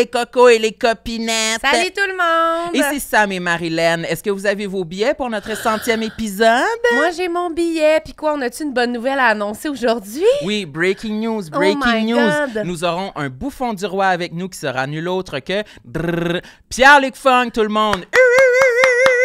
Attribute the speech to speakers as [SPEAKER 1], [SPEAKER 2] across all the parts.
[SPEAKER 1] les cocos et les copinettes. Salut tout
[SPEAKER 2] le monde! Et c'est
[SPEAKER 1] Sam et Marilyn. Est-ce que vous avez vos billets pour notre centième épisode? Moi, j'ai mon billet. Puis quoi, on a-tu une bonne nouvelle
[SPEAKER 2] à annoncer aujourd'hui?
[SPEAKER 1] Oui, breaking news, breaking oh news. Nous aurons un bouffon du roi avec nous qui sera nul autre que Pierre-Luc Fong, tout le monde.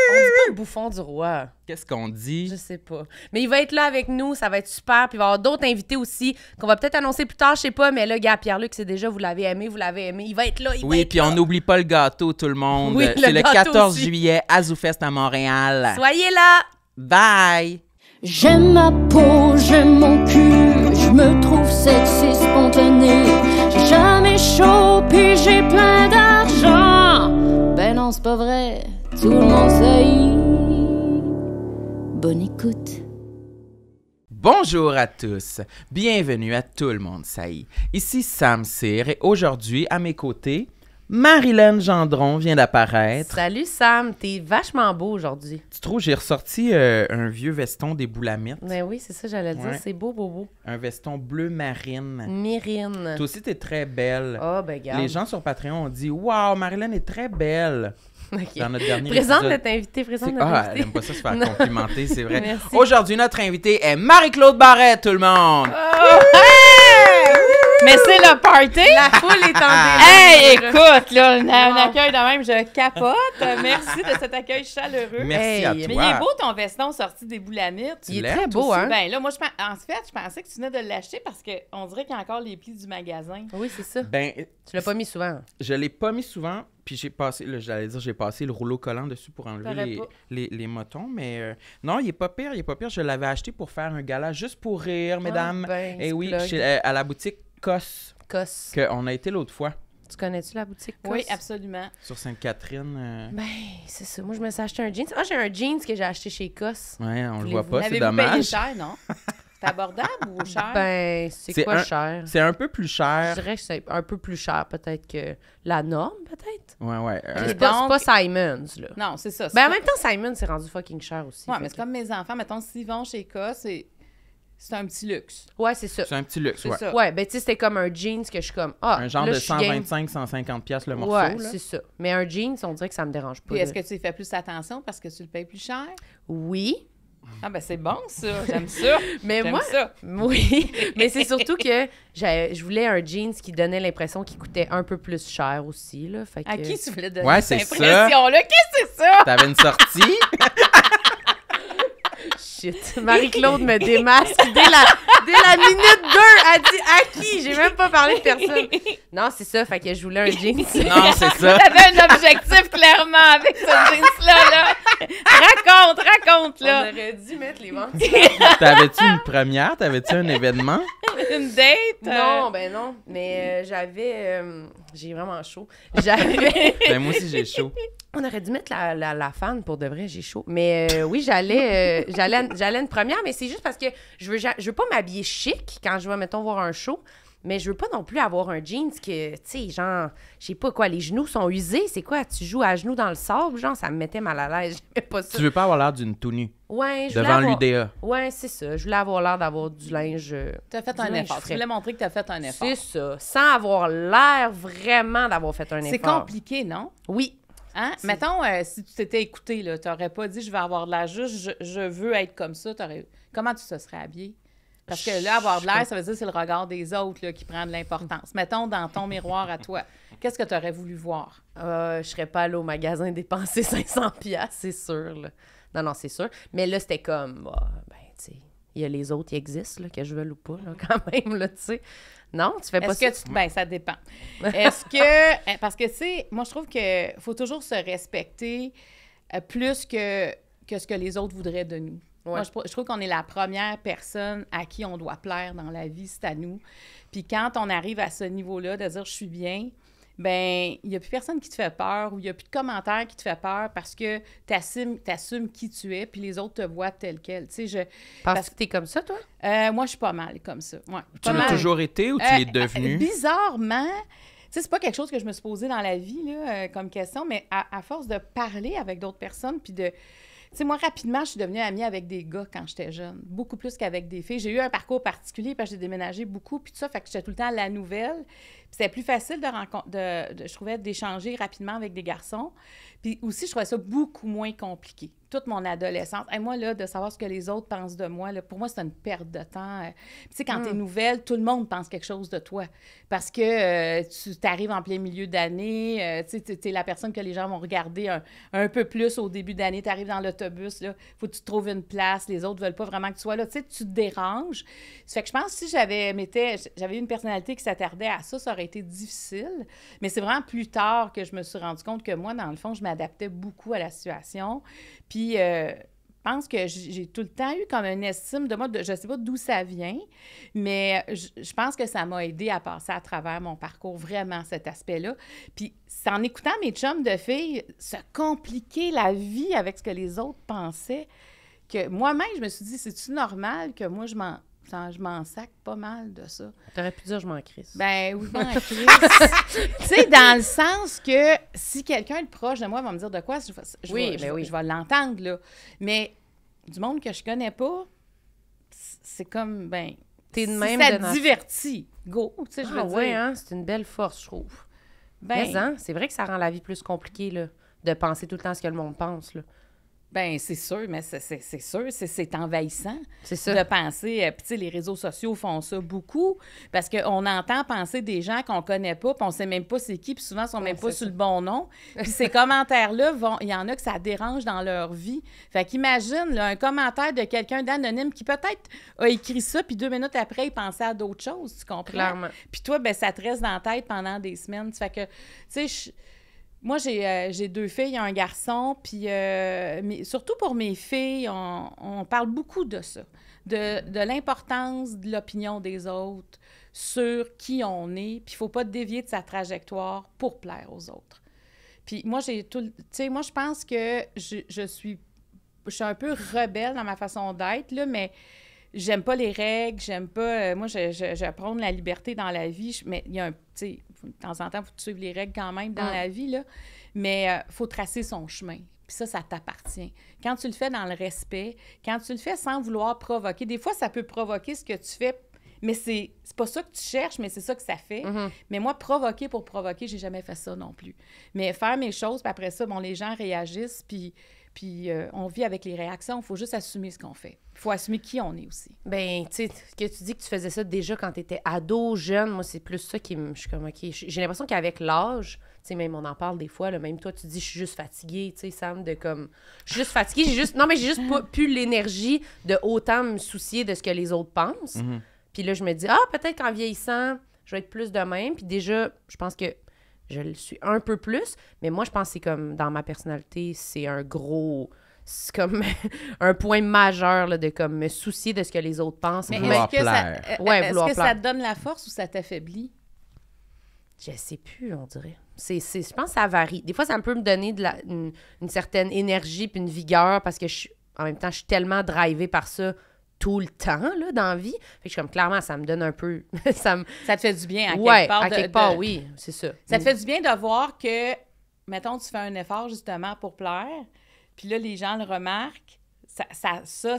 [SPEAKER 1] On pas le bouffon du roi. Qu'est-ce qu'on dit? Je sais pas.
[SPEAKER 2] Mais il va être là avec nous, ça va être super. Puis il va y avoir d'autres invités aussi qu'on va peut-être annoncer plus tard, je sais pas. Mais là, gars, Pierre-Luc, c'est déjà, vous l'avez aimé, vous l'avez aimé. Il va être là, il Oui, va
[SPEAKER 1] être puis on n'oublie pas le gâteau, tout le monde. Oui, c'est le, 14 juillet à Zoufest à Montréal.
[SPEAKER 2] Soyez là! Bye! J'aime ma peau, j'aime
[SPEAKER 3] mon cul, je me trouve sexy spontané. J'ai jamais chaud, puis j'ai plein d'argent. Ben non, c'est pas vrai tout le monde
[SPEAKER 2] sait. Bonne écoute.
[SPEAKER 1] Bonjour à tous, bienvenue à Tout le monde est, Ici Sam Cyr et aujourd'hui à mes côtés, Marilyn Gendron vient d'apparaître.
[SPEAKER 2] Salut Sam, t'es vachement beau aujourd'hui. Tu
[SPEAKER 1] trouves, j'ai ressorti euh, un vieux veston des boulamites.
[SPEAKER 2] Ben oui, c'est ça, j'allais dire, c'est beau, beau, beau.
[SPEAKER 1] Un veston bleu marine.
[SPEAKER 2] Mirine. Toi aussi,
[SPEAKER 1] t'es très belle. Oh, ben gars. Les gens sur Patreon ont dit Waouh, Marilyn est très belle. Okay. Dans notre dernier Présente notre invité, présente notre ah, invité. elle aime pas ça se faire complimenter, c'est vrai. Aujourd'hui, notre invité est Marie-Claude Barret, tout le monde. Oh! Mais c'est le party! La foule est en délire. Hey, écoute, là, un, un accueil
[SPEAKER 3] de même, je capote. Merci de cet accueil chaleureux. Merci à toi. Mais il est beau ton veston sorti des boulamites. Il, est très beau, hein? Ben là, moi, je, en fait, je pensais que tu venais de l'acheter parce qu'on dirait qu'il y a encore les plis du magasin. Oui,
[SPEAKER 1] c'est ça. Ben, tu l'as pas mis souvent. Je l'ai pas mis souvent puis j'ai passé, j'allais dire, j'ai passé le rouleau collant dessus pour enlever les, les, motons. Mais euh, non, il est pas pire, il est pas pire. Je l'avais acheté pour faire un gala juste pour rire, mesdames. Et ben, eh oui, euh, à la boutique Cos. Cos. Qu'on a été l'autre fois.
[SPEAKER 2] Tu connais-tu la boutique
[SPEAKER 1] Cos? Oui, absolument. Sur Sainte-Catherine. Euh. Ben,
[SPEAKER 2] c'est ça. Moi, je me suis acheté un jeans. Ah, j'ai un jeans que j'ai acheté chez Cos. Ouais, on le voit pas, c'est dommage. Payé cher, non?
[SPEAKER 3] abordable ou cher? Ben,
[SPEAKER 2] c'est quoi cher? C'est un peu plus cher. Je dirais que c'est un peu plus cher, peut-être que la norme, peut-être. Ouais, ouais. Euh, c'est pas, Simons, là.
[SPEAKER 3] Non, c'est ça. Ben, en même temps, Simons, c'est rendu fucking cher aussi. Ouais, mais c'est comme mes enfants. Mettons, s'ils vont chez K, c'est. C'est un
[SPEAKER 2] petit luxe. Ouais, c'est ça. C'est un petit luxe, ouais. Ouais, ben tu sais, c'était comme un jeans que je suis comme ah, un genre de 125 150
[SPEAKER 1] pièces le morceau Ouais, c'est
[SPEAKER 2] ça. Mais un jeans, on dirait que ça me dérange pas. est-ce que
[SPEAKER 3] tu y fais plus attention parce que tu le payes plus cher Oui, ah ben c'est bon ça, j'aime ça. mais moi, oui,
[SPEAKER 2] mais c'est surtout que je voulais un jeans qui donnait l'impression qu'il coûtait un peu plus cher aussi là. À qui tu voulais donner cette impression
[SPEAKER 1] là Qu'est-ce que c'est ça T'avais une sortie
[SPEAKER 2] Shit. Marie-Claude me démasque dès la, dès la minute 2. Elle dit à qui J'ai même pas parlé de personne. Non, c'est ça. Fait que je voulais un jeans. non, c'est ça. T'avais un objectif clairement avec ce jeans-là. Là raconte, raconte, là. On aurait dû mettre les ventes.
[SPEAKER 1] T'avais-tu une première? T'avais-tu un événement?
[SPEAKER 2] une date? Euh? Non, ben non. Mais euh, j'avais... Euh, j'ai vraiment chaud. J'avais... ben moi aussi, j'ai chaud. On aurait dû mettre la, la, fan pour de vrai, j'ai chaud. Mais oui, j'allais, j'allais, j'allais une première, mais c'est juste parce que je veux, je veux pas m'habiller chic quand je vais, mettons, voir un show. Mais je veux pas non plus avoir un jeans que, tu sais, genre, je sais pas quoi, les genoux sont usés. C'est quoi, tu joues à genoux dans le sable? Genre, ça me mettait mal à l'aise. J'aimais pas ça. Tu veux
[SPEAKER 1] pas avoir l'air d'une tout Ouais, je Devant l'UDA.
[SPEAKER 2] Ouais, c'est ça. Je voulais avoir l'air d'avoir du linge. Euh, tu as fait un effort. je voulais montrer que tu as fait un effort. C'est ça. Sans avoir l'air
[SPEAKER 3] vraiment d'avoir
[SPEAKER 2] fait un effort. C'est compliqué, non? Oui.
[SPEAKER 3] Hein? Mettons, euh, si tu t'étais écouté, tu n'aurais pas dit je vais avoir de la juste, je, je veux être comme ça. Comment tu te serais habillé parce que là, avoir de l'air, ça veut dire que c'est le regard des autres qui prend de l'importance. Mettons dans ton miroir à toi, qu'est-ce que tu aurais voulu voir? Euh, je serais pas allée au magasin dépenser 500 c'est
[SPEAKER 2] sûr. Là. Non, non, c'est sûr. Mais là, c'était comme, bah, ben, tu sais, il y a les autres qui existent, là, que je veux ou pas, quand même, là, tu sais. Non, tu fais pas ça. Que tu... Ben,
[SPEAKER 3] ça dépend. Est-ce que... Hein, parce que, tu sais, moi, je trouve que faut toujours se respecter euh, plus que, que ce que les autres voudraient de nous. Moi, je, trouve qu'on est la première personne à qui on doit plaire dans la vie, c'est à nous. Puis quand on arrive à ce niveau-là, de dire je suis bien, ben il n'y a plus personne qui te fait peur ou il n'y a plus de commentaires qui te fait peur parce que tu assumes, qui tu es, puis les autres te voient tel quel. Tu sais, je... Parce, que tu es comme ça, toi? Euh, moi, je suis pas mal comme ça. Ouais, tu l'as toujours
[SPEAKER 1] été ou tu euh, l'es devenue? Euh,
[SPEAKER 3] bizarrement, tu sais, c'est pas quelque chose que je me suis posé dans la vie là, comme question, mais à force de parler avec d'autres personnes, puis de moi, rapidement, je suis devenue amie avec des gars quand j'étais jeune, beaucoup plus qu'avec des filles. J'ai eu un parcours particulier parce que j'ai déménagé beaucoup, puis tout ça, fait que j'étais tout le temps la nouvelle. C'était plus facile de, rencontrer de, je trouvais, d'échanger rapidement avec des garçons. Puis aussi, je trouvais ça beaucoup moins compliqué. Toute mon adolescence. Et moi, là, de savoir ce que les autres pensent de moi, là, pour moi, c'est une perte de temps. Euh. tu sais, quand tu t'es hmm. nouvelle, tout le monde pense quelque chose de toi. Parce que euh, tu arrives en plein milieu d'année, euh, tu sais, t'es la personne que les gens vont regarder un, peu plus au début d'année. tu arrives dans l'autobus, là, faut que tu trouves une place, les autres veulent pas vraiment que tu sois là. Tu sais, tu te déranges. Ça fait que je pense que si j'avais, j'avais une personnalité qui s'attardait à ça, ça aurait été difficile. Mais c'est vraiment plus tard que je me suis rendu compte que moi, dans le fond, je m'adaptais beaucoup à la situation. Puis, euh, je pense que j'ai tout le temps eu comme une estime de moi. je ne sais pas d'où ça vient, mais je, pense que ça m'a aidé à passer à travers mon parcours, vraiment, cet aspect-là. Puis, c'est en écoutant mes chums de filles se compliquer la vie avec ce que les autres pensaient que moi-même, je me suis dit, c'est-tu normal que moi, je m'en je m'en sac pas mal de ça. T'aurais pu dire je m'en crisse. Ben oui, je m'en crisse. tu sais, dans le sens que si quelqu'un de proche de moi va me dire de quoi, je, oui, vais, je, ben oui. je vais l'entendre, là. Mais du monde que je connais pas, c'est comme, ben, T'es de même ça divertit, go, tu sais, ah veux Hein,
[SPEAKER 2] c'est une belle force, je trouve. Ben, hein, c'est vrai que ça rend la vie plus compliquée, là, de penser tout le temps ce que le monde pense, là.
[SPEAKER 3] Ben c'est sûr, mais c'est sûr, c'est envahissant de penser. Euh, puis tu les réseaux sociaux font ça beaucoup parce qu'on entend penser des gens qu'on connaît pas, puis on sait même pas c'est qui, puis souvent ils sont même pas sous le bon nom. Puis ces commentaires-là vont, il y en a que ça dérange dans leur vie. Fait qu'imagine un commentaire de quelqu'un d'anonyme qui peut-être a écrit ça, puis deux minutes après il pensait à d'autres choses, tu comprends Clairement. Puis toi, ben ça te reste dans la tête pendant des semaines. Fait que tu sais moi, euh, j'ai, deux filles, un garçon, puis euh, mais surtout pour mes filles, on, on parle beaucoup de ça, de, l'importance de l'opinion des autres sur qui on est, puis il faut pas dévier de sa trajectoire pour plaire aux autres. Puis moi, j'ai tout, tu sais, moi je pense que je, je, suis, je suis un peu rebelle dans ma façon d'être là, mais j'aime pas les règles, j'aime pas, euh, moi je, je, la liberté dans la vie, mais il y a un, tu de temps en temps, il faut suivre les règles quand même dans la vie, là. mais il euh, faut tracer son chemin. Puis ça, ça t'appartient. Quand tu le fais dans le respect, quand tu le fais sans vouloir provoquer, des fois, ça peut provoquer ce que tu fais, mais c'est pas ça que tu cherches, mais c'est ça que ça fait. Mm-hmm. Mais moi, provoquer pour provoquer, j'ai jamais fait ça non plus. Mais faire mes choses, puis après ça, bon, les gens réagissent, puis puis euh, on vit avec les réactions, il faut juste assumer ce qu'on fait. Il faut assumer qui on est aussi. Ben, tu sais, que
[SPEAKER 2] tu dis que tu faisais ça déjà quand tu étais ado, jeune, moi, c'est plus ça qui me. Je suis comme, OK. J'ai l'impression qu'avec l'âge, tu sais, même on en parle des fois, là, même toi, tu dis, je suis juste fatiguée, tu sais, Sam, de comme, je suis juste fatiguée, j'ai juste, non, mais j'ai juste plus l'énergie de autant me soucier de ce que les autres pensent. Mhm. Puis là, je me dis, ah, peut-être qu'en vieillissant, je vais être plus de même. Puis déjà, je pense que je le suis un peu plus, mais moi, je pense que c'est comme dans ma personnalité, c'est un gros. C'est comme un point majeur de comme me soucier de ce que les autres pensent. Mais est-ce que, ça, euh, euh, ça te
[SPEAKER 3] donne la force ou ça t'affaiblit?
[SPEAKER 2] Je sais plus, on dirait. C'est, je pense que ça varie. Des fois, ça peut me donner de une, certaine énergie puis une vigueur parce que je, en même temps, je suis tellement drivée par ça tout le temps là, dans la vie. Fait que je comme, clairement, ça me donne un peu. ça, ça te fait du bien, à quelque part. part, oui, c'est ça. Ça te mm. fait du
[SPEAKER 3] bien de voir que, mettons, tu fais un effort justement pour plaire, puis là, les gens le remarquent. Ça, ça,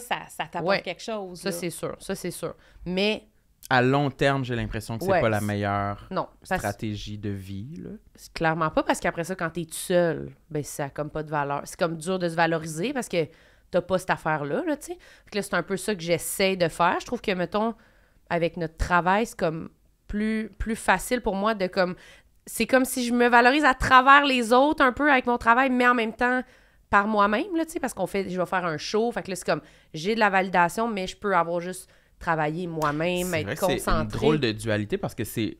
[SPEAKER 3] t'apporte quelque chose. Ça, c'est
[SPEAKER 2] sûr. Ça, c'est sûr. Mais
[SPEAKER 1] à long terme, j'ai l'impression que c'est pas la meilleure stratégie de vie. Là.
[SPEAKER 2] Clairement pas, parce qu'après ça, quand t'es tout seul, ben ça a comme pas de valeur. C'est comme dur de se valoriser parce que pas cette affaire-là, tu sais. c'est un peu ça que j'essaie de faire. Je trouve que, mettons, avec notre travail, c'est comme plus, plus facile pour moi de comme. C'est comme si je me valorise à travers les autres un peu avec mon travail, mais en même temps par moi-même, là, tu sais, parce qu'on fait. Je vais faire un show. Fait que là, c'est comme j'ai de la validation, mais je peux avoir juste travaillé moi-même, être concentré. C'est drôle de
[SPEAKER 1] dualité parce que c'est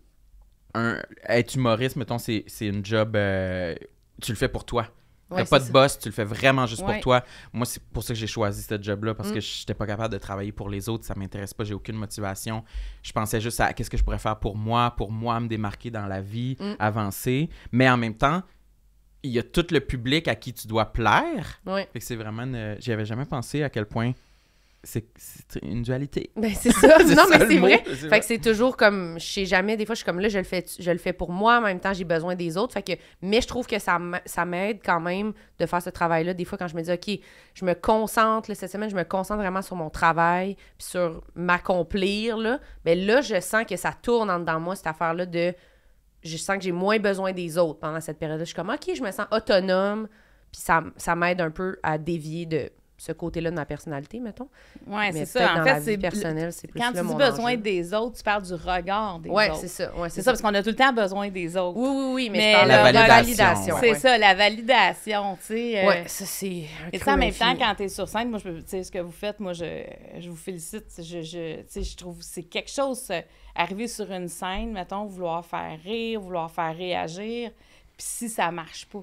[SPEAKER 1] un. Être humoriste, mettons, c'est une job. Euh, tu le fais pour toi. T'as pas de boss, tu le fais vraiment juste pour toi. Moi, c'est pour ça que j'ai choisi ce job-là, parce que que mm. j'étais pas capable de travailler pour les autres, ça m'intéresse pas, j'ai aucune motivation. Je pensais juste à qu'est-ce que je pourrais faire pour moi, pour moi, me démarquer dans la vie, mm. avancer. Mais en même temps, il y a tout le public à qui tu dois plaire. c'est vraiment. J'y avais jamais pensé à quel point c'est une dualité. Ben, c'est ça. non, mais c'est vrai. c'est
[SPEAKER 2] toujours comme, je sais jamais, des fois, je suis comme là, je le fais, je le fais pour moi, en même temps, j'ai besoin des autres. Fait que, mais je trouve que ça m'aide quand même de faire ce travail-là. Des fois, quand je me dis, OK, je me concentre, cette semaine, je me concentre vraiment sur mon travail, puis sur m'accomplir, là, ben là, je sens que ça tourne en dedans moi, cette affaire-là de, je sens que j'ai moins besoin des autres pendant cette période-là. Je suis comme, OK, je me sens autonome, puis ça, ça m'aide un peu à dévier de ce côté-là de ma personnalité, mettons. Oui, c'est ça. En fait, c'est personnel, Quand tu dis besoin
[SPEAKER 3] des autres, tu parles du regard des autres. Oui, c'est ça. Ouais, c'est ça, parce qu'on a tout le temps besoin des autres. Oui, oui, oui, mais, la, validation. C'est ça, la validation, tu sais. Euh, oui, ça, c'est Et ça, en même temps, quand tu es sur scène, moi, tu sais, ce que vous faites, moi, je, vous félicite. Je, je, tu sais, je trouve que c'est quelque chose, euh, arriver sur une scène, mettons, vouloir faire rire, vouloir faire réagir, puis si ça marche pas.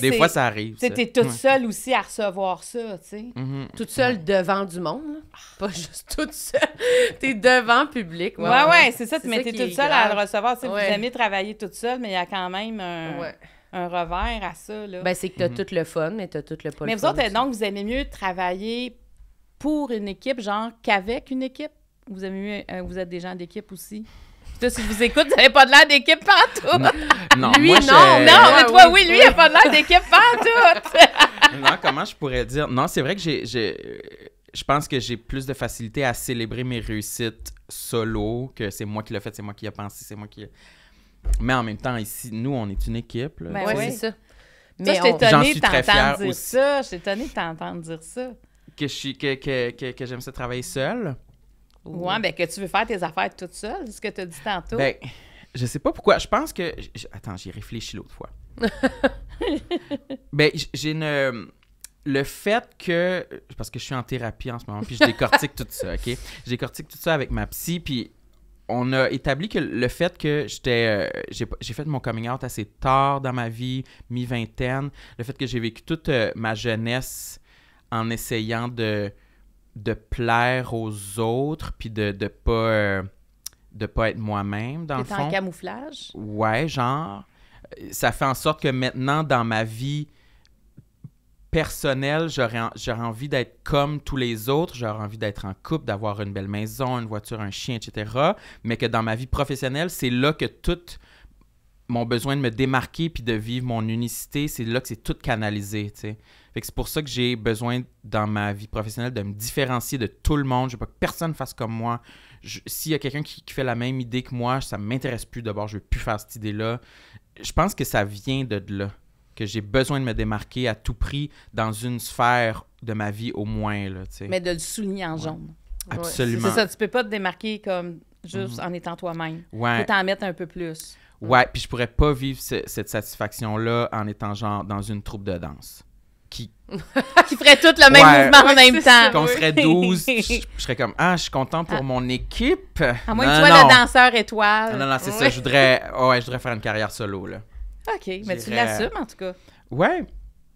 [SPEAKER 3] Des fois, ça arrive. c'était toute seule aussi à recevoir ça, tu sais. Mm-hmm. Toute seule devant du monde. Pas ah. juste toute seule. t'es devant public. Ouais, ouais, c'est ça. Mais t'es toute seule à le recevoir. Vous aimez travailler toute seule, mais il y a quand même un, revers à ça. Ben, c'est que t'as mm-hmm. tout
[SPEAKER 2] le fun, mais t'as tout le pas Mais vous autres,
[SPEAKER 3] donc, vous aimez mieux travailler pour une équipe, genre, qu'avec une équipe? Vous, aimez mieux, euh, vous êtes des gens d'équipe aussi? si je vous écoute, vous n'avez pas de l'air d'équipe partout.
[SPEAKER 1] Non, non moi, non. Je... Non, mais ah toi, oui, lui, il n'a pas de l'air
[SPEAKER 3] d'équipe partout.
[SPEAKER 1] non, comment je pourrais dire? Non, c'est vrai que j'ai, je pense que j'ai plus de facilité à célébrer mes réussites solo, que c'est moi qui l'ai fait, c'est moi qui a pensé, c'est moi qui. Mais en même temps, ici, nous, on est une équipe. ben oui, c'est ça. Mais ça, je étonnée de t'entendre dire aussi.
[SPEAKER 3] ça. Je étonnée de t'entendre dire ça.
[SPEAKER 1] Que, je suis, que, que, que j'aime ça travailler seul.
[SPEAKER 3] Ouais, ben que tu veux faire tes affaires toute seule, ce que tu as dit tantôt. Ben,
[SPEAKER 1] je sais pas pourquoi. Je pense que. Attends, j'y réfléchi l'autre fois. ben, j'ai une. Euh, le fait que. Parce que je suis en thérapie en ce moment, puis je décortique tout ça, OK? J'ai décortique tout ça avec ma psy, puis on a établi que le fait que j'étais euh, j'ai fait mon coming out assez tard dans ma vie, mi-vingtaine, le fait que j'ai vécu toute euh, ma jeunesse en essayant de de plaire aux autres, puis de ne pas, euh, de pas être moi-même, dans le fond. en camouflage? Ouais, genre. Euh, ça fait en sorte que maintenant, dans ma vie personnelle, j'aurais envie d'être comme tous les autres, j'aurais envie d'être en couple, d'avoir une belle maison, une voiture, un chien, etc. Mais que dans ma vie professionnelle, c'est là que tout mon besoin de me démarquer puis de vivre mon unicité, c'est là que c'est tout canalisé, c'est pour ça que j'ai besoin dans ma vie professionnelle de me différencier de tout le monde. Je veux pas que personne fasse comme moi. S'il y a quelqu'un qui, fait la même idée que moi, ça m'intéresse plus. D'abord, je veux plus faire cette idée-là. Je pense que ça vient de là, que j'ai besoin de me démarquer à tout prix dans une sphère de ma vie au moins, là, Mais de
[SPEAKER 3] le souligner en jaune. Absolument. C'est ça, tu peux pas te démarquer comme juste mm-hmm. en étant toi-même. Ouais. Tu peux t'en mettre un peu plus.
[SPEAKER 1] Ouais, puis je pourrais pas vivre cette satisfaction-là en étant genre dans une troupe de danse. Qui,
[SPEAKER 3] qui ferait tout le même mouvement en même temps. qu'on serait douze, je,
[SPEAKER 1] serais comme Ah, je suis content pour ah. mon équipe. À moins que tu sois le danseur étoile. Ah, non, non, c'est ça. Je voudrais, oh, ouais, je voudrais faire une carrière solo. Là. OK, mais tu l'assumes en tout cas. Ouais,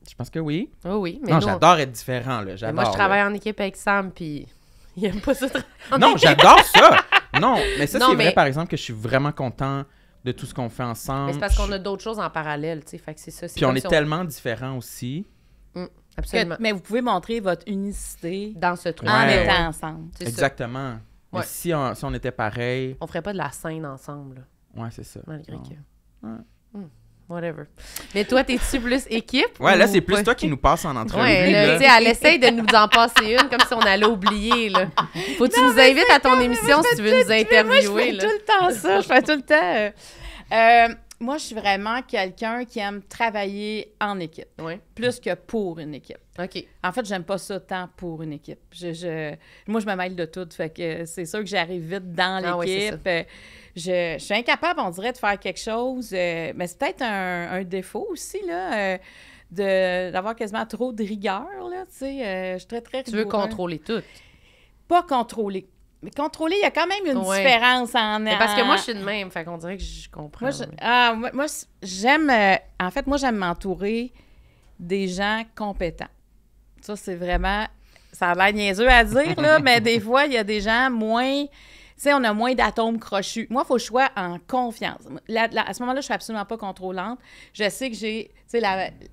[SPEAKER 1] je pense que oui. Oh oui, mais non, j'adore être différent. Là, mais j'adore, moi, je travaille
[SPEAKER 2] en équipe avec Sam, puis il aime pas ça. Non, j'adore ça. Non, mais ça, c'est vrai, par
[SPEAKER 1] exemple, que je suis vraiment content de tout ce qu'on fait ensemble. Mais c'est parce qu'on
[SPEAKER 2] a d'autres choses en parallèle, tu sais. Fait que c'est ça. Puis on est tellement
[SPEAKER 1] différents aussi.
[SPEAKER 2] Mm, absolument. mais vous pouvez montrer votre unicité dans ce truc en étant ensemble. Exactement. si,
[SPEAKER 1] on, si on était pareil.
[SPEAKER 2] On ferait pas de la scène ensemble.
[SPEAKER 1] Ouais, c'est ça. Malgré que. Mm
[SPEAKER 2] whatever. Mais toi, t'es-tu plus équipe? Ouais, là, c'est plus toi qui nous passes en entrevue. Ouais, là, elle essaye de nous en passer une comme si on allait oublier. Là. Faut que tu nous invites à ton émission si tu veux nous interviewer. Moi, je fais tout le temps ça. Je fais tout
[SPEAKER 3] le temps. Euh, moi, je suis vraiment quelqu'un qui aime travailler en équipe, plus que pour une équipe. OK. En fait, j'aime pas ça tant pour une équipe. Je, moi, je me mêle de tout. Fait que c'est sûr que j'arrive vite dans ah l'équipe. je, suis incapable, on dirait, de faire quelque chose. Euh, mais c'est peut-être un, défaut aussi, là. Euh, d'avoir quasiment trop de rigueur, tu sais. Euh, je suis très, très Tu veux contrôler tout. Pas contrôler mais contrôler, il y a quand même une différence en. elle. parce que moi, je suis de même, fait qu'on dirait que je comprends. Moi, ah, j'aime. Euh, en fait, moi, j'aime m'entourer des gens compétents. Ça, c'est vraiment. Ça a l'air niaiseux à dire, là, mais des fois, il y a des gens moins. Tu sais, on a moins d'atomes crochus. Moi, il faut que je sois en confiance. à ce moment-là, je suis absolument pas contrôlante. Je sais que j'ai. Tu sais,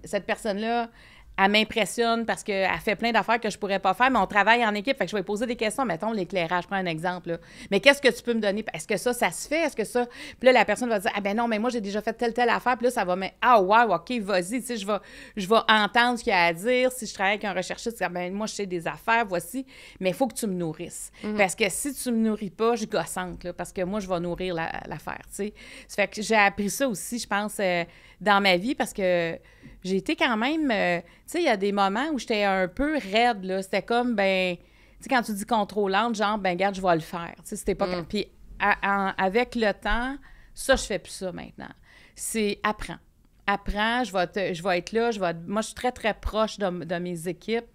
[SPEAKER 3] cette personne-là elle m'impressionne parce qu'elle fait plein d'affaires que je pourrais pas faire, mais on travaille en équipe. Fait je vais poser des questions. Mettons l'éclairage, je prends un exemple. Mais qu'est-ce que tu peux me donner? Est-ce que ça, ça se fait? Est-ce que ça. Puis là, la personne va dire Ah ben non, mais moi, j'ai déjà fait telle, telle affaire. Puis là, ça va me. Ah, wow, OK, vas-y. Tu sais, je vais, je entendre ce qu'il y a à dire. Si je travaille avec un recherchiste, ah, ben moi, je sais des affaires, voici. Mais il faut que tu me nourrisses. Mm-hmm. Parce que si tu me nourris pas, je gossante, parce que moi, je vais nourrir l'affaire. tu fait que j'ai appris ça aussi, je pense, euh, dans ma vie parce que j'ai été quand même. Euh, tu sais, il y a des moments où j'étais un peu raide, là. C'était comme, ben. Tu sais, quand tu dis contrôlante, genre, ben, garde, je vais le faire. Tu sais, c'était pas. Mm. Puis avec le temps, ça, je fais plus ça maintenant. C'est apprends. Apprends, je vais, te, je vais être là, je vais, moi je suis très très proche de, mes équipes,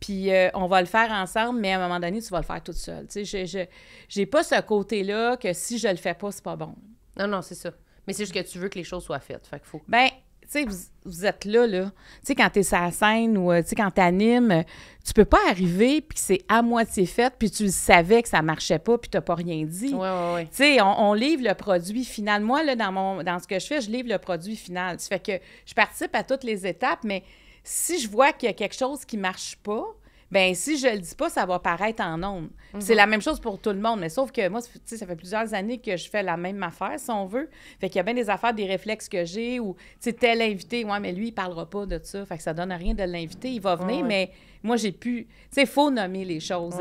[SPEAKER 3] puis euh, on va le faire ensemble, mais à un moment donné, tu vas le faire toute seule. Tu sais, j'ai pas ce côté-là que si je le fais pas, c'est pas bon. Non, non, c'est ça. Mais c'est juste que tu veux que les choses soient faites, fait qu'il faut... Ben, sais, vous, êtes là, là. Tu sais, quand t'es sur la scène ou, euh, tu sais, quand t'animes, tu peux pas arriver, puis c'est à moitié fait, puis tu savais que ça marchait pas, puis t'as pas rien dit. Tu sais, on, livre le produit final. Moi, là, dans, mon, dans ce que je fais, je livre le produit final. tu fait que je participe à toutes les étapes, mais si je vois qu'il y a quelque chose qui marche pas, ben si je le dis pas, ça va paraître en nombre. C'est mhm. la même chose pour tout le monde, mais sauf que moi, ça fait plusieurs années que je fais la même affaire, si on veut. Fait qu'il y a bien des affaires, des réflexes que j'ai ou, tu tel invité, ouais, mais lui, il parlera pas de ça. Fait que ça donne rien de l'inviter. Il va venir, mais moi, j'ai pu. Tu sais, faut nommer les choses.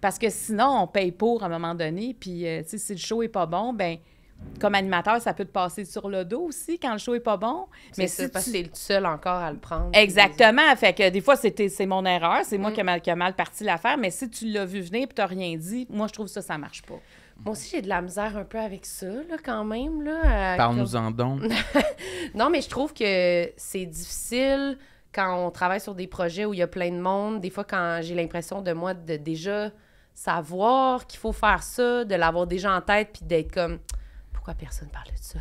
[SPEAKER 3] parce que sinon, on paye pour à un moment donné. Puis, euh, tu sais, si le show est pas bon, ben comme animateur, ça peut te passer sur le dos aussi quand le show est pas bon. Mais c'est si parce que tu... le seul encore à
[SPEAKER 2] le prendre. Exactement.
[SPEAKER 3] Fait que des fois, c'est mon erreur, c'est moi mm. qui ai mal, qui a mal parti l'affaire, mais si tu l'as vu venir et t'as rien dit, moi, je trouve ça, ça marche pas. Moi aussi, j'ai de la misère un peu avec ça, là,
[SPEAKER 2] quand même. Là, Parle-nous-en donc. non, mais je trouve que c'est difficile quand on travaille sur des projets où il y a plein de monde. Des fois, quand j'ai l'impression de moi de déjà savoir qu'il faut faire ça, de l'avoir déjà en tête, puis d'être comme pourquoi personne parle de ça?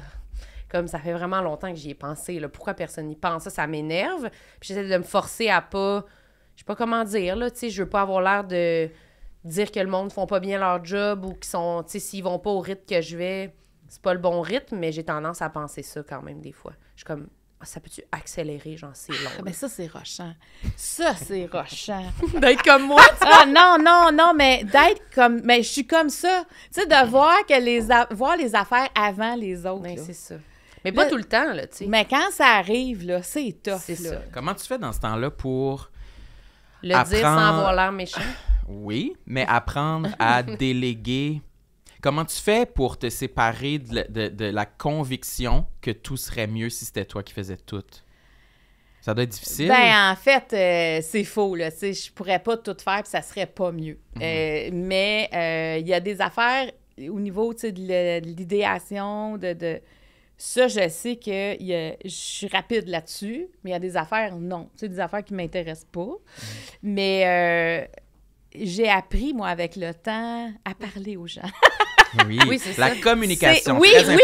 [SPEAKER 2] Comme ça fait vraiment longtemps que j'y ai pensé, pourquoi personne n'y pense? Ça, ça m'énerve. Puis j'essaie de me forcer à pas. Je sais pas comment dire, là, tu je veux pas avoir l'air de dire que le monde ne font pas bien leur job ou qu'ils sont, tu sais, s'ils vont pas au rythme que je vais, c'est pas le bon rythme, mais j'ai tendance à penser ça quand même des fois. Je suis comme, ça peut-tu accélérer, genre, c'est
[SPEAKER 3] ah, long. mais ça, c'est rochant. Ça, c'est rochant. d'être comme moi, ah, non, non, non, mais d'être comme... Mais je suis comme ça. Tu sais, de voir, que les les affaires avant les autres. Mais c'est ça. Mais pas tout le temps, là, tu sais. Mais quand ça arrive, là, c'est tough, C'est ça.
[SPEAKER 1] Comment tu fais dans ce temps-là pour... Le dire sans avoir l'air méchant? Oui, mais apprendre à déléguer Comment tu fais pour te séparer de, la, conviction que tout serait mieux si c'était toi qui faisais tout? Ça doit être difficile. Ben, en
[SPEAKER 3] fait, euh, c'est faux. Là. je pourrais pas tout faire et ça serait pas mieux. Mhm. Euh, mais euh, il y a des affaires au niveau de l'idéation, de, Ça, je sais que je suis rapide là-dessus, mais il y a des affaires, non. C'est des affaires qui ne m'intéressent pas. Mhm. Mais j'ai appris, moi, avec le temps, à parler aux gens.
[SPEAKER 1] Oui, la communication. Oui, très mais oui,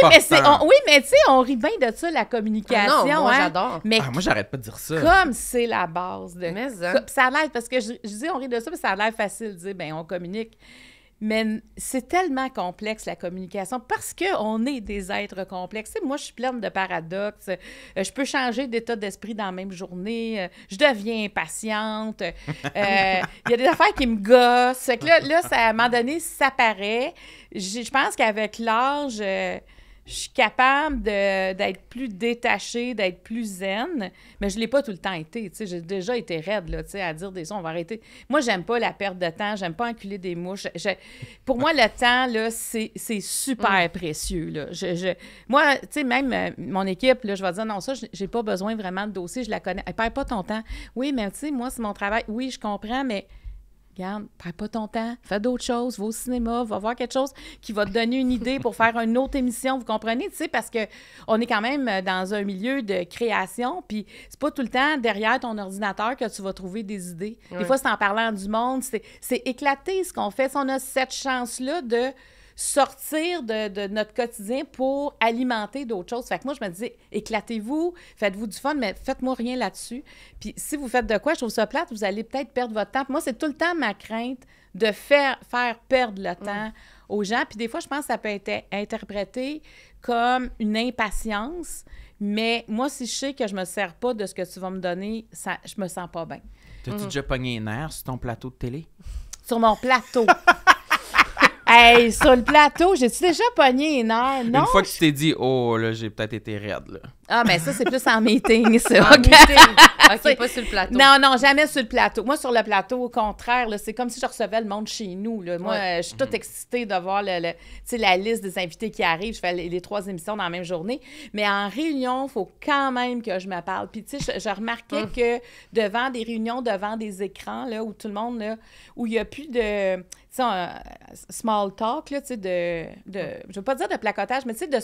[SPEAKER 3] mais tu sais, on rit bien de ça, la communication. Ah moi, hein. j'adore. Mais ah, moi,
[SPEAKER 1] j'arrête pas de dire ça. Comme
[SPEAKER 3] c'est la base de. Mais hein. ça. ça parce que je, dis on rit de ça, mais ça l'aide l'air facile de dire, ben on communique. Mais c'est tellement complexe la communication parce qu'on est des êtres complexes. moi, je suis pleine de paradoxes. Euh, je peux changer d'état d'esprit dans la même journée. Euh, je deviens impatiente. Euh, il y a des affaires qui me gossent. que là, là à un moment donné, ça paraît. Je pense qu'avec l'âge, je suis capable d'être plus détachée, d'être plus zen, mais je ne l'ai pas tout le temps été. Tu j'ai déjà été raide là, à dire des sons, on va arrêter. Moi, j'aime pas la perte de temps, j'aime pas enculer des mouches. pour moi, le temps, là, c'est super précieux. Là. moi, tu sais, même euh, mon équipe, là, je vais dire non, ça, je n'ai pas besoin vraiment de dossier, je la connais. Elle perd pas ton temps. Oui, mais tu sais, moi, c'est mon travail. Oui, je comprends, mais Regarde, prends pas ton temps, fais d'autres choses, va au cinéma, va voir quelque chose qui va te donner une idée pour faire une autre émission, vous comprenez, tu sais, parce que on est quand même dans un milieu de création, puis c'est pas tout le temps derrière ton ordinateur que tu vas trouver des idées. Des fois, c'est en parlant du monde, c'est éclaté ce qu'on fait. Si on a cette chance-là de sortir de, de, notre quotidien pour alimenter d'autres choses. Fait que moi, je me disais, éclatez-vous, faites-vous du fun, mais faites-moi rien là-dessus. Puis si vous faites de quoi, je trouve ça plate, vous allez peut-être perdre votre temps. Puis moi, c'est tout le temps ma crainte de faire, faire perdre le temps aux gens. Puis des fois, je pense que ça peut être interprété comme une impatience, mais moi, si je sais que je me sers pas de ce que tu vas me donner, ça, je me sens pas bien.
[SPEAKER 1] T'as-tu mmh. déjà pogné les nerfs sur ton plateau de télé?
[SPEAKER 3] Sur mon plateau. Hey, sur le plateau, j'ai-tu déjà pogné une Non? Une fois que
[SPEAKER 1] tu t'es dit, oh, là, j'ai peut-être été raide, là.
[SPEAKER 3] Ah, mais ben, ça, c'est plus en meeting, ça. En OK,
[SPEAKER 1] pas sur le plateau. Non,
[SPEAKER 3] non, jamais sur le plateau. Moi, sur le plateau, au contraire, c'est comme si je recevais le monde chez nous. Moi, je suis toute excitée de voir le, la liste des invités qui arrivent. Je fais les, trois émissions dans la même journée. Mais en réunion, il faut quand même que je me parle. Puis, tu sais, je, remarquais que devant des réunions, devant des écrans, là, où tout le monde, là, où il n'y a plus de sais, euh, small talk, là, tu sais, de, de, je veux pas dire de placotage, mais tu sais, de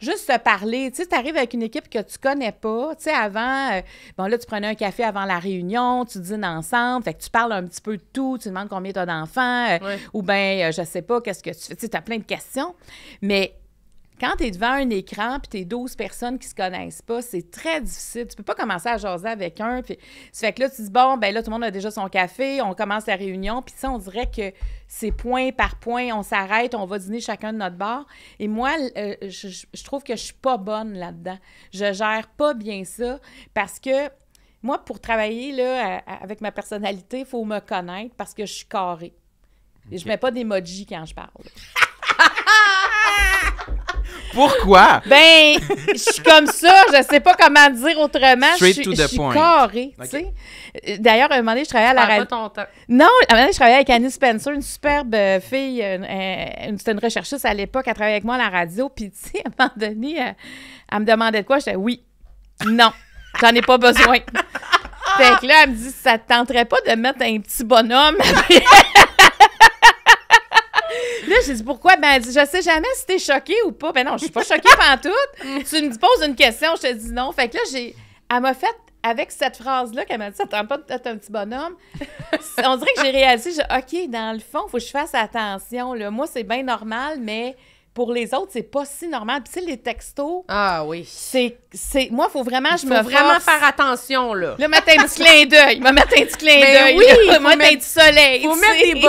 [SPEAKER 3] juste se parler. Tu sais, arrives avec une équipe que tu connais pas, tu sais, avant, euh, bon, là, tu prenais un café avant la réunion, tu dînes ensemble, fait que tu parles un petit peu de tout, tu demandes combien t'as d'enfants, euh, ou bien, je sais pas, qu'est-ce que tu fais, tu sais, as plein de questions, mais quand tu es devant un écran puis tu es 12 personnes qui se connaissent pas, c'est très difficile. Tu peux pas commencer à jaser avec un. Puis, fait que là, tu dis, bon, ben là, tout le monde a déjà son café, on commence la réunion. Puis ça, on dirait que c'est point par point, on s'arrête, on va dîner chacun de notre bar. Et moi, euh, je, trouve que je suis pas bonne là-dedans. Je gère pas bien ça parce que moi, pour travailler là, avec ma personnalité, il faut me connaître parce que je suis carré. Et je mets pas d'emoji quand je parle.
[SPEAKER 1] Pourquoi?
[SPEAKER 3] Ben, je suis comme ça, je sais pas comment dire autrement. je, suis carré, tu sais. D'ailleurs, à un moment donné, je travaillais à la radio. Non, à un moment donné, je travaillais avec Annie Spencer, une superbe euh, fille, c'était une recherchiste à l'époque, elle travaillait avec moi à la radio, puis tu sais, à un moment donné, euh, elle, me demandait de quoi, j'étais « oui, non, j'en ai pas besoin ». Fait que là, elle me dit, ça te tenterait pas de mettre un petit bonhomme là, j'ai dit pourquoi? Ben, je sais jamais si t'es choquée ou pas. mais ben non, je suis pas choquée pantoute. tu me poses une question, je te dis non. Fait que là, j'ai. Elle m'a fait avec cette phrase-là qu'elle m'a dit, ça un petit bonhomme. On dirait que j'ai réalisé, OK, dans le fond, il faut que je fasse attention. Là. Moi, c'est bien normal, mais pour les autres, c'est pas si normal. Puis, tu sais, les textos. Ah oui. C'est. Moi, il faut vraiment. Il faut vraiment faire
[SPEAKER 2] attention, là.
[SPEAKER 3] Le matin, un petit clin d'œil. Il matin, mettre un petit clin ben d'œil. Oui, le matin, mettre... du soleil. Faut mettre des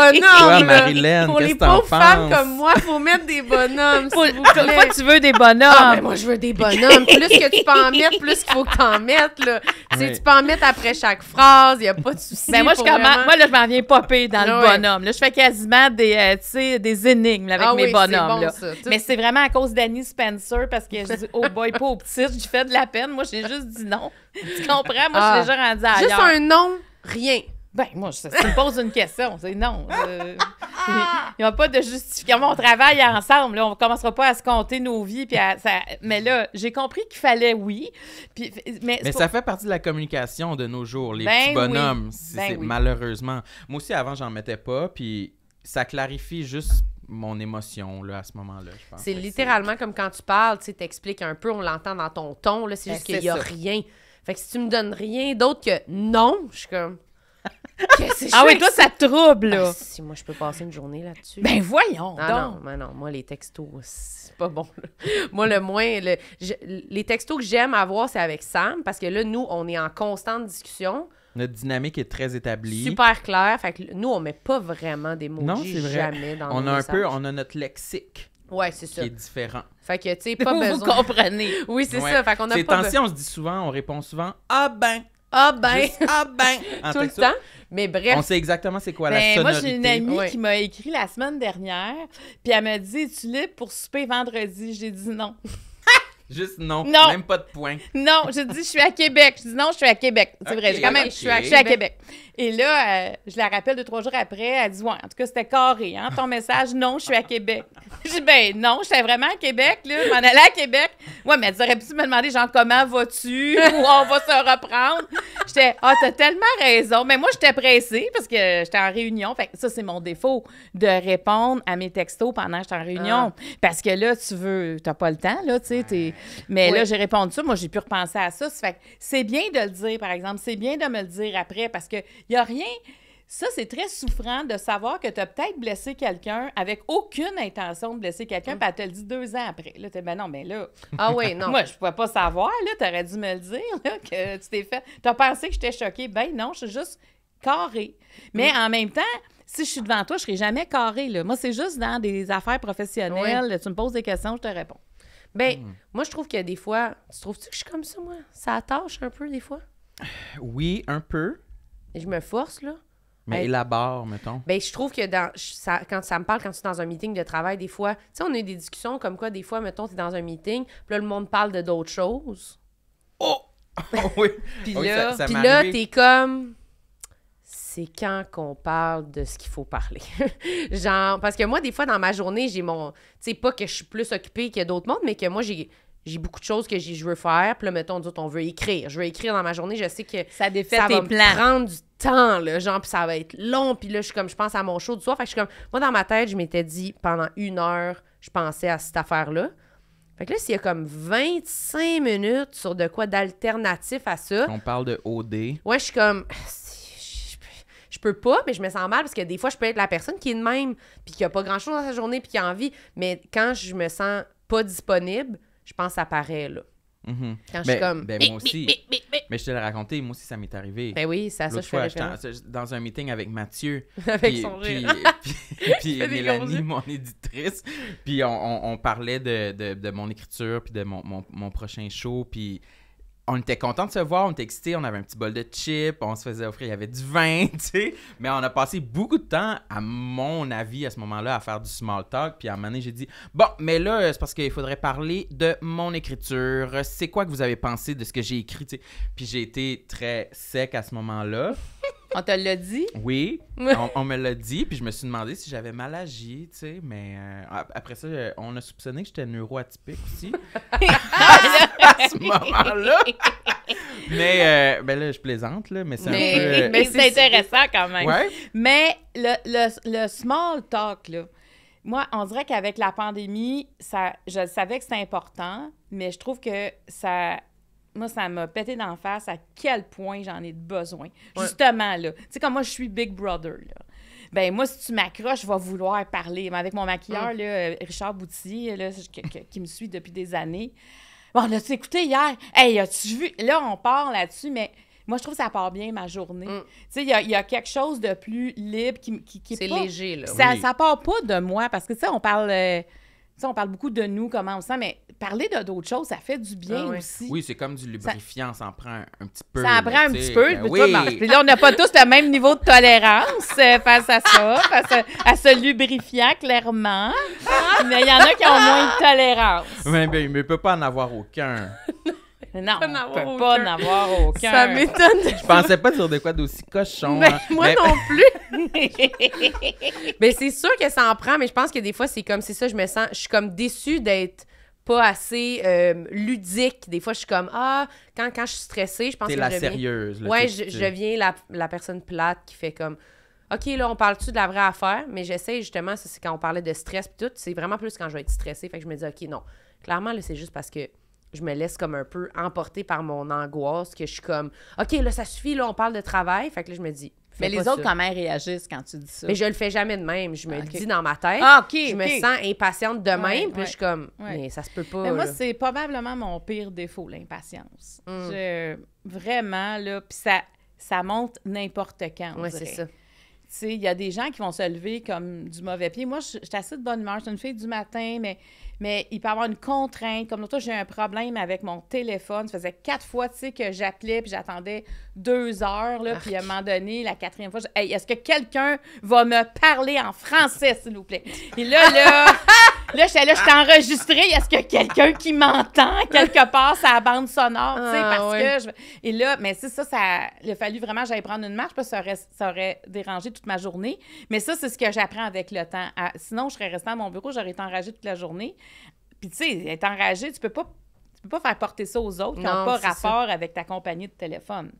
[SPEAKER 3] bonhommes. pour les pauvres femmes comme moi, faut mettre des bonhommes. s'il vous plaît. tu veux des
[SPEAKER 2] bonhommes. Ah, ben, moi, je
[SPEAKER 3] veux des bonhommes. Plus que tu peux en mettre,
[SPEAKER 2] plus qu'il faut que t'en en mettes, là. Tu peux en
[SPEAKER 3] mettre après chaque phrase. Il n'y a pas de souci. Ben, moi, je vraiment... moi, là, je m'en viens popper dans le bonhomme. Là, je fais quasiment des, euh, des énigmes avec ah mes bonhommes. là. Mais c'est vraiment à cause d'Annie Spencer parce que je dis, oh boy, pas au petit, j'ai fait de la peine. Moi, j'ai juste dit non. Tu comprends? Moi, je suis ah. déjà rendue ailleurs. Juste un non, rien. Ben, moi, ça, me pose une question. C'est non. il n'y a pas de justification. On travaille ensemble. on ne commencera pas à se compter nos vies. Puis ça, mais là, j'ai compris qu'il fallait oui. Puis, mais, ça fait
[SPEAKER 1] partie de la communication de nos jours. Les ben petits bonhommes, ben malheureusement. Moi aussi, avant, j'en mettais pas. Puis ça clarifie juste mon émotion là, à ce moment-là. C'est
[SPEAKER 2] littéralement comme quand tu parles, tu t'expliques un peu, on l'entend dans ton ton, là, c'est ben, juste qu'il n'y a rien. Fait que si tu me donnes rien d'autre que non, je suis comme. ah oui, toi, ça te trouble, ben, là. si, moi, je peux passer une journée là-dessus. Ben voyons ah, Non, ben non, moi, les textos, c'est pas bon. moi, le moins... les textos que j'aime avoir, c'est avec Sam, parce que là, nous, on est en constante discussion.
[SPEAKER 1] Notre dynamique est très établie. Super
[SPEAKER 2] clair. Fait que nous, on met pas vraiment des mots
[SPEAKER 1] non, vrai. jamais dans on a un peu, on a notre lexique.
[SPEAKER 2] Ouais, c'est ça. Qui est différent. Fait que, tu sais, pas besoin. Vous comprenez. Oui, c'est ça. Fait qu'on a pas. C'est temps on se
[SPEAKER 1] dit souvent, on répond souvent
[SPEAKER 2] Ah ben.
[SPEAKER 3] Ah ben. ah ben. Tout le temps. Mais bref. On sait
[SPEAKER 1] exactement c'est quoi la sonorité. Ben, moi, j'ai une amie
[SPEAKER 3] qui m'a écrit la semaine dernière, puis elle m'a dit Es-tu libre pour souper vendredi J'ai dit non.
[SPEAKER 1] Juste non. non. Même pas de point.
[SPEAKER 3] Non, je dis, je suis à Québec. Je dis non, je suis à Québec. C'est vrai, quand même, je, suis à, Québec. Et là, euh, je la rappelle deux, trois jours après. Elle dit, ouais, en tout cas, c'était carré, hein, ton message. Non, je suis à Québec. je dis, ben non, j'étais vraiment à Québec, là. Je m'en allais à Québec. Ouais, mais elle aurait pu me demander, genre, comment vas-tu? Ou on va se reprendre. J'étais, ah, t'as tellement raison. Mais moi, j'étais pressée parce que j'étais en réunion. Fait ça, c'est mon défaut de répondre à mes textos pendant que j'étais en réunion. Ah. Parce que là, tu veux, t'as pas le temps, là, tu sais, mais là, j'ai répondu ça. Moi, j'ai pu repenser à ça. ça c'est bien de le dire, par exemple. C'est bien de me le dire après parce qu'il n'y a rien. Ça, c'est très souffrant de savoir que tu as peut-être blessé quelqu'un avec aucune intention de blesser quelqu'un, mm. puis elle le dit deux ans après. Là, tu ben non, mais là. Ah oui, non. moi, je ne pouvais pas savoir, là. Tu aurais dû me le dire, que tu t'es fait. Tu as pensé que j'étais choquée. Ben non, je suis juste carré. Mais mm. en même temps, si je suis devant toi, je ne serai jamais carré. Là. Moi, c'est juste dans des affaires professionnelles. Tu me poses des questions, je te réponds. Ben, hmm. moi, je trouve qu'il a des fois, tu trouves-tu que je suis comme ça, moi? Ça attache un peu, des fois?
[SPEAKER 1] Oui, un peu.
[SPEAKER 2] Je me force, là.
[SPEAKER 1] Mais élabore, mettons.
[SPEAKER 2] Ben, je trouve que dans, ça, quand ça me parle, quand tu es dans un meeting de travail, des fois, tu sais, on a eu des discussions comme quoi, des fois, mettons, tu es dans un meeting, puis là, le monde parle de d'autres choses. Oh!
[SPEAKER 1] oh oui. puis oh là, tu
[SPEAKER 2] comme c'est quand qu'on parle de ce qu'il faut parler. Genre, parce que moi, des fois, dans ma journée, j'ai mon. Tu sais, pas que je suis plus occupée que d'autres mondes, mais que moi, j'ai j'ai beaucoup de choses que je veux faire. Puis là, mettons, on veut écrire. Je veux écrire dans ma journée. Je sais que ça,
[SPEAKER 3] va prendre
[SPEAKER 2] du temps, là, genre, puis ça va être long. Puis là, je suis comme, je pense à mon show du soir. Fait que je suis comme, moi, dans ma tête, je m'étais dit, pendant une heure, je pensais à cette affaire-là. Fait que là, s'il y a comme 25 minutes sur de quoi d'alternatif à ça. On
[SPEAKER 1] parle de OD.
[SPEAKER 2] Ouais, je suis comme, je peux pas, mais je me sens mal parce que des fois, je peux être la personne qui est de même, puis qui a pas grand-chose dans sa journée, puis qui a envie. Mais quand je me sens pas disponible, je pense que ça paraît, là. Mm-hmm. Quand je ben, suis comme. Ben,
[SPEAKER 1] mais, je te l'ai raconté, moi aussi, ça m'est arrivé. Ben oui, ça, que je fois, Dans un meeting avec Mathieu. avec son rire. Puis, Mélanie, mon éditrice. Puis on, parlait de, mon écriture, puis de mon, mon prochain show. Puis on était content de se voir, on était excités, on avait un petit bol de chips, on se faisait offrir, il y avait du vin, tu sais. Mais on a passé beaucoup de temps, à mon avis, à ce moment-là, à faire du small talk. Puis à un moment donné, j'ai dit Bon, mais là, c'est parce qu'il faudrait parler de mon écriture. C'est quoi que vous avez pensé de ce que j'ai écrit, tu sais. Puis j'ai été très sec à ce moment-là.
[SPEAKER 3] On te l'a dit?
[SPEAKER 1] Oui, on, me l'a dit, puis je me suis demandé si j'avais mal agi, tu sais, mais euh, après ça, euh, on a soupçonné que j'étais neuroatypique aussi,
[SPEAKER 3] à ce moment-là.
[SPEAKER 1] mais, euh, ben là, je plaisante, là, mais c'est mais c'est intéressant
[SPEAKER 3] quand même. Ouais? Mais le, le, small talk, moi, on dirait qu'avec la pandémie, ça, je savais que c'était important, mais je trouve que ça moi, ça m'a pété d'en face à quel point j'en ai besoin. Justement, là. Tu sais, comme moi, je suis Big Brother, là. Ben moi, si tu m'accroches, je vais vouloir parler. avec mon maquilleur, mm. là, euh, Richard Bouti qui, me suit depuis des années, Bon, là, tu écouté hier? Hey, as-tu vu? Là, on parle là-dessus, mais moi, je trouve que ça part bien ma journée. Mm. Tu sais, il y, a quelque chose de plus libre qui, qui, est. C'est léger, là. Ça, part pas de moi parce que, tu sais, on parle. Euh, on parle beaucoup de nous, comment on sent, mais parler de d'autres choses, ça fait du bien ah aussi. Oui, c'est
[SPEAKER 1] comme du lubrifiant, ça, en prend un, petit peu. Ça en prend un petit peu. Ben oui. toi, ben, puis là, on n'a pas tous
[SPEAKER 3] le même niveau de tolérance euh, face à ça, face à, ce lubrifiant, clairement. mais il y en a qui ont moins de tolérance.
[SPEAKER 1] Mais, ben, mais il ne peut pas en avoir aucun.
[SPEAKER 3] Non, on pas n'avoir aucun. Ça m'étonne. Je pensais
[SPEAKER 1] pas sur de quoi d'aussi cochon. Hein. Moi non
[SPEAKER 3] plus. mais
[SPEAKER 2] c'est sûr que ça en prend, mais je pense que des fois, c'est comme, c'est ça, je me sens, je suis comme déçue d'être pas assez euh, ludique. Des fois, je suis comme, ah, quand, quand je suis stressée, je pense que la je sérieuse. ouais, je, je viens la, personne plate qui fait comme... OK, là, on parle-tu de la vraie affaire? Mais j'essaie justement, c'est quand on parlait de stress et tout, c'est vraiment plus quand je vais être stressée. Fait que je me dis, OK, non. Clairement, là, c'est juste parce que je me laisse comme un peu emporter par mon angoisse, que je suis comme, OK, là, ça suffit, là, on parle de travail. Fait que là, je me dis, mais les autres, comment
[SPEAKER 3] réagissent quand tu
[SPEAKER 2] dis ça? Mais je le fais jamais de même. Je me le ah, dis dans ma tête. Ah, je me sens impatiente de même. puis je suis comme, mais ça se peut pas. Mais moi, c'est
[SPEAKER 3] probablement mon pire défaut, l'impatience. Mm. Vraiment, là. Puis ça, ça monte n'importe quand. Oui, c'est ça. Il y a des gens qui vont se lever comme du mauvais pied. Moi, je, je suis assez de bonne humeur. Je suis une fille du matin, mais mais il peut y avoir une contrainte. Comme toi, j'ai un problème avec mon téléphone. Ça faisait quatre fois, que j'appelais, puis j'attendais deux heures, là, puis à un moment donné, la quatrième fois, est-ce que quelqu'un va me parler en français, s'il vous plaît? Et là, là... Là, j'étais là, enregistrée. Est-ce que quelqu'un qui m'entend quelque part sa bande sonore, ah, parce que... Et là, mais c'est ça, ça... Il a fallu vraiment j'aille prendre une marche parce que ça aurait, ça aurait dérangé toute ma journée. Mais ça, c'est ce que j'apprends avec le temps. Ah, sinon, je serais restée à mon bureau, j'aurais été enragée toute la journée. Puis, tu sais, être enragé, tu peux pas tu peux pas faire porter ça aux autres qui n'ont pas rapport avec ta compagnie de téléphone.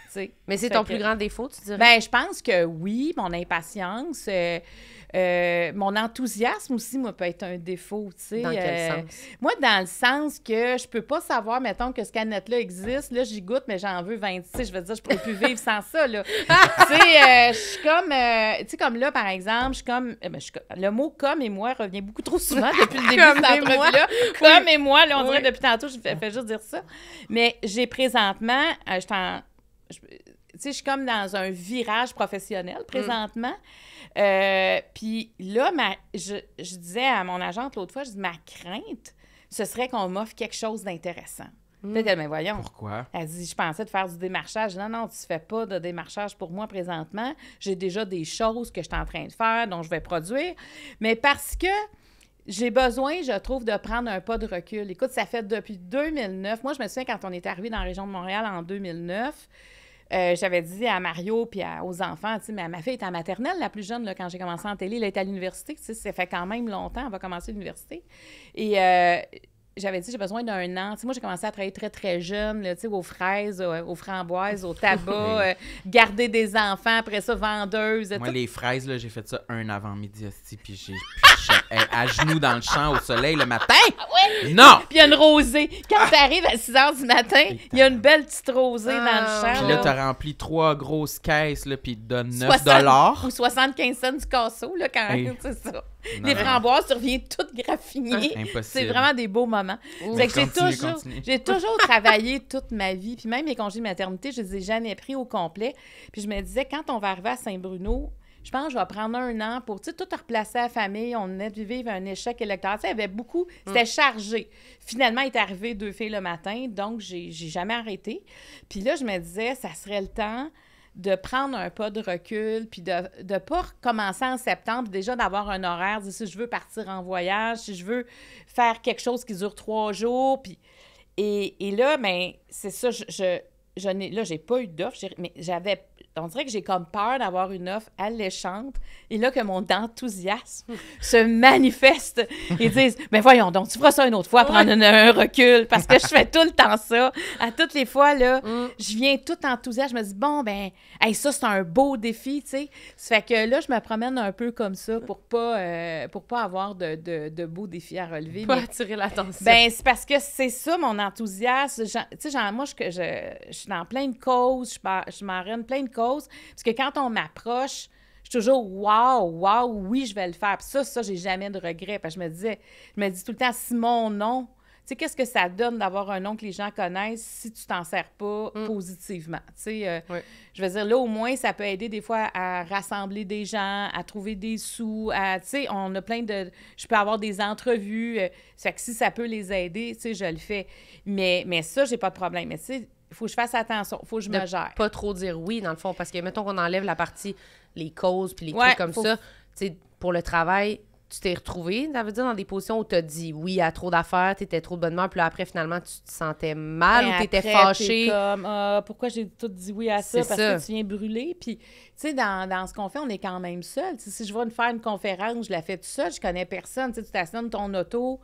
[SPEAKER 3] mais c'est ton plus grand défaut, tu dirais? Ben, je pense que oui, mon impatience. Euh, euh, mon enthousiasme aussi, moi, peut être un défaut, tu sais. Dans quel euh, sens? Moi, dans le sens que je peux pas savoir, mettons, que ce canette-là existe. Là, j'y goûte, mais j'en veux 26. Je veux dire, je pourrais plus vivre sans ça, là. tu sais, euh, je suis comme... tu sais, comme là, par exemple, je suis comme... Eh ben, le mot « comme » et « moi » revient beaucoup trop souvent depuis le début de cette là Comme et moi, là, on dirait depuis tantôt, je fais, juste dire ça. Mais j'ai présentement... je Tu sais, je suis comme dans un virage professionnel mm. présentement. Euh, puis là, ma, je, disais à mon agente l'autre fois, je dis, ma crainte, ce serait qu'on m'offre quelque chose d'intéressant. Hmm. Peut-être mais voyons. Pourquoi? Elle dit, je pensais de faire du démarchage. Non, non, tu fais pas de démarchage pour moi présentement. J'ai déjà des choses que je suis en train de faire, dont je vais produire. Mais parce que j'ai besoin, je trouve, de prendre un pas de recul. Écoute, ça fait depuis 2009. Moi, je me souviens quand on est arrivé dans la région de Montréal en 2009, euh, j'avais dit à Mario puis aux enfants, tu sais, ma fille est en maternelle, la plus jeune, quand j'ai commencé en télé, elle est à l'université, tu sais, ça fait quand même longtemps, elle va commencer l'université. Et euh, j'avais dit, j'ai besoin d'un an. moi, j'ai commencé à travailler très, très jeune, aux fraises, euh, aux, framboises, au tabac, euh, garder des enfants, après ça, vendeuse. Moi, les
[SPEAKER 1] fraises, j'ai fait ça un avant-midi aussi, puis j'ai à genoux dans le champ au soleil le matin. Ah oui. Non! Puis il y
[SPEAKER 3] a une rosée. Quand ah! tu arrives à 6 h du matin, il y a une belle petite rosée dans le ah, champ. Puis là, tu
[SPEAKER 1] as rempli trois grosses caisses, puis il te donne 9
[SPEAKER 3] 75 cents du casseau, là, quand même, c'est ça. Les des framboises, tu reviens toutes graffinées. Ah, C'est vraiment des beaux moments. j'ai toujours, travaillé toute ma vie. Puis même mes congés de maternité, je les ai jamais pris au complet. Puis je me disais, quand on va arriver à Saint-Bruno, je pense que je vais prendre un an pour tout replacer à la famille. On venait de vivre un échec électoral. avait beaucoup, mm. c'était chargé. Finalement, il est arrivé deux filles le matin, donc j'ai jamais arrêté. Puis là, je me disais, ça serait le temps de prendre un pas de recul, puis de ne pas commencer en septembre, déjà d'avoir un horaire, de si je veux partir en voyage, si je veux faire quelque chose qui dure trois jours, puis... Et, et là, ben, c'est ça, je, je, je là, j'ai pas eu d'offre, mais j'avais on dirait que j'ai comme peur d'avoir une offre alléchante et là que mon enthousiasme se manifeste. et disent Mais voyons donc, tu feras ça une autre fois, prendre un, recul, parce que je fais tout le temps ça. À toutes les fois, là, mm. je viens tout enthousiaste. Je me dis Bon, ben, ça, c'est un beau défi, tu sais. Ça fait que là, je me promène un peu comme ça pour pas, euh, pour pas avoir de, de, de, beaux défis à relever. Pour attirer l'attention. Ben, c'est parce que c'est ça, mon enthousiasme. Tu sais, moi, je, suis dans plein de causes, je, je plein de causes parce que quand on m'approche, je suis toujours wow, wow, oui, je vais le faire. Puis ça, ça, j'ai jamais de regret. Parce que je me disais, je me dis tout le temps, si mon nom, tu sais, qu'est-ce que ça donne d'avoir un nom que les gens connaissent si tu t'en sers pas mm. positivement? Tu sais, euh, je veux dire, là, au moins, ça peut aider des fois à rassembler des gens, à trouver des sous, à, tu sais, on a plein de... Je peux avoir des entrevues, ça euh, fait que si ça peut les aider, tu sais, je le fais. Mais, mais ça, j'ai pas de problème. Mais tu faut que je fasse attention, faut que je me gère. Pas trop
[SPEAKER 2] dire oui, dans le fond, parce que mettons qu'on enlève la partie, les causes, puis les trucs comme ça. sais, pour le travail, tu t'es retrouvé, ça veut dire, dans des positions où tu as dit oui à trop d'affaires, tu étais trop de bonne humeur, puis après, finalement, tu te sentais mal ou tu étais fâché. comme,
[SPEAKER 3] ah, pourquoi j'ai tout dit oui à ça? Parce que tu viens brûler. Puis, tu sais, dans, ce qu'on fait, on est quand même seul. si je vais faire une conférence, je la fais tout seul, je connais personne. tu as ton auto,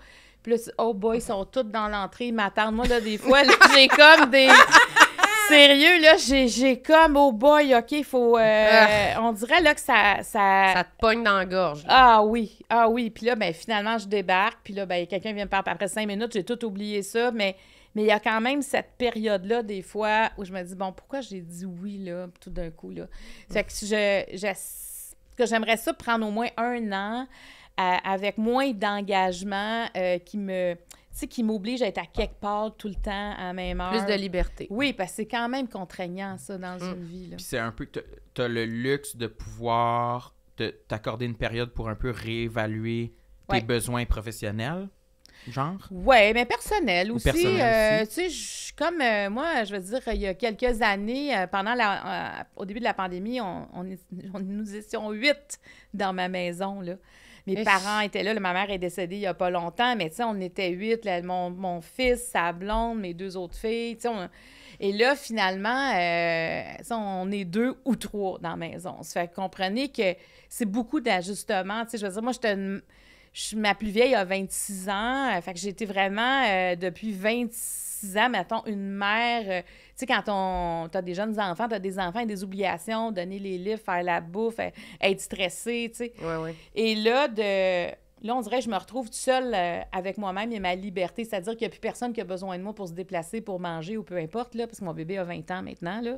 [SPEAKER 3] plus, oh boy, ils sont tous dans l'entrée, ils m'attendent. Moi, là, des fois, j'ai comme des. Sérieux, là, j'ai comme, oh boy, OK, il faut. Euh, ah. on dirait, là, que ça. Ça, te pogne dans la gorge. Ah oui, ah oui. Puis là, ben, finalement, je débarque. Puis là, ben, quelqu'un vient me parler. Après cinq minutes, j'ai tout oublié ça. Mais mais il y a quand même cette période-là, des fois, où je me dis, bon, pourquoi j'ai dit oui, là, tout d'un coup, là? Fait que je, que j'aimerais ça prendre au moins un an avec moins d'engagement euh, qui me qui m'oblige à être à quelque part tout le temps à même heure. Plus de liberté. Oui, parce que c'est quand même contraignant, ça, dans mm.
[SPEAKER 1] une vie. Puis c'est un peu... Tu as le luxe de pouvoir t'accorder une période pour un peu réévaluer tes besoins professionnels, genre?
[SPEAKER 3] Oui, mais personnel euh, aussi. Tu sais, comme euh, moi, je veux dire, il y a quelques années, pendant la, au début de la pandémie, on, on, nous étions huit dans ma maison, là mes parents étaient là. ma mère est décédée il n'y a pas longtemps, mais tu sais, on était huit. mon, fils, sa blonde, mes deux autres filles. On... Et là, finalement, euh, on est deux ou trois dans la maison. Ça fait comprenez que c'est beaucoup d'ajustements. Je veux dire, moi, j'étais suis ma plus vieille à 26 ans. Euh, fait que j'étais vraiment, euh, depuis 26 ans, mettons, une mère tu sais, quand tu as des jeunes enfants, tu des enfants et des obligations, donner les livres, faire la bouffe, euh, être stressé, tu sais. Et là, de... Là, on dirait que je me retrouve toute seule euh, avec moi-même et ma liberté. C'est-à-dire qu'il n'y a plus personne qui a besoin de moi pour se déplacer, pour manger ou peu importe, là, parce que mon bébé a 20 ans maintenant. Là.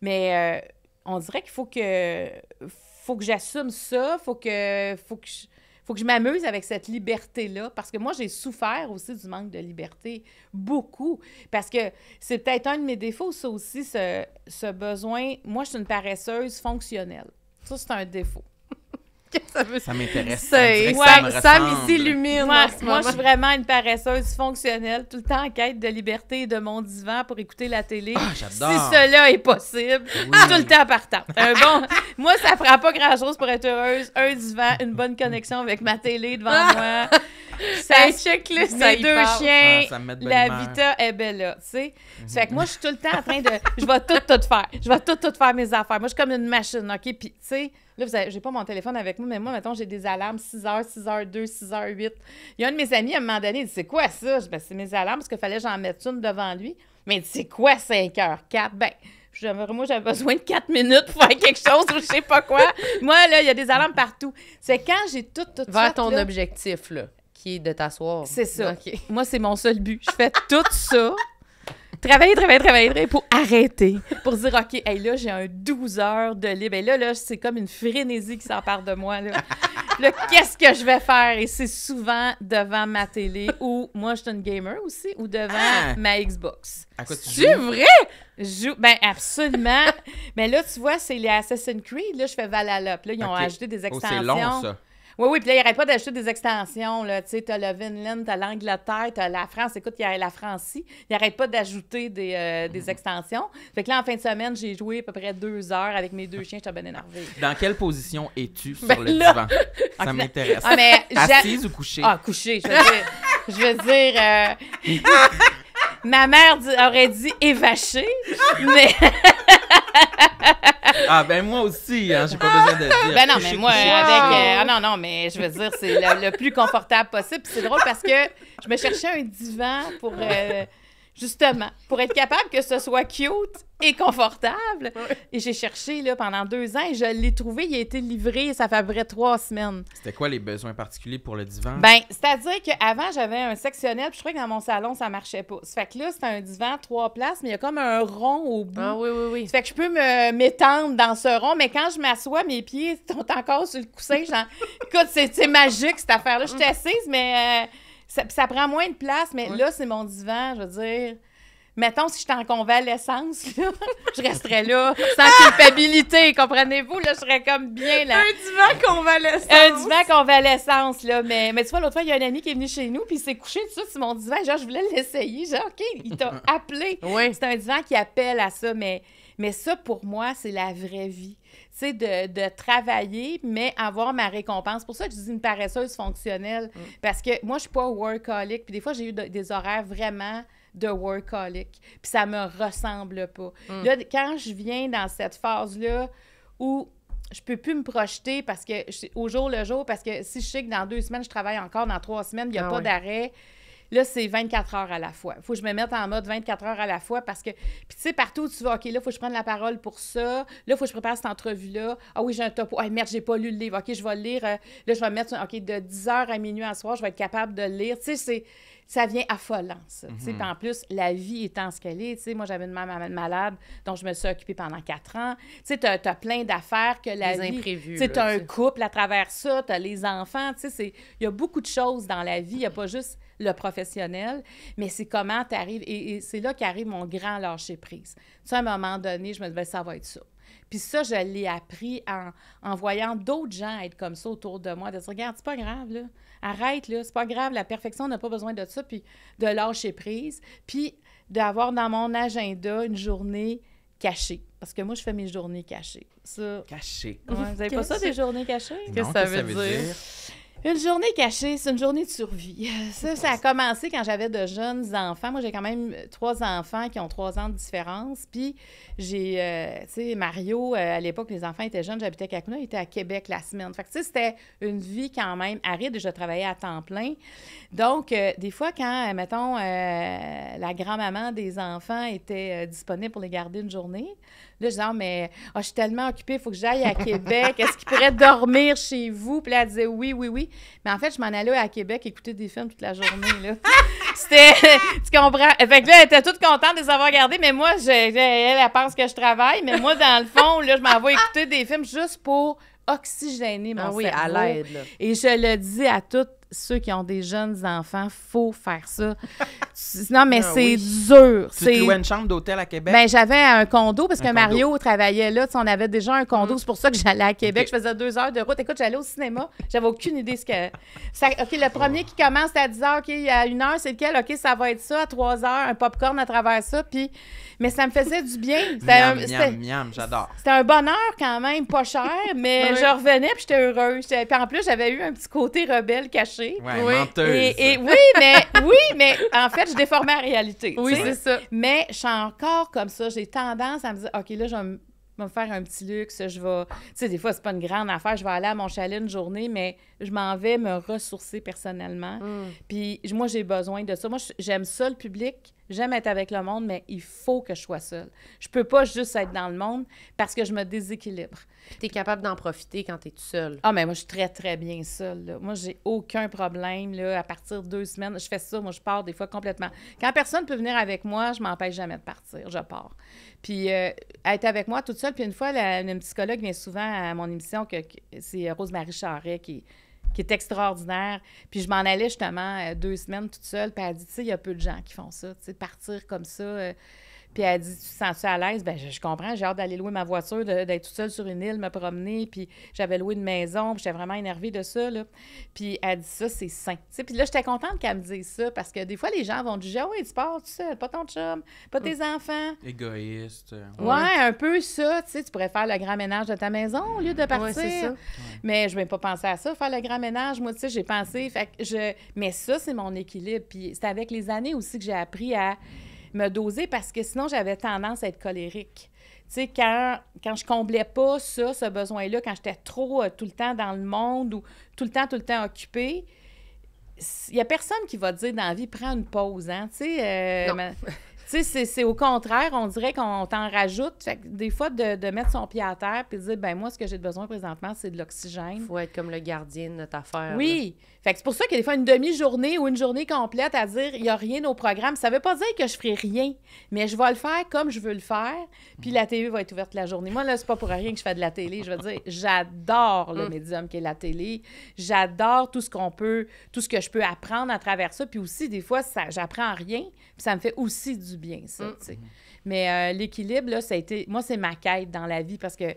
[SPEAKER 3] Mais euh, on dirait qu'il faut que, faut que j'assume ça, faut que, faut que faut que je m'amuse avec cette liberté-là, parce que moi, j'ai souffert aussi du manque de liberté, beaucoup, parce que c'est peut-être un de mes défauts, ça aussi, ce, ce besoin. Moi, je suis une paresseuse fonctionnelle. Ça, c'est un défaut
[SPEAKER 1] ça m'intéresse. ça
[SPEAKER 2] moi, je suis
[SPEAKER 3] vraiment une paresseuse fonctionnelle, tout le temps en quête de liberté de mon divan pour écouter la télé. Ah, si cela est possible, tout le temps partant. Un bon, moi, ça fera pas grand-chose pour être heureuse. Un divan, une bonne connexion avec ma télé devant moi. Ça, checklist, mes deux chiens, ah, la est belle là, tu sais. Mhm. Fait que moi, je suis tout le temps en train de... Je vais tout, tout faire. Je vais tout, tout faire mes affaires. Moi, je suis comme une machine, OK? Puis, tu sais, Là, j'ai pas mon téléphone avec moi, mais moi, mettons, j'ai des alarmes 6h, 6h, 2, 6h, 8. Il y a un de mes amis, à un moment donné, il dit C'est quoi ça ben, C'est mes alarmes, parce qu'il fallait que j'en mette une devant lui. Mais c'est quoi 5 h 4 Ben, moi, j'avais besoin de 4 minutes pour faire quelque chose ou je sais pas quoi. Moi, là, il y a des alarmes partout. C'est quand j'ai tout, tout Vers ton
[SPEAKER 2] objectif, là, qui est de t'asseoir. C'est ça. Moi, c'est mon seul but.
[SPEAKER 3] Je fais tout ça travailler, travailler, travailler, pour arrêter, pour dire, OK, et là, j'ai un 12 heures de libre. Et là, là c'est comme une frénésie qui s'empare de moi. Là, qu'est-ce que je vais faire? Et c'est souvent devant ma télé ou moi, je suis une gamer aussi, ou devant ah! ma Xbox.
[SPEAKER 1] À tu vrai?
[SPEAKER 3] joue, ben absolument. Mais là, tu vois, c'est les Assassin's Creed. Là, je fais Valhalla. là, ils ont ajouté des oh, extensions. c'est long, ça. Oui, oui, puis là, il n'arrête pas d'ajouter des extensions. Tu sais, tu as le Vinland, as l'Angleterre, as la France. Écoute, il y a la Francie. Il n'arrête pas d'ajouter des, euh, des, mm-hmm. extensions. Fait que là, en fin de semaine, j'ai joué à peu près deux heures avec mes deux chiens. J'étais bien énervée.
[SPEAKER 1] Dans quelle position es-tu ben sur le divan? Ça m'intéresse. Ah, mais Assise ou couchée? Ah,
[SPEAKER 3] couchée. Je veux dire... Je veux dire euh, Ma mère aurait dit évachée, mais...
[SPEAKER 1] ah, ben moi aussi, hein, j'ai pas besoin de dire. Ben non, mais moi, avec. Euh, ah non,
[SPEAKER 3] non, mais je veux dire, c'est le, plus confortable possible. c'est drôle parce que je me cherchais un divan pour. Euh, justement, pour être capable que ce soit cute et confortable. Et j'ai cherché là, pendant deux ans et je l'ai trouvé. Il a été livré, ça fait à trois semaines.
[SPEAKER 1] C'était quoi les besoins particuliers pour le divan? Ben,
[SPEAKER 3] c'est-à-dire qu'avant, j'avais un sectionnel, je trouvais que dans mon salon, ça marchait pas. Ça fait que là, c'est un divan, trois places, mais il y a comme un rond au bout. Ah oui, oui, oui. fait que je peux me m'étendre dans ce rond, mais quand je m'assois, mes pieds sont encore sur le coussin. Écoute, c'est magique, cette affaire-là. Je t'assise mm. mais... Euh, ça, prend moins de place, mais là, c'est mon divan, je veux dire. Mettons, si j'étais en convalescence, je resterais là, sans ah! culpabilité, comprenez-vous? Là, je serais comme bien là. Un divan convalescence! Un divan convalescence, là. Mais, mais tu vois, l'autre fois, il y a un ami qui est venu chez nous, puis il s'est couché sur mon divan. Genre, je voulais l'essayer. Genre, OK, il t'a appelé. C'est un divan qui appelle à ça, mais, mais ça, pour moi, c'est la vraie vie c'est de, de, travailler, mais avoir ma récompense. Pour ça, je dis une paresseuse fonctionnelle, mm. parce que moi, je ne suis pas workaholic. Puis des fois, j'ai eu des horaires vraiment de workaholic, puis ça me ressemble pas. Mm. Là, quand je viens dans cette phase-là où je peux plus me projeter parce que au jour le jour, parce que si je sais que dans deux semaines, je travaille encore, dans trois semaines, il n'y a ah pas d'arrêt, Là, c'est 24 heures à la fois. faut que je me mette en mode 24 heures à la fois parce que, puis tu sais, partout où tu vas, OK, là, faut que je prenne la parole pour ça. Là, il faut que je prépare cette entrevue-là. Ah oui, j'ai un topo. Ah merde, j'ai pas lu le livre. OK, je vais le lire. Euh, là, je vais me mettre, OK, de 10 heures à minuit en soir, je vais être capable de le lire. Tu sais, ça vient affolant, ça. tu sais mhm. En plus, la vie étant ce qu'elle est, moi, j'avais une maman malade dont je me suis occupée pendant quatre ans. Tu sais, tu as plein d'affaires que la vie... imprévus. Tu as un couple à travers ça, tu as les enfants. Tu sais, il y a beaucoup de choses dans la vie. Il n'y a pas juste le professionnel, mais c'est comment tu arrives. Et, c'est là qu'arrive mon grand lâcher-prise. Tu sais, à un moment donné, je me disais, ça va être ça. Puis ça, je l'ai appris en, en voyant d'autres gens être comme ça autour de moi, de dire, regarde, c'est pas grave, là. Arrête, là. C'est pas grave, la perfection, n'a pas besoin de ça. Puis de lâcher prise. Puis d'avoir dans mon agenda une journée cachée. Parce que moi, je fais mes journées cachées. Ça...
[SPEAKER 2] Cachées. vous avez pas
[SPEAKER 3] ça, des journées cachées? Qu'est-ce que ça, veut, dire? Une journée cachée, c'est une journée de survie. Ça, ça a commencé quand j'avais de jeunes enfants. Moi, j'ai quand même trois enfants qui ont trois ans de différence. Puis, j'ai, euh, tu sais, Mario, euh, à l'époque, les enfants étaient jeunes, j'habitais à Kakuna, il était à Québec la semaine. Fait que, tu sais, c'était une vie quand même aride et je travaillais à temps plein. Donc, euh, des fois, quand, mettons, la grand-maman des enfants était disponible pour les garder une journée, Là, je ah, mais ah, je suis tellement occupée, il faut que j'aille à Québec. Est-ce qu'il pourrait dormir chez vous? Puis là, elle disait, oui, oui, oui. Mais en fait, je m'en allais à Québec écouter des films toute la journée. Là. C'était. tu comprends? Fait là, elle était toute contente de les avoir gardés, mais moi, elle, pense que je travaille. Mais moi, dans le fond, là, je m'en vais écouter des films juste pour oxygéner ah mon ah oui, à l'aide. Et je le dis à toutes ceux qui ont des jeunes enfants, faut faire ça. non, mais ah c'est dur. Tu louais une chambre d'hôtel à Québec? Ben, j'avais un condo parce que Mario travaillait là. On avait déjà un condo. Hum. C'est pour ça que j'allais à Québec. Je faisais deux heures de route. Écoute, j'allais au cinéma. J'avais aucune idée ce que. Ça, OK, le oh. premier qui commence à 10 h, OK, a une heure c'est lequel? OK, ça va être ça. À 3 heures un pop-corn à travers ça. Puis... Mais ça me faisait du bien.
[SPEAKER 1] Miam, j'adore.
[SPEAKER 3] C'était un bonheur quand même, pas cher, mais je revenais puis j'étais heureuse. Puis en plus, j'avais eu un petit côté rebelle caché oui. Et, oui, mais, oui, mais en fait, je déformais la réalité. Oui, c'est ça. Mais je suis encore comme ça. J'ai tendance à me dire, OK, là, je vais me, faire un petit luxe. Je vais. Tu sais, des fois, c'est pas une grande affaire. Je vais aller à mon chalet une journée, mais je m'en vais me ressourcer personnellement. Mm. Puis moi, j'ai besoin de ça. Moi, j'aime ça, le public J'aime être avec le monde, mais il faut que je sois seule. Je peux pas juste être dans le monde parce que je me déséquilibre. Tu es capable d'en profiter quand tu es seule. Ah, mais moi, je suis très, très bien seule. Moi, j'ai aucun problème. Là, à partir de deux semaines, je fais ça. Moi, je pars des fois complètement. Quand personne peut venir avec moi, je m'empêche jamais de partir. Je pars. Puis, euh, être avec moi toute seule. Puis, une fois, une psychologue vient souvent à mon émission, que, c'est Rosemary Charret qui qui est extraordinaire. Puis je m'en allais justement euh, deux semaines toute seule, puis elle dit, tu sais, il y a peu de gens qui font ça, tu sais, partir comme ça. Euh, puis elle dit Tu te sens-tu à l'aise ben, je, comprends, j'ai hâte d'aller louer ma voiture, d'être toute seule sur une île, me promener. Puis j'avais loué une maison, puis j'étais vraiment énervée de ça. Là. Puis elle dit Ça, c'est sain. puis là, j'étais contente qu'elle me dise ça parce que des fois, les gens vont dire ah oui, tu pars tout seul, pas ton chum, pas tes enfants.
[SPEAKER 1] Égoïste. Euh, ouais.
[SPEAKER 3] un peu ça. Tu sais, tu pourrais faire le grand ménage de ta maison au lieu de partir. Ouais, ça. Mais je vais pas penser à ça, faire le grand ménage. Moi, tu sais, j'ai pensé. Fait je... Mais ça, c'est mon équilibre. Puis c'est avec les années aussi que j'ai appris à me doser parce que sinon, j'avais tendance à être colérique. Tu sais, quand, quand je comblais pas ça, ce besoin-là, quand j'étais trop euh, tout le temps dans le monde ou tout le temps, tout le temps occupée, il n'y a personne qui va te dire dans la vie, prends une pause, hein, tu sais. Euh, Tu sais, c'est au contraire, on dirait qu'on t'en rajoute. Fait des fois, de, mettre son pied à terre puis de dire, ben moi, ce que j'ai besoin présentement, c'est de l'oxygène. Faut être comme le gardien de notre affaire. Oui. Fait que c'est pour ça qu'il y a des fois une demi-journée ou une journée complète à dire, il n'y a rien au programme. Ça veut pas dire que je ferai rien, mais je vais le faire comme je veux le faire. Puis la télé va être ouverte la journée. Moi, là, c'est pas pour rien que je fais de la télé. Je veux dire, j'adore le mm. médium qui est la télé. J'adore tout ce qu'on peut, tout ce que je peux apprendre à travers ça. Puis aussi, des fois, ça, j'apprends rien. Puis ça me fait aussi du bien, ça. Mm. Mais euh, l'équilibre, là, ça a été. Moi, c'est ma quête dans la vie parce que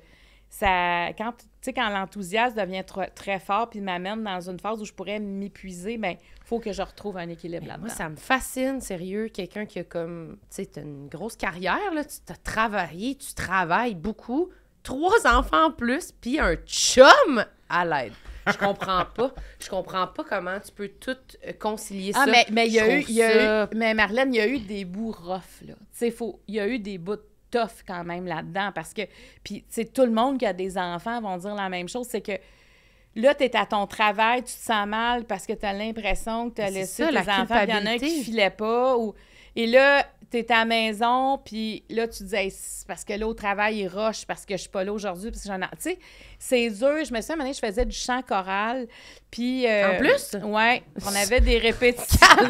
[SPEAKER 3] ça. Quand, quand l'enthousiasme devient trop, très fort puis m'amène dans une phase où je pourrais m'épuiser, bien, il faut que je retrouve un équilibre là Moi, ça me fascine, sérieux.
[SPEAKER 2] Quelqu'un qui a comme. Tu sais, une grosse carrière, là, tu as travaillé, tu travailles beaucoup, trois enfants en plus, puis un chum à l'aide je comprends pas. Je comprends pas comment tu peux tout euh, concilier ah, ça. mais, mais
[SPEAKER 3] Marlène, il y a eu des bouts rough, là. il y a eu des bouts tough quand même là-dedans parce que, puis, tout le monde qui a des enfants vont dire la même chose, c'est que Là, tu es à ton travail, tu te sens mal parce que tu as l'impression que tu as laissé ça, enfants, il y en a un qui filait pas. Ou... Et là, t'es à la maison, puis là, tu disais, parce que là, au travail, il roche, parce que je suis pas là aujourd'hui, parce que j'en ai. Tu sais, c'est dur. Je me souviens, donné, je faisais du chant choral. Puis. Euh, en plus? Ouais. On avait des répétitions. ouais,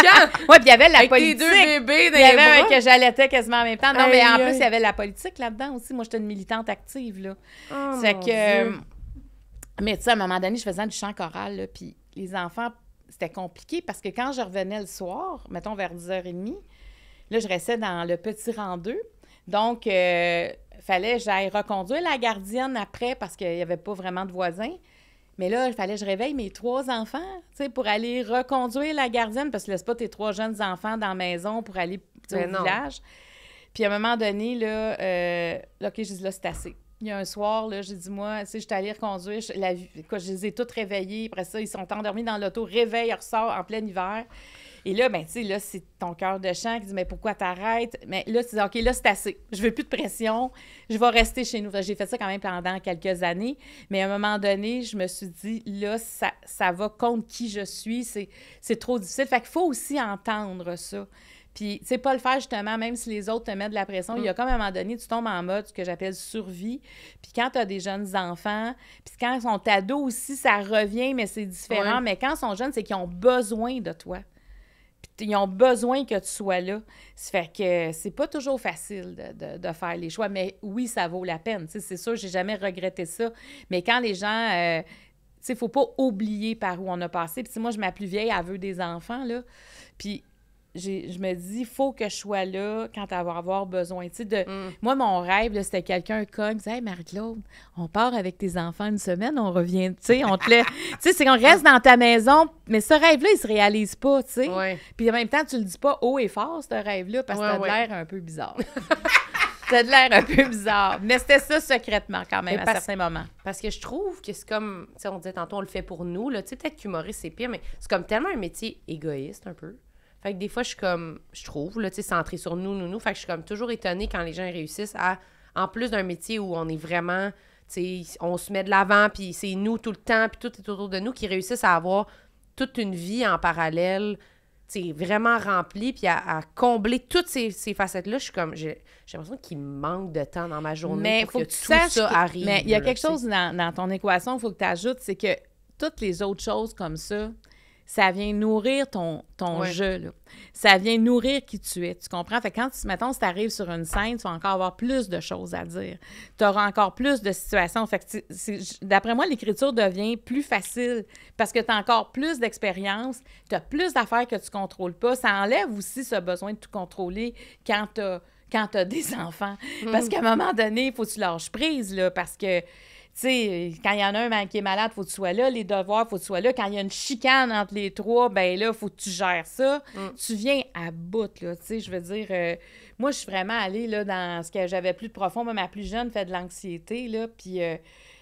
[SPEAKER 3] puis il y avait la avec politique. Tes deux bébés dans Il y avait que j'allaitais quasiment en même temps. Non, mais en plus, il y avait la politique là-dedans aussi. Moi, j'étais une militante active, là. c'est
[SPEAKER 1] oh, fait que. Euh,
[SPEAKER 3] mais tu sais, à un moment donné, je faisais du chant choral, puis les enfants c'était compliqué parce que quand je revenais le soir, mettons vers 10h30, là, je restais dans le petit rang 2. Donc, il euh, fallait que j'aille reconduire la gardienne après parce qu'il n'y avait pas vraiment de voisins. Mais là, il fallait que je réveille mes trois enfants, tu sais, pour aller reconduire la gardienne, parce que tu laisses pas tes trois jeunes enfants dans la maison pour aller au le village. Puis à un moment donné, là, euh, OK, je dis là, c'est assez. Il y a un soir, là, j'ai dit, moi, si je t'allais allée reconduire, je, je les ai toutes réveillées. Après ça, ils sont endormis dans l'auto, réveil, ressort en plein hiver. Et là, ben, c'est ton cœur de chant qui dit, mais pourquoi t'arrêtes? Mais là, tu dis, OK, là, c'est assez. Je veux plus de pression. Je vais rester chez nous. J'ai fait ça quand même pendant quelques années. Mais à un moment donné, je me suis dit, là, ça, va contre qui je suis. C'est trop difficile. Fait qu'il faut aussi entendre ça. Puis, tu sais, pas le faire justement, même si les autres te mettent de la pression. Il y a mm. comme même un moment donné, tu tombes en mode ce que j'appelle survie. Puis quand tu as des jeunes enfants, puis quand ils sont ados aussi, ça revient, mais c'est différent. Mais quand ils sont jeunes, c'est qu'ils ont besoin de toi. Puis ils ont besoin que tu sois là. Ça fait que c'est pas toujours facile de, faire les choix, mais oui, ça vaut la peine. C'est sûr, j'ai jamais regretté ça. Mais quand les gens. Euh, tu faut pas oublier par où on a passé. Puis moi, je ma plus vieille, aveu des enfants, là. Puis je me dis, il faut que je sois là quand elle va avoir besoin. De, mm. Moi, mon rêve, c'était quelqu'un comme, disait, hey, Marie-Claude, on part avec tes enfants une semaine, on revient, tu sais, on te c'est qu'on reste dans ta maison, mais ce rêve-là, il ne se réalise pas, tu sais. Puis en même temps, tu le dis pas haut et fort, ce rêve-là, parce que ça as l'air un peu bizarre. as l'air un peu bizarre.
[SPEAKER 2] Mais c'était ça secrètement, quand même, à certains moments. Parce que je trouve que c'est comme, tu sais, on disait tantôt, on le fait pour nous, là. Tu sais, peut-être qu'humoriste, c'est pire, mais c'est comme tellement un métier égoïste, un peu. Fait que des fois, je suis comme, je trouve, là, tu sais, centré sur nous, nous, nous. Fait que je suis comme toujours étonnée quand les gens réussissent à, en plus d'un métier où on est vraiment, tu sais, on se met de l'avant, puis c'est nous tout le temps, puis tout est autour de nous, qui réussissent à avoir toute une vie en parallèle, tu sais, vraiment remplie, puis à, combler toutes ces, facettes-là. Je suis comme, j'ai l'impression qu'il manque de temps dans ma journée mais pour faut que, tout ça arrive. Mais il y a quelque
[SPEAKER 3] chose dans, dans, ton équation, il faut que tu ajoutes, c'est que toutes les autres choses comme ça, ça vient nourrir ton, ton jeu. Ça vient nourrir qui tu es. Tu comprends? Fait que quand, mettons, si tu arrives sur une scène, tu vas encore avoir plus de choses à dire. Tu auras encore plus de situations. Fait d'après moi, l'écriture devient plus facile parce que tu as encore plus d'expérience, tu as plus d'affaires que tu contrôles pas. Ça enlève aussi ce besoin de tout contrôler quand tu as des enfants. Parce mm. qu'à un moment donné, il faut que tu lâches prise, là, parce que sais, euh, quand il y en a un ben, qui est malade, faut que tu sois là. Les devoirs, faut que tu sois là. Quand il y a une chicane entre les trois, ben là, faut que tu gères ça. Mm. Tu viens à bout, là. Tu sais, je veux dire, euh, moi, je suis vraiment allée là, dans ce que j'avais plus de profond. ma plus jeune fait de l'anxiété, là. Puis. Euh,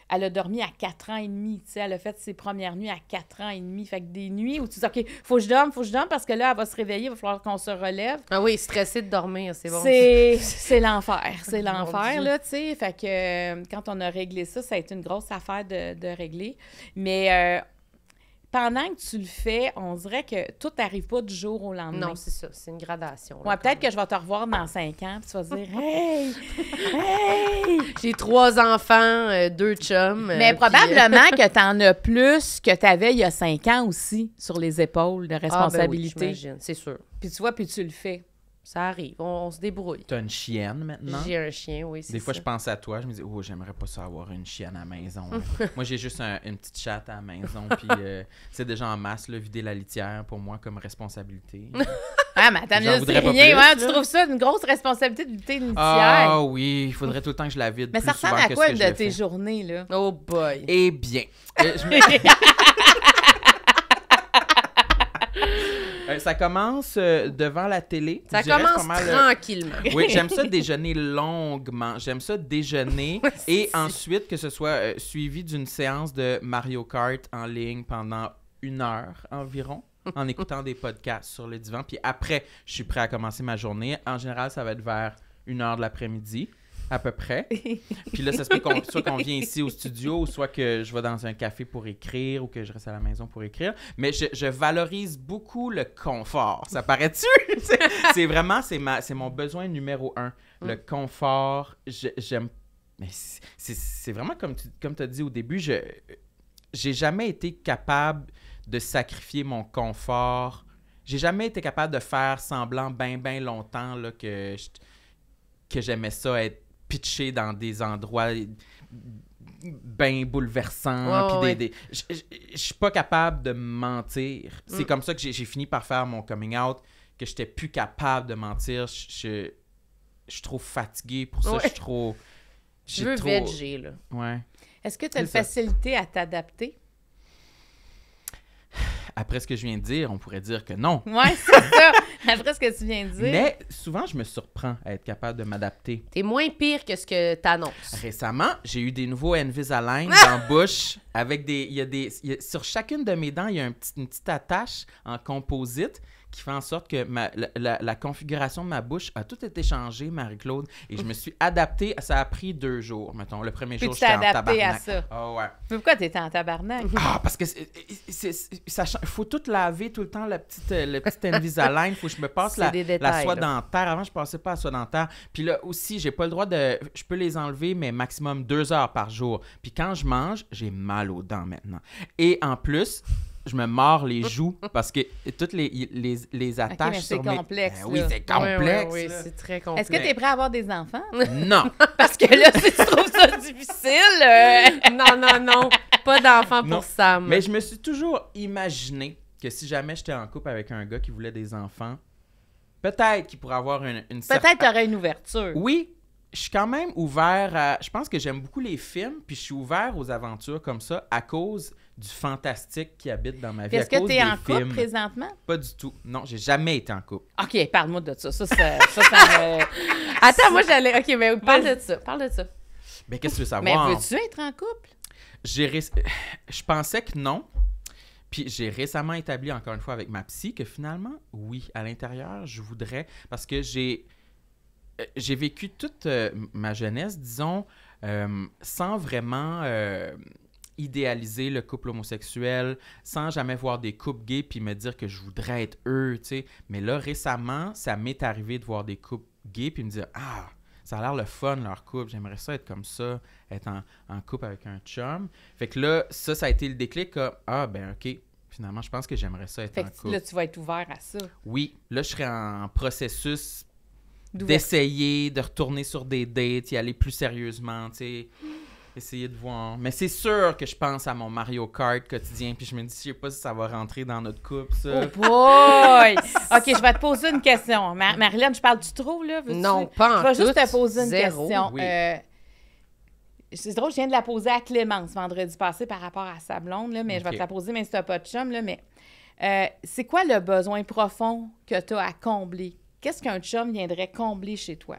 [SPEAKER 3] elle a dormi à 4 ans et demi, tu sais, elle a fait ses premières nuits à 4 ans et demi, fait que des nuits où tu dis OK, faut que je dorme, faut que je dorme parce que là elle va se réveiller, il va falloir qu'on se relève. Ah oui, stressé de dormir, c'est bon. C'est l'enfer, c'est l'enfer là, tu sais, fait que euh, quand on a réglé ça, ça a été une grosse affaire de, régler, mais euh, pendant que tu le fais, on dirait que tout n'arrive pas du jour au lendemain. Non, c'est ça, c'est une gradation. peut-être que je vais te revoir dans cinq ans, puis tu vas dire Hey!
[SPEAKER 2] J'ai trois enfants, euh, deux chums. Euh, Mais probablement euh, que
[SPEAKER 3] tu en as plus que tu avais il y a cinq ans aussi sur les épaules de ah, ben responsabilité.
[SPEAKER 2] c'est sûr. Puis tu vois, puis tu le fais. Ça arrive, on, se débrouille.
[SPEAKER 1] T'as une chienne maintenant? J'ai un chien, oui, Des fois, je pense à toi, je me dis, oh, j'aimerais pas ça avoir une chienne à la maison. moi, j'ai juste une petite chatte à la maison, puis euh, sais, déjà en masse, le vider la litière pour moi comme responsabilité. ah, mais attends, c'est rien, ouais, tu trouves
[SPEAKER 3] ça une grosse responsabilité de vider une litière? Ah
[SPEAKER 1] oui, il faudrait tout le temps que je la vide. Mais ça ressemble à quoi de tes
[SPEAKER 3] journées, là? Oh boy!
[SPEAKER 1] Eh bien, euh, Euh, ça commence euh, devant la télé. Ça commence euh, tranquillement. Oui, j'aime ça déjeuner longuement. J'aime ça déjeuner et ensuite que ce soit suivi d'une séance de Mario Kart en ligne pendant une heure environ en écoutant des podcasts sur le divan. Puis après, je suis prêt à commencer ma journée. En général, ça va être vers une heure de l'après-midi à peu près. Puis là, ça se peut qu'on, soit qu'on vient ici au studio, soit que je vais dans un café pour écrire ou que je reste à la maison pour écrire. Mais je, valorise beaucoup le confort. Ça paraît-tu? c'est, vraiment, c'est, ma, c'est mon besoin numéro un. Le mm. confort, j'aime. Mais c'est, vraiment comme tu comme as dit au début, je j'ai jamais été capable de sacrifier mon confort. J'ai jamais été capable de faire semblant ben ben longtemps là, que que j'aimais ça être pitcher dans des endroits bien bouleversants. Je des, Je suis pas capable de mentir. C'est mm. comme ça que j'ai fini par faire mon coming out, que je n'étais plus capable de mentir. Je suis trop fatigué pour ça. Je suis trop. Je veux trop... là. Ouais. Est-ce que tu as une
[SPEAKER 3] facilité à t'adapter?
[SPEAKER 1] Après ce que je viens de dire, on pourrait dire que non. Ouais, c'est ça.
[SPEAKER 3] Après ce
[SPEAKER 2] que tu viens de dire. Mais
[SPEAKER 1] souvent, je me surprends à être capable de m'adapter.
[SPEAKER 2] T'es moins pire que ce que t'annonces.
[SPEAKER 1] Récemment, j'ai eu des nouveaux Invisalign en ah! bouche avec des. des sur chacune de mes dents, il y a une petite attache en composite qui fait en sorte que la, configuration de ma bouche a tout été changée, Marie-Claude, et je me suis adaptée. Ça a pris deux jours, mettons. Le premier jour, j'étais en tabarnak. à ça. Ah, mais pourquoi étais en tabarnak? Ah, parce que faut tout laver tout le temps, la petite, euh, le petit Invisalign. faut que je me passe la, soie dentaire. Avant, je ne passais pas à la soie dentaire. Puis là aussi, j'ai pas le droit de... Je peux les enlever, mais maximum deux heures par jour. Puis quand je mange, j'ai mal aux dents maintenant. Et en plus, je me mords les joues parce que toutes les, attaches sur mes... complexe. Ben oui, c'est complexe. Oui, c'est très
[SPEAKER 3] complexe. Est-ce que tu es prêt à avoir des enfants? Non. parce que là, si tu trouves ça difficile... Euh. non, non, non. Pas d'enfants pour Sam.
[SPEAKER 1] Mais je me suis toujours imaginé que si jamais j'étais en couple avec un gars qui voulait des enfants, peut-être qu'il pourrait avoir une... une peut-être tu
[SPEAKER 3] une ouverture.
[SPEAKER 1] Oui, je suis quand même ouvert à. Je pense que j'aime beaucoup les films, puis je suis ouvert aux aventures comme ça à cause du fantastique qui habite dans ma vie. Est-ce que tu es en couple présentement? Pas du tout. Non, j'ai jamais été en couple.
[SPEAKER 3] OK, parle-moi de ça. Ça, Attends, moi, j'allais. OK, mais parle de ça. Parle de ça.
[SPEAKER 1] Mais qu'est-ce que tu veux savoir? Mais veux-tu être en couple? Je pensais que non. Puis j'ai récemment établi, encore une fois, avec ma psy, que finalement, oui, à l'intérieur, je voudrais. Parce que j'ai. Euh, j'ai vécu toute euh, ma jeunesse, disons, euh, sans vraiment idéaliser le couple homosexuel sans jamais voir des couples gays puis me dire que je voudrais être eux, tu sais. Mais là, récemment, ça m'est arrivé de voir des couples gays puis me dire Ah, ça a l'air le fun leur couple, j'aimerais ça être comme ça, être en, en, couple avec un chum. Fait que là, ça, ça a été le déclic Ah, ben ok, finalement, je pense que j'aimerais ça être en couple. Là, tu vas être ouvert à ça. Oui, là, je serais en processus d'essayer de retourner sur des dates, y aller plus sérieusement, tu sais essayer de voir. Mais c'est sûr que je pense à mon Mario Kart quotidien, puis je me dis, je sais pas si ça va rentrer dans notre couple, ça. Oh
[SPEAKER 3] OK, je vais te poser une question. Mar Marilyn, je parle du trou là? Non, pas en Je vais juste te poser une question. Euh, c'est drôle, je viens de la poser à Clémence vendredi passé par rapport à sa blonde, là, mais je vais te la poser, mais c'est pas de chum, là, mais euh, c'est quoi le besoin profond que tu as à combler? Qu'est-ce qu'un chum viendrait combler chez toi?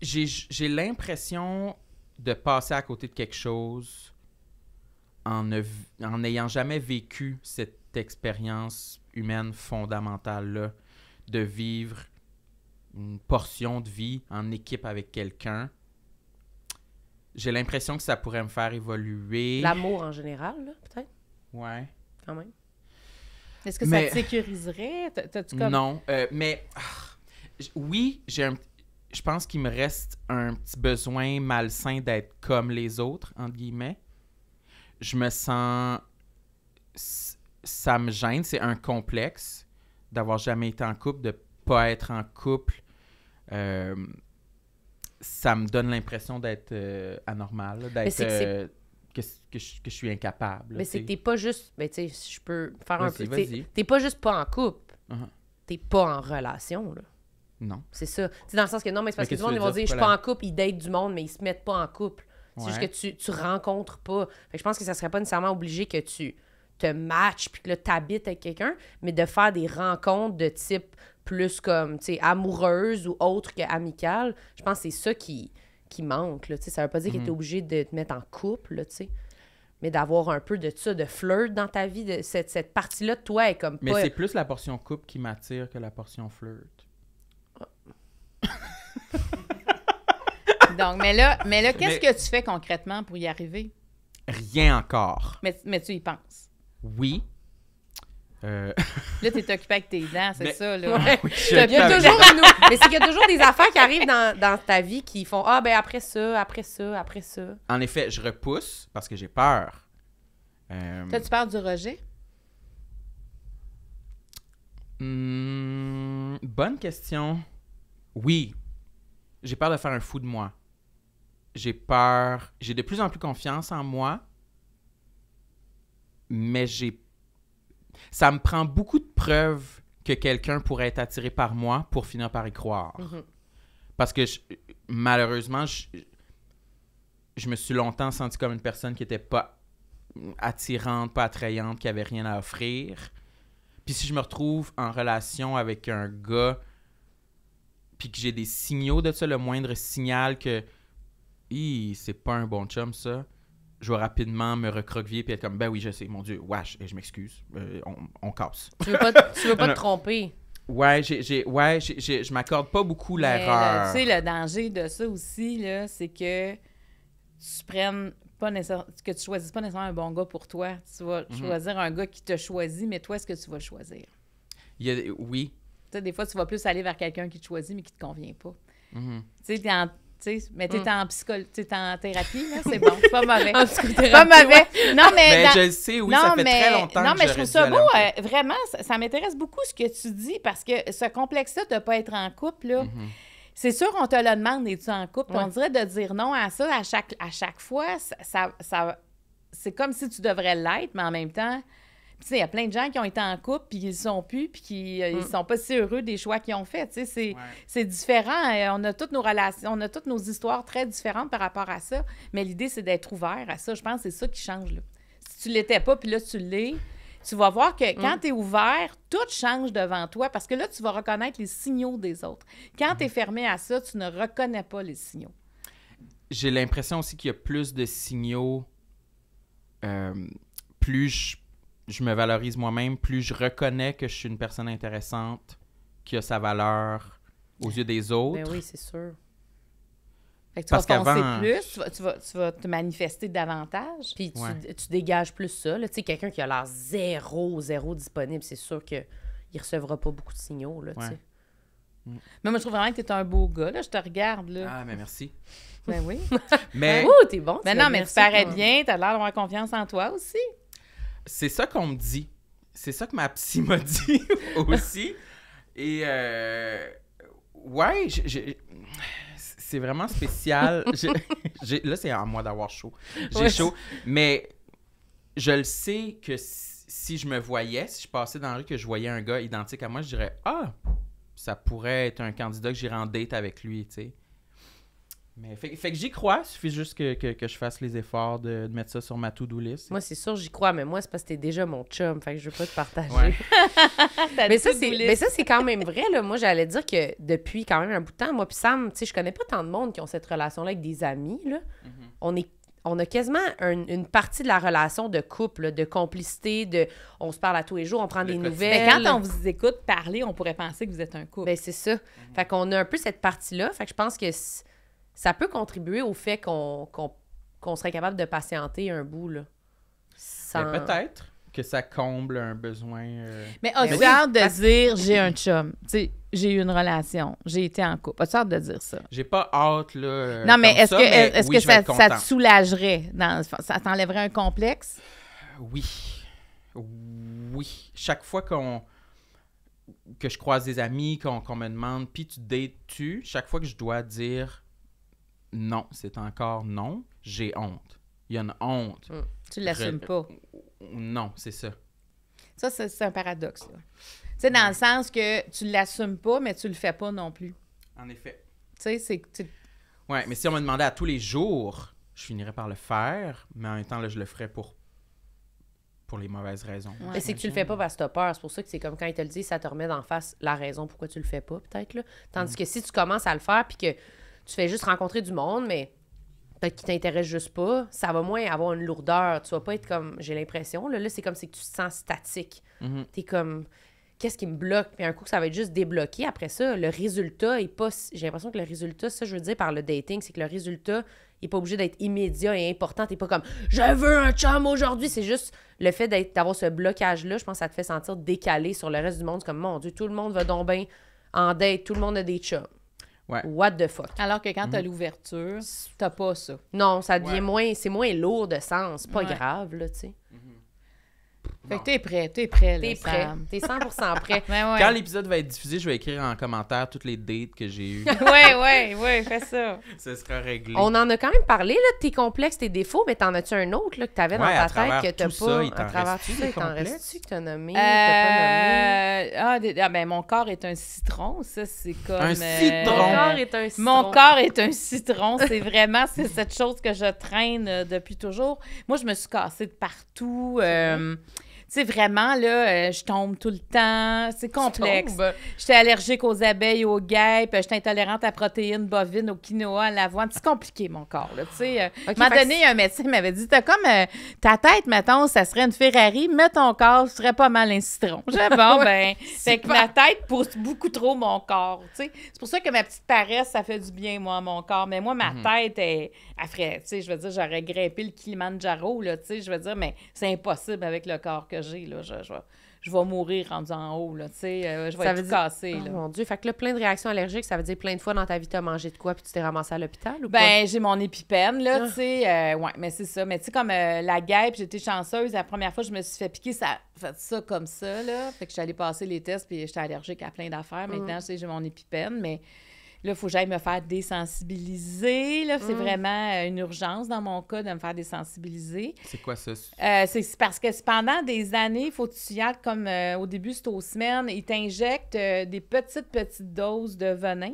[SPEAKER 1] j'ai l'impression de passer à côté de quelque chose en n'ayant jamais vécu cette expérience humaine fondamentale-là, de vivre une portion de vie en équipe avec quelqu'un. J'ai l'impression que ça pourrait me faire évoluer. L'amour
[SPEAKER 2] en général, peut-être? Ouais. Quand même. Est-ce que ça te sécuriserait? Non,
[SPEAKER 1] euh, mais... Ah, oui, j'ai un je pense qu'il me reste un petit besoin malsain d'être comme les autres, entre guillemets. Je me sens. Ça me gêne, c'est un complexe d'avoir jamais été en couple, de pas être en couple. Euh, ça me donne l'impression d'être anormal, d'être. que, je, suis incapable. Mais c'est t'es
[SPEAKER 2] pas juste. Ben, tu sais, je peux faire un tu T'es pas juste pas en couple. Uh-huh. T'es pas en relation, là. Non. C'est ça. C'est dans le sens que non, mais c'est parce que, tout le monde, va dire, je suis pas en couple, ils datent du monde, mais ils se mettent pas en couple. C'est juste que tu, tu rencontres pas. Fait que je pense que ça serait pas nécessairement obligé que tu te matches puis que là, habites avec quelqu'un, mais de faire des rencontres de type plus comme, tu sais, amoureuse ou autre que je pense que c'est ça qui, qui manque, là, Ça veut pas dire que tu que t'es mhm. obligé de te mettre en couple, là, tu sais mais d'avoir un peu de ça, de flirt dans ta vie, de cette, partie-là de toi est comme Mais c'est
[SPEAKER 1] plus la portion couple qui m'attire que la portion flirt.
[SPEAKER 3] Donc, mais là, mais là qu'est-ce que tu fais concrètement pour y arriver?
[SPEAKER 1] Rien encore.
[SPEAKER 3] Mais, tu y penses?
[SPEAKER 1] Oui. Euh.
[SPEAKER 3] Là, t'es occupé avec tes dents, c'est ça, Mais c'est qu'il y a toujours des affaires qui arrivent dans, ta vie qui font Ah,
[SPEAKER 2] ben après ça, après ça, après ça.
[SPEAKER 1] En effet, je repousse parce que j'ai peur. Euh... tu
[SPEAKER 3] parles du rejet?
[SPEAKER 1] Hmm, bonne question. Oui, j'ai peur de faire un fou de moi. J'ai peur. J'ai de plus en plus confiance en moi. Mais j'ai. Ça me prend beaucoup de preuves que quelqu'un pourrait être attiré par moi pour finir par y croire. Mhm. Parce que malheureusement, je... me suis longtemps senti comme une personne qui n'était pas attirante, pas attrayante, qui avait rien à offrir. Puis si je me retrouve en relation avec un gars puis que j'ai des signaux de ça, le moindre signal que il c'est pas un bon chum ça, je vais rapidement me recroqueviller puis être comme ben oui, je sais, mon Dieu, wesh, et je m'excuse, euh, on, casse. Tu veux pas, veux pas te tromper. Ouais, j'ai, j'ai, je m'accorde pas beaucoup euh, l'erreur. Tu
[SPEAKER 3] sais, le danger de ça aussi, c'est que tu prennes pas que tu choisisses pas nécessairement un bon gars pour toi. Tu vas mhm. choisir un gars qui te choisit, mais toi, est-ce que tu vas choisir?
[SPEAKER 1] Il oui,
[SPEAKER 3] sais, des fois, tu vas plus aller vers quelqu'un qui te choisit, mais qui te convient pas. Mhm. Tu sais, en mais t'es mm. en en thérapie, là, c'est bon, c'est pas mauvais. en pas mauvais. Non, mais. Ben, je sais, oui, ça fait très longtemps Non, mais je trouve ça beau, euh, vraiment, ça, m'intéresse beaucoup ce que tu dis, parce que ce complexe-là de pas être en couple, là, mhm. c'est sûr, on te le demande, es-tu en couple? On dirait de dire non à ça à chaque, à chaque fois, ça, ça, c'est comme si tu devrais l'être, mais en même temps, tu sais, il y a plein de gens qui ont été en couple, puis ils sont plus, puis qui ne euh, mm. sont pas si heureux des choix qu'ils ont faits. Tu sais, c'est, différent. Euh, on a toutes nos relations, on a toutes nos histoires très différentes par rapport à ça. Mais l'idée, c'est d'être ouvert à ça. Je pense que c'est ça qui change. Là. Si tu l'étais pas, puis là, tu l'es, tu vas voir que quand mm. tu es ouvert, tout change devant toi parce que là, tu vas reconnaître les signaux des autres. Quand tu es mm. fermé à ça, tu ne reconnais pas les signaux.
[SPEAKER 1] J'ai l'impression aussi qu'il y a plus de signaux. Euh, plus je je me valorise moi-même, plus je reconnais que je suis une personne intéressante, qui a sa valeur aux yeux des ben autres. Ben oui, c'est sûr. Parce vas penser
[SPEAKER 3] plus, tu vas, te manifester davantage, puis tu, dégages plus
[SPEAKER 2] ça. Tu sais, quelqu'un qui a l'air zéro, zéro disponible, c'est sûr qu'il ne recevra pas beaucoup de signaux.
[SPEAKER 3] Là, mm. Mais moi, je trouve vraiment que tu es un beau gars. Là. Je te regarde. Là. Ah, mais merci. Ben oui.
[SPEAKER 1] mais... Hein? Ouh,
[SPEAKER 3] t'es bon. Mais non, mais tu parais bien. T'as l'air d'avoir confiance en toi aussi.
[SPEAKER 1] C'est ça qu'on me dit. C'est ça que ma psy m'a dit aussi. Et euh, ouais, c'est vraiment spécial. là, c'est à moi d'avoir chaud. J'ai chaud. Mais je le sais que si, je me voyais, si je passais dans la rue que je voyais un gars identique à moi, je dirais Ah, ça pourrait être un candidat que j'irais en date avec lui, tu sais. Mais fait, que j'y crois, il suffit juste que, je fasse les efforts de, mettre ça sur ma to-do list. Moi, c'est sûr, j'y crois, mais moi, c'est parce que t'es déjà mon chum, fait que je veux pas te partager.
[SPEAKER 3] mais, ça, c'est, mais ça, c'est quand
[SPEAKER 2] même vrai, là. Moi, j'allais dire que depuis quand même un bout de temps, moi puis Sam, tu sais, je connais pas tant de monde qui ont cette relation-là avec des amis, là. Mm-hmm. On est on a quasiment une partie de la relation de couple, de complicité, de on se parle à tous les jours, on prend des nouvelles. Mais quand on vous écoute parler, on pourrait penser que vous êtes un couple. Ben c'est ça. Mm-hmm. Fait qu'on a un peu cette partie-là. Fait que je pense que ça peut contribuer au fait qu'on serait capable de patienter un bout. Là, Peut-être
[SPEAKER 1] que ça comble un besoin. Euh, mais as-tu de dire j'ai un
[SPEAKER 3] chum, tu j'ai eu une relation, j'ai été en couple. As-tu hâte de dire ça?
[SPEAKER 1] J'ai pas hâte, là. Euh, non, mais est-ce que, est -ce que ça, te
[SPEAKER 3] soulagerait? ça t'enlèverait un complexe?
[SPEAKER 1] Oui. Oui. Chaque fois qu'on que je croise des amis, qu'on me demande, puis tu dates-tu, chaque fois que je dois dire non, c'est encore non, j'ai honte. Il y a une honte. Hmm. Tu l'assumes pas. Non, c'est ça.
[SPEAKER 3] Ça, c'est un paradoxe. Tu dans le sens que tu l'assumes pas, mais tu le fais pas non plus. En effet. Tu sais, c'est.
[SPEAKER 1] Ouais, mais si on me demandait à tous les jours, je finirais par le faire, mais en même temps, là, je le ferais pour pour les mauvaises raisons. Mais c'est que tu le fais
[SPEAKER 2] pas parce que as peur. C'est pour ça que c'est comme quand il te le dit, ça te remet en face la raison pourquoi tu le fais pas, peut-être. Là. Tandis mm. que si tu commences à le faire, puis que tu fais juste rencontrer du monde, mais peut-être qui t'intéresse juste pas, ça va moins avoir une lourdeur. Tu vas pas être comme, j'ai l'impression, là, c'est comme si tu te sens statique. Mhm. Tu es comme, qu'est-ce qui me bloque? Puis un coup, ça va être juste débloqué. Après ça, le résultat est pas. J'ai l'impression que le résultat, ça, je veux dire par le dating, c'est que le résultat n'est pas obligé d'être immédiat et important. T'es pas comme, je veux un chum aujourd'hui. C'est juste le fait d'avoir ce blocage-là, je pense que ça te fait sentir décalé sur le reste du monde. comme, mon Dieu, tout le monde va donc bien en date, tout le monde a des chums. What the fuck? Alors que quand t'as mm. l'ouverture, t'as pas ça. Non, ça devient moins, c'est moins lourd de sens. Pas grave, là, tu sais. Mm-hmm. Fait que t'es prêt, t'es prêt. T'es prêt. T'es 100 prêt. Ben quand
[SPEAKER 1] l'épisode va être diffusé, je vais écrire en commentaire toutes les dates que j'ai eues. ouais, ouais, ouais, fais ça. Ce sera réglé. On en
[SPEAKER 2] a quand même parlé, là, de tes complexes, tes défauts, mais t'en as-tu un autre, là, que t'avais dans ta tête que t'as pas. Ça, à travers tout ça, il t'en reste-tu que t'as nommé, euh... as
[SPEAKER 3] pas nommé? Ah, ah, ben, mon corps est un citron, ça, c'est comme. Un euh, citron. Mon corps est un citron. Mon corps est un citron, c'est vraiment, c'est cette chose que je traîne euh, depuis toujours. Moi, je me suis cassée de partout sais, vraiment, là, euh, je tombe tout le temps. C'est complexe. J'étais allergique aux abeilles, aux guêpes. Euh, j'étais intolérante à protéines bovines, au quinoa, à l'avoine. C'est compliqué, mon corps, là, tu sais. un euh. donné, un médecin m'avait dit, t'as comme ta tête, mettons, ça serait une Ferrari, mais ton corps serait pas mal un citron. J'ai bon, ben, fait que ma tête pousse beaucoup trop mon corps, tu sais. C'est pour ça que ma petite paresse, ça fait du bien, moi, à mon corps. Mais moi, ma mhm. tête, est elle tu sais, je veux dire, j'aurais grimpé le Kilimanjaro, là, tu sais, je veux dire, mais c'est impossible avec le corps que je, vais mourir rendu en haut. Là, euh, je vais ça tout dire... Oh mon
[SPEAKER 2] Dieu. Fait que là, plein de réactions allergiques, ça veut dire plein de fois dans ta vie, tu as mangé de quoi puis tu t'es ramassé à l'hôpital ou Ben, j'ai
[SPEAKER 3] mon épipène. Là, ah. tu sais, euh, ouais, mais c'est ça. Mais tu sais, comme euh, la guêpe, j'étais chanceuse. La première fois, je me suis fait piquer, ça fait ça comme ça. Là. Fait que je suis passer les tests puis j'étais allergique à plein d'affaires. Mm. Maintenant, j'ai mon épipène. Mais Là, il faut que j'aille me faire désensibiliser. Là, c'est mm. vraiment euh, une urgence dans mon cas de me faire désensibiliser. C'est quoi ça? Euh, c'est parce que pendant des années, il faut que tu y ailles comme euh, au début, c'est aux semaines. Ils t'injectent des petites, petites doses de venin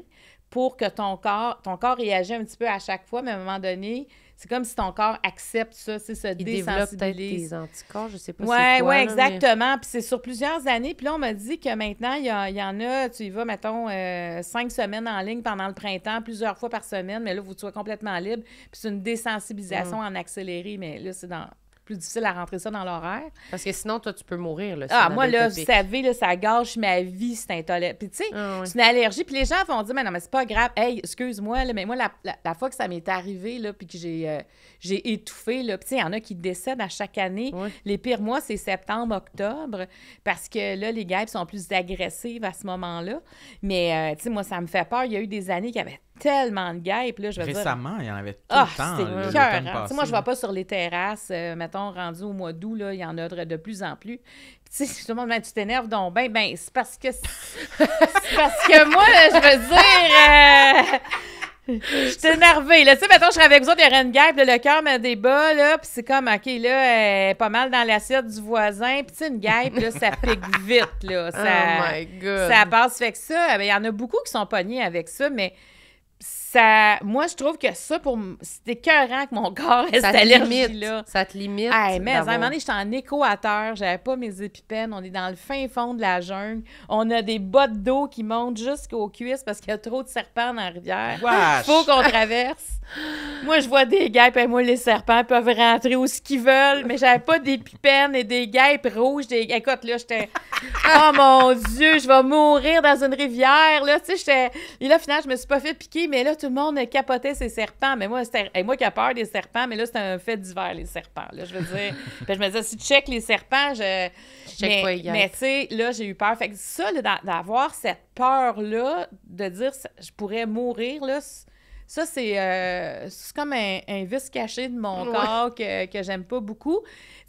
[SPEAKER 3] pour que ton corps, ton corps réagisse un petit peu à chaque fois, mais à un moment donné, c'est comme si ton corps accepte ça, c'est ce Il peut-être des anticorps,
[SPEAKER 2] je sais pas c'est Oui, exactement.
[SPEAKER 3] Puis c'est sur plusieurs années. Puis là, on m'a dit que maintenant, il y, en a, tu y vas, mettons, euh, cinq semaines en ligne pendant le printemps, plusieurs fois par semaine, mais là, vous êtes complètement libre. Puis c'est une désensibilisation mm. en accéléré, mais là, c'est dans plus difficile à rentrer ça dans l'horaire.
[SPEAKER 2] Parce que sinon, toi, tu peux mourir. Là, ah, moi, là, vous
[SPEAKER 3] savez, là, ça gâche ma vie, c'est intolérable. Puis, tu sais, ah, c'est une allergie. Puis les gens vont dire, mais non, mais c'est pas grave. Hey, excuse-moi, mais moi, la, fois que ça m'est arrivé, là, puis que j'ai euh, j'ai étouffé, là, puis tu sais, il y en a qui décèdent à chaque année. Les pires mois, c'est septembre, octobre, parce que là, les guêpes sont plus agressives à ce moment-là. Mais, euh, tu sais, moi, ça me fait peur. Il y a eu des années qui avaient tellement de guêpes. Là, je veux Récemment,
[SPEAKER 1] il y en avait tout ah, le temps. c'est le cœur. Hein. Moi, je ne vais pas
[SPEAKER 3] sur les terrasses, euh, mettons, rendu au mois d'août, là, il y en a de plus en plus. Puis, tout le monde me dit, tu t'énerves donc ben, ben c'est parce que... c'est parce que moi, je veux dire... Euh, je suis énervée. Là. Tu sais, mettons, je serais avec vous autres, il y aurait une guêpe, le cœur des débat, là, puis c'est comme, OK, là, elle est pas mal dans l'assiette du voisin. Puis, tu sais, une guêpe, là, ça pique vite, là. Oh ça, oh my God. Ça passe. Fait que ça, ben, il y en a beaucoup qui sont pognés avec ça, mais moi, je trouve que ça, pour c'est écœurant que mon corps ait ça cette allergie Ça te limite. mais à un moment donné, j'étais en équateur, j'avais pas mes épipènes, on est dans le fin fond de la jungle, on a des bottes d'eau qui montent jusqu'aux cuisses parce qu'il y a trop de serpents dans la rivière. Il faut qu'on traverse. moi, je vois des guêpes, et moi, les serpents peuvent rentrer où ce qu'ils veulent, mais j'avais pas d'épipènes et des guêpes rouges. Écoute, là, j'étais... oh mon Dieu, je vais mourir dans une rivière, là, tu sais, j'étais... Et là, finalement, je me suis pas fait piquer, mais là, tout le monde capotait ses serpents. Mais moi, moi qui a peur des serpents, mais là, c'est un fait divers, les serpents. je veux dire. je me disais, si tu check les serpents, je. check mais tu sais, là, j'ai eu peur. Fait que ça, d'avoir cette peur-là, de dire je pourrais mourir, là, ça, c'est euh, comme un, un, vice caché de mon corps que, que j'aime pas beaucoup.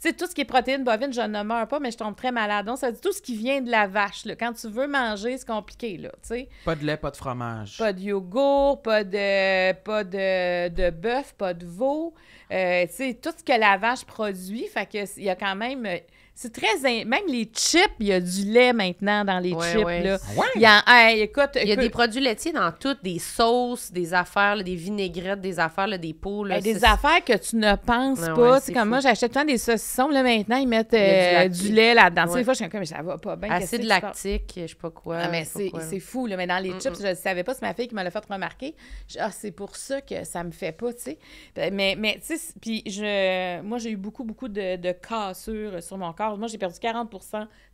[SPEAKER 3] Tu tout ce qui est protéines bovines, je ne meurs pas, mais je tombe très malade. Donc, ça dit tout ce qui vient de la vache. Quand tu veux manger, c'est compliqué, là, tu
[SPEAKER 1] Pas de lait, pas de fromage.
[SPEAKER 3] Pas de yogourt, pas de, pas de, de bœuf, pas de veau. Euh, tu tout ce que la vache produit, fait qu'il y a quand même euh, c'est très. Même les chips, il y a du lait maintenant dans les chips. Là. Ah il y
[SPEAKER 2] a, écoute, il y a des produits laitiers dans toutes, des sauces, des affaires, des vinaigrettes, des affaires, des pots. Ben, des
[SPEAKER 3] affaires que tu ne penses ben pas. C'est comme moi, j'achète tant des saucissons. Là, maintenant, ils mettent euh, du, lait là-dedans. Des fois, je suis comme, mais ça va pas bien. Acide lactique,
[SPEAKER 2] je sais pas ah, quoi. c'est
[SPEAKER 3] fou. Là, mais dans les chips, je ne savais pas. C'est ma fille qui me l'a fait remarquer. Ah, c'est pour ça que ça me fait pas, tu sais. Mais, tu sais, puis je, moi, j'ai eu beaucoup, beaucoup de, de cassures sur mon corps moi, j'ai perdu 40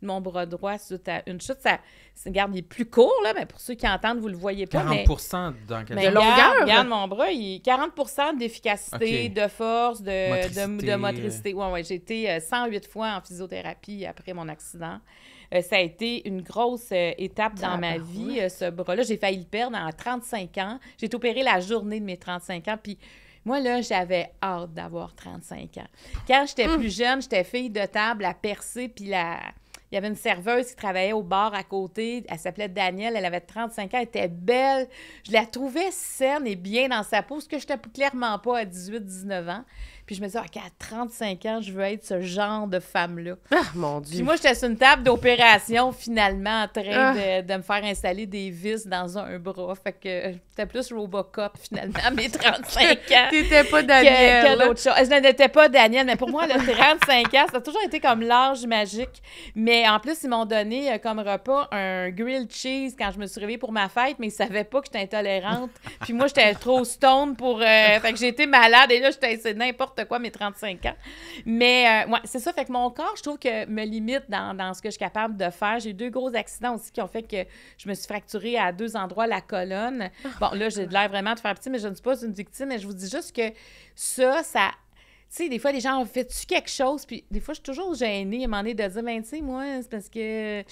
[SPEAKER 3] de mon bras droit suite à une chute. Ça, ça garde, il est plus court, là, mais pour ceux qui entendent, vous le voyez pas.
[SPEAKER 1] 40 de longueur?
[SPEAKER 3] mon bras, il 40 d'efficacité, de force, de motricité. De, motricité. Ouais, ouais, j'ai été 108 euh, fois en physiothérapie après mon accident. Euh, ça a été une grosse euh, étape dans ma vie, ce bras-là. J'ai failli le perdre en 35 ans. J'ai été opérée la journée de mes 35 ans, puis moi, là, j'avais hâte d'avoir 35 ans. Quand j'étais hmm. plus jeune, j'étais fille de table à percer, puis Il y avait une serveuse qui travaillait au bar à côté. Elle s'appelait Danielle. Elle avait 35 ans. Elle était belle. Je la trouvais saine et bien dans sa peau, ce que je n'étais clairement pas à 18-19 ans. Puis je me disais, OK, à 35 ans, je veux être ce genre de femme-là. Ah, mon Dieu! Puis moi, j'étais sur une table d'opération, finalement, en train ah. de, de, me faire installer des vis dans un bras. Fait que c'était plus Robocop, finalement, mes 35 ans. T'étais pas Daniel. Je n'étais pas Daniel, mais pour moi, le 35 ans, ça a toujours été comme l'âge magique. Mais en plus, ils m'ont donné euh, comme repas un grilled cheese quand je me suis réveillée pour ma fête, mais ils savaient pas que j'étais intolérante. Puis moi, j'étais trop stone pour. Euh, fait que j'étais malade et là, j'étais n'importe quoi mes 35 ans. Mais euh, c'est ça. Fait que mon corps, je trouve que me limite dans, dans ce que je suis capable de faire. J'ai eu deux gros accidents aussi qui ont fait que je me suis fracturée à deux endroits la colonne. Ah. Bon, là, j'ai l'air vraiment de faire petit, mais je ne suis pas une victime, mais je vous dis juste que ça, ça tu sais, des fois, les gens ont fait-tu quelque chose? Puis des fois, je suis toujours gênée à un moment donné de dire, ben, tu sais, moi, c'est parce que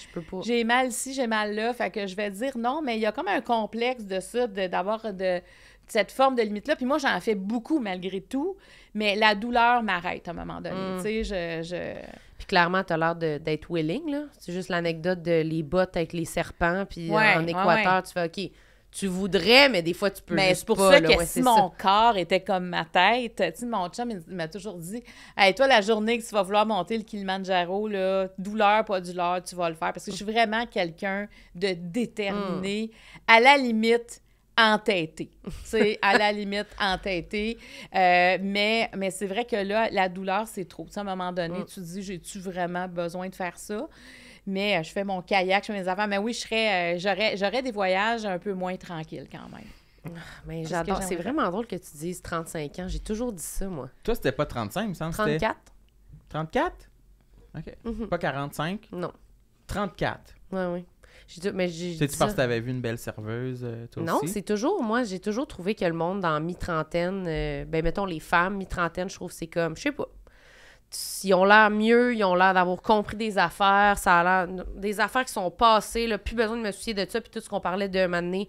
[SPEAKER 3] j'ai mal ici, j'ai mal là. Fait que je vais dire non, mais il y a comme un complexe de ça, d'avoir de, cette forme de limite-là. Puis moi, j'en fais beaucoup malgré tout, mais la douleur m'arrête à un moment donné. Mm. Tu sais, je,
[SPEAKER 2] Puis clairement, tu as l'air d'être willing, là. C'est juste l'anecdote de les bottes avec les serpents, puis en Équateur, tu
[SPEAKER 3] fais OK tu voudrais, mais des fois, tu peux mais juste pour ça que si mon corps était comme ma tête, tu sais, mon chum m'a toujours dit « Hey, toi, la journée que tu vas vouloir monter le Kilimanjaro, là, douleur, pas douleur, tu vas le faire. » Parce que je suis vraiment quelqu'un de déterminé, à la limite entêté, c'est à la limite entêté, euh, mais, mais c'est vrai que là, la douleur, c'est trop. à un moment donné, mm. tu te dis « J'ai-tu vraiment besoin de faire ça? » mais euh, je fais mon kayak, je fais mes affaires. Mais oui, je euh, j'aurais, j'aurais des voyages un peu moins tranquilles quand même.
[SPEAKER 1] Ah, mais j'adore. C'est vraiment
[SPEAKER 3] drôle que tu dises
[SPEAKER 1] 35 ans. J'ai toujours dit ça, moi. Toi, c'était pas 35, me semble. 34. 34?
[SPEAKER 2] OK. Mhm. Pas 45? Non. 34. Oui, oui. C'est-tu parce que tu
[SPEAKER 1] avais vu une belle serveuse, euh, toi Non, c'est
[SPEAKER 2] toujours, moi, j'ai toujours trouvé que le monde dans mi-trentaine, ben mettons les femmes, mi-trentaine, je trouve que c'est comme, je sais pas, ils ont l'air mieux, ils ont l'air d'avoir compris des affaires, ça a l'air des affaires qui sont passées, là, plus besoin de me soucier de ça, puis tout ce qu'on parlait de donné,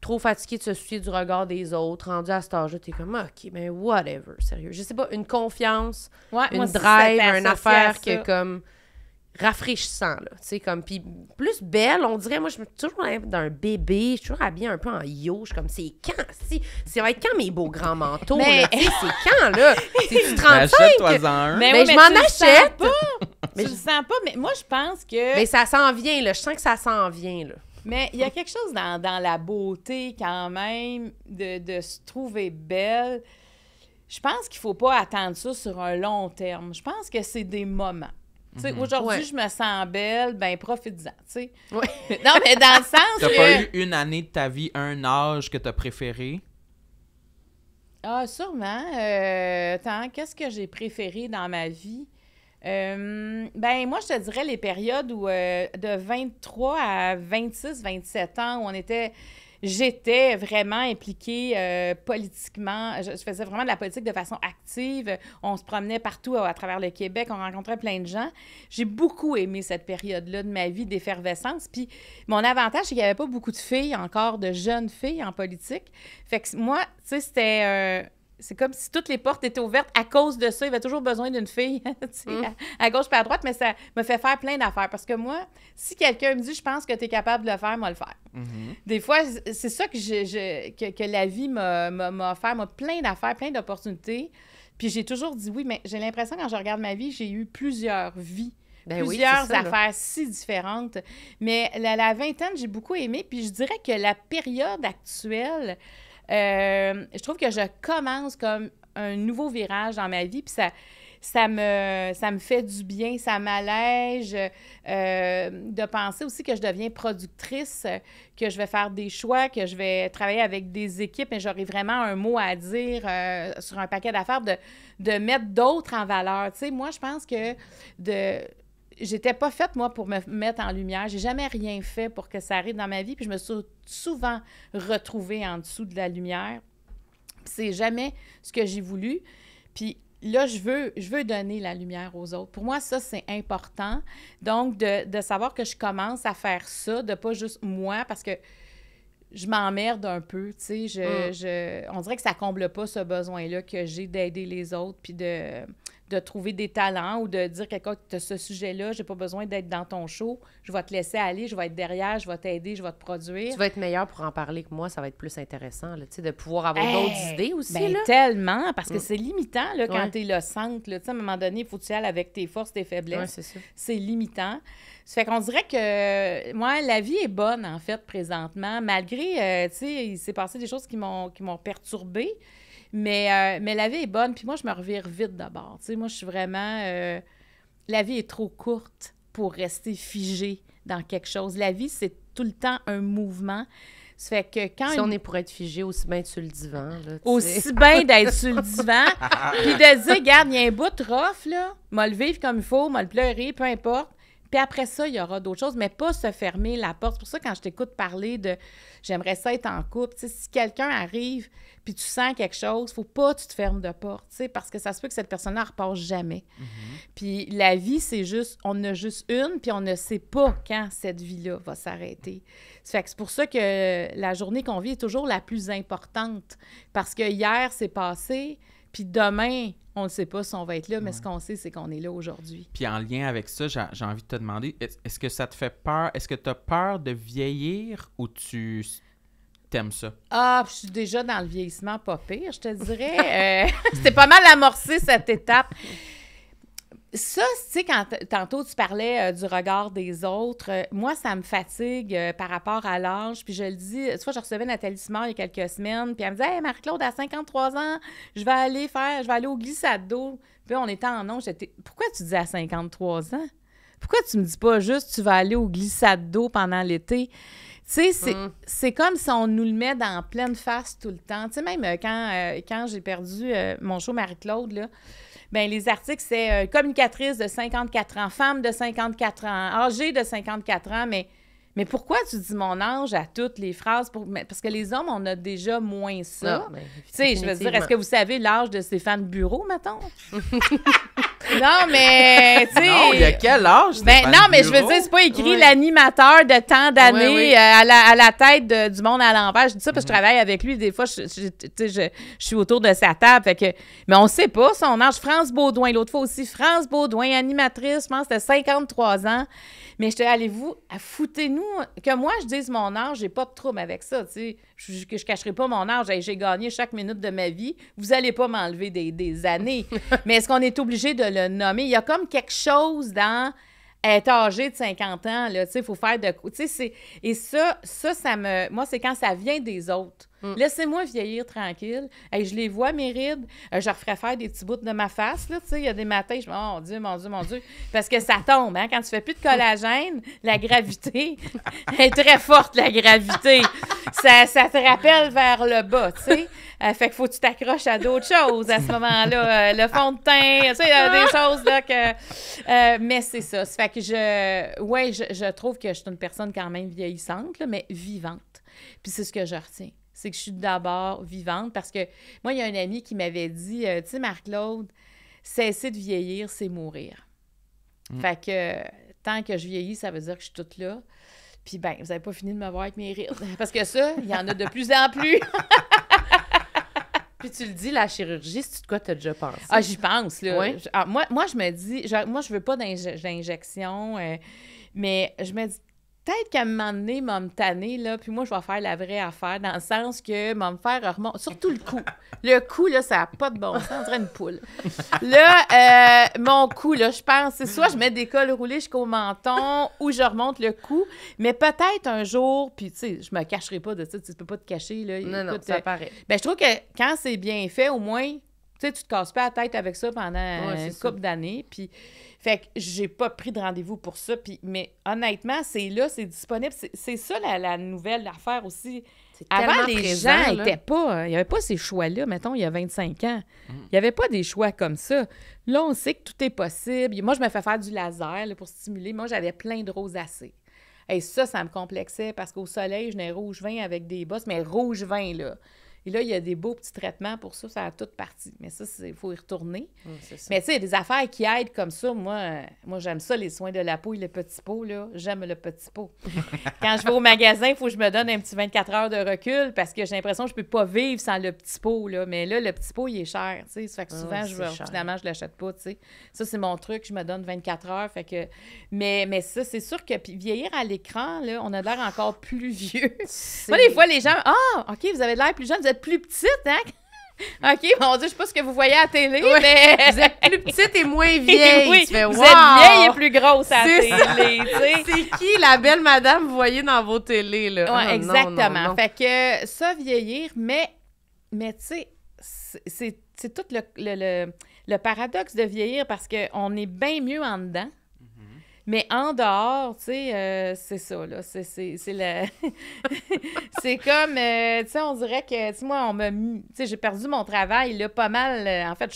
[SPEAKER 2] trop fatigué de se soucier du regard des autres, rendu à cet âge-là, t'es comme OK, mais ben, whatever, sérieux. Je sais pas, une confiance, une drive, une affaire est comme rafraîchissant, tu sais, comme, puis plus belle, on dirait, moi, je suis toujours d'un bébé, je suis toujours habillée un peu en yo, je suis comme, c'est quand, si, ça va être quand mes beaux grands manteaux, mais... c'est quand, là, c'est 35? toi un. Mais, ben, je m'en achète! Pas.
[SPEAKER 3] mais je le sens pas, mais moi, je pense que... Mais ben, ça
[SPEAKER 2] s'en vient, là, je sens que ça s'en vient, là.
[SPEAKER 3] Mais il y a quelque chose dans, dans la beauté, quand même, de, de se trouver belle, je pense qu'il faut pas attendre ça sur un long terme. Je pense que c'est des moments. Mhm. Aujourd'hui, je me sens belle, ben profite-en, tu sais. non, mais dans le sens T'as pas eu
[SPEAKER 1] une année de ta vie, un âge que t'as préféré?
[SPEAKER 3] Ah, sûrement. Euh, qu'est-ce que j'ai préféré dans ma vie? Euh, ben, moi, je te dirais les périodes où, euh, de 23 à 26, 27 ans, où on était j'étais vraiment impliquée euh, politiquement. Je, faisais vraiment de la politique de façon active. On se promenait partout à, travers le Québec. On rencontrait plein de gens. J'ai beaucoup aimé cette période-là de ma vie d'effervescence. Puis mon avantage, c'est qu'il n'y avait pas beaucoup de filles encore, de jeunes filles en politique. Fait que moi, tu sais, c'était... un euh, c'est comme si toutes les portes étaient ouvertes à cause de ça. Il avait toujours besoin d'une fille, mm. à, à, gauche et à droite, mais ça me fait faire plein d'affaires. Parce que moi, si quelqu'un me dit, je pense que tu es capable de le faire, moi le faire. Mm-hmm. Des fois, c'est ça que, que, la vie m'a offert, m'a plein d'affaires, plein d'opportunités. Puis j'ai toujours dit oui, mais j'ai l'impression, quand je regarde ma vie, j'ai eu plusieurs vies. Ben plusieurs affaires si différentes. Mais la, la vingtaine, j'ai beaucoup aimé. Puis je dirais que la période actuelle, euh, je trouve que je commence comme un nouveau virage dans ma vie, puis ça, me, ça me fait du bien, ça m'allège euh, de penser aussi que je deviens productrice, que je vais faire des choix, que je vais travailler avec des équipes, mais j'aurai vraiment un mot à dire euh, sur un paquet d'affaires, de, de mettre d'autres en valeur. Tu sais, moi, je pense que de j'étais pas faite, moi, pour me mettre en lumière. J'ai jamais rien fait pour que ça arrive dans ma vie. Puis je me suis souvent retrouvée en dessous de la lumière. C'est jamais ce que j'ai voulu. Puis là, je veux, je veux donner la lumière aux autres. Pour moi, ça, c'est important. Donc, de, savoir que je commence à faire ça, de pas juste moi, parce que je m'emmerde un peu, tu sais. Je, mm. je, on dirait que ça comble pas ce besoin-là que j'ai d'aider les autres, puis de de trouver des talents ou de dire quelqu'un tu as ce sujet-là, j'ai pas besoin d'être dans ton show, je vais te laisser aller, je vais être derrière, je vais t'aider, je vais te produire. Tu
[SPEAKER 2] vas être meilleur pour en parler que moi, ça va être plus intéressant là, de pouvoir avoir d'autres idées aussi ben,
[SPEAKER 3] tellement parce que mm. c'est limitant là, quand tu es le centre, là, à un moment donné, il faut que tu ailles avec tes forces, tes faiblesses. c'est limitant. Ça fait qu'on dirait que moi, la vie est bonne en fait présentement malgré euh, tu sais, il s'est passé des choses qui m'ont qui m'ont perturbée. Euh, mais, la vie est bonne. Puis moi, je me revire vite d'abord. Tu sais, moi, je suis vraiment. Euh, la vie est trop courte pour rester figée dans quelque chose. La vie, c'est tout le temps un mouvement. Ça fait que quand. Si on est
[SPEAKER 2] pour être figé, aussi bien sur le divan. Là, aussi sais. bien d'être sur le divan. puis de dire,
[SPEAKER 3] regarde, il y a un bout de rough, là. M'a le vivre comme il faut, m'a le pleurer, peu importe après ça, il y aura d'autres choses, mais pas se fermer la porte. C'est pour ça, quand je t'écoute parler de j'aimerais ça être en couple, si quelqu'un arrive puis tu sens quelque chose, faut pas que tu te fermes de porte, parce que ça se peut que cette personne-là ne repasse jamais. Mm-hmm. Puis la vie, c'est juste, on a juste une, puis on ne sait pas quand cette vie-là va s'arrêter. c'est pour ça que la journée qu'on vit est toujours la plus importante, parce que hier, c'est passé, puis demain, on ne sait pas si on va être là, mais ce qu'on sait, c'est qu'on est là aujourd'hui.
[SPEAKER 1] Puis en lien avec ça, j'ai envie de te demander, est-ce que ça te fait peur? Est-ce que tu as peur de vieillir ou tu t'aimes ça?
[SPEAKER 3] Ah, je suis déjà dans le vieillissement pas pire, je te dirais. Euh, c'était pas mal amorcé cette étape ça, tu sais, quand tantôt tu parlais euh, du regard des autres, euh, moi, ça me fatigue euh, par rapport à l'âge. Puis je le dis, tu vois, je recevais Nathalie Simard il y a quelques semaines, puis elle me disait, hey, Marie-Claude, à 53 ans, je vais aller faire, je vais aller au glissade d'eau. Puis on était en non j'étais, pourquoi tu dis à 53 ans? Pourquoi tu me dis pas juste, tu vas aller au glissade d'eau pendant l'été? Tu sais, c'est mm. comme si on nous le met dans pleine face tout le temps. Tu sais, même quand, quand j'ai perdu mon show Marie-Claude, là, Bien, les articles, c'est euh, communicatrice de 54 ans, femme de 54 ans, âgée de 54 ans, mais, mais pourquoi tu dis mon âge à toutes les phrases? Pour... Parce que les hommes, on a déjà moins ça. Ah, ben, tu sais, je veux dire, est-ce que vous savez l'âge de Stéphane Bureau, mettons? Non, mais, tu sais. Non, il y a
[SPEAKER 1] quel âge? Ben, non, mais je veux
[SPEAKER 3] dire, c'est pas écrit l'animateur de tant d'années euh, à, la, tête du monde à l'envers. Je dis ça parce que je mhm. travaille avec lui. Des fois, je, je, suis autour de sa table. que, mais on sait pas son âge. France Baudouin, l'autre fois aussi, France Baudouin, animatrice, je pense que c'était 53 ans. Mais je te allez-vous, foutez-nous. Que moi, je dise mon âge, j'ai pas de trouble avec ça, tu sais je ne cacherai pas mon âge, j'ai gagné chaque minute de ma vie, vous n'allez pas m'enlever des, années. Mais est-ce qu'on est obligé de le nommer? Il y a comme quelque chose dans être âgé de 50 ans, il faut faire de... Et ça, ça, ça me... Moi, c'est quand ça vient des autres. Mm. Laissez-moi vieillir tranquille. Et je les vois, mes rides. Euh, je referais faire des petits bouts de ma face. Là, il y a des matins, je me dis, oh, mon Dieu, mon Dieu, mon Dieu. Parce que ça tombe. Hein, quand tu fais plus de collagène, la gravité est très forte, la gravité. ça, ça te rappelle vers le bas. sais. Euh, fait qu'il faut que tu t'accroches à d'autres choses à ce moment-là. Euh, le fond de teint, tu sais, des choses là que. mais c'est ça. Fait que je. Ouais, je, trouve que je suis une personne quand même vieillissante, mais vivante. Puis c'est ce que je retiens c'est que je suis d'abord vivante. Parce que moi, il y a un ami qui m'avait dit, euh, tu sais, Marc-Claude, cesser de vieillir, c'est mourir. Mm. Fait que tant que je vieillis, ça veut dire que je suis toute là. Puis ben, vous n'avez pas fini de me voir avec mes rires. Parce que ça, il y en a de plus en plus. Puis tu le dis, la chirurgie, c'est de quoi tu as déjà pensé? Ah, j'y pense, là. Ah, moi, moi, je me dis, moi, je veux pas d'injection, euh, mais je me dis, peut-être qu'à un moment donné, m'a tanner, là, puis moi, je vais faire la vraie affaire, dans le sens que m'en me faire remonter, surtout le cou. Le cou, là, ça n'a pas de bon sens, on dirait une poule. Là, euh, mon cou, là, je pense, c'est soit je mets des cols roulés jusqu'au menton ou je remonte le cou, mais peut-être un jour, puis tu sais, je me cacherai pas de ça, tu peux pas te cacher, là. Non, non, ça euh, ben, je trouve que quand c'est bien fait, au moins, tu sais, tu te casses pas la tête avec ça pendant une couple d'années. Puis, fait que j'ai pas pris de rendez-vous pour ça. Puis, mais honnêtement, c'est là, c'est disponible. C'est ça la, nouvelle affaire aussi.
[SPEAKER 1] Avant, les gens n'étaient
[SPEAKER 3] pas. Hein. Il n'y avait pas ces choix-là, mettons, il y a 25 ans. Mm. Il n'y avait pas des choix comme ça. Là, on sait que tout est possible. Moi, je me fais faire du laser pour stimuler. Moi, j'avais plein de rosacées. Et ça, ça me complexait parce qu'au soleil, je n'ai rouge vin avec des bosses, mais rouge vin, là. Et là, il y a des beaux petits traitements pour ça, ça a toute partie. Mais ça, il faut y retourner. mais tu sais, des affaires qui aident comme ça, moi, euh, moi j'aime ça, les soins de la peau et le petit pot, là. J'aime le petit pot. Quand je vais au magasin, il faut que je me donne un petit 24 heures de recul parce que j'ai l'impression que je ne peux pas vivre sans le petit pot, là. Mais là, le petit pot, il est cher, tu sais. fait que ah souvent, finalement, je ne je l'achète pas, tu sais. Ça, c'est mon truc, je me donne 24 heures, fait que... Mais, mais ça, c'est sûr que vieillir à l'écran, là, on a l'air encore plus vieux. moi, des fois, les gens... Ah, OK, vous avez l'air plus jeune, plus petite, hein? OK, mon Dieu, je sais pas ce que vous voyez à la télé, mais... Vous êtes plus petite et moins vieille. oui, Vous êtes vieille et plus grosse à la télé, C'est qui la belle madame vous voyez dans vos télés, là? Ouais, ah, exactement. Fait que ça, vieillir, mais, mais tu sais, c'est tout le, le, le, le, paradoxe de vieillir parce qu'on est bien mieux en dedans mais en dehors, tu sais, euh, c'est ça, là. C'est, c'est, c'est, c'est comme, euh, tu sais, on dirait que, tu sais, moi, on m'a Tu sais, j'ai perdu mon travail, là, pas mal. Euh, en fait,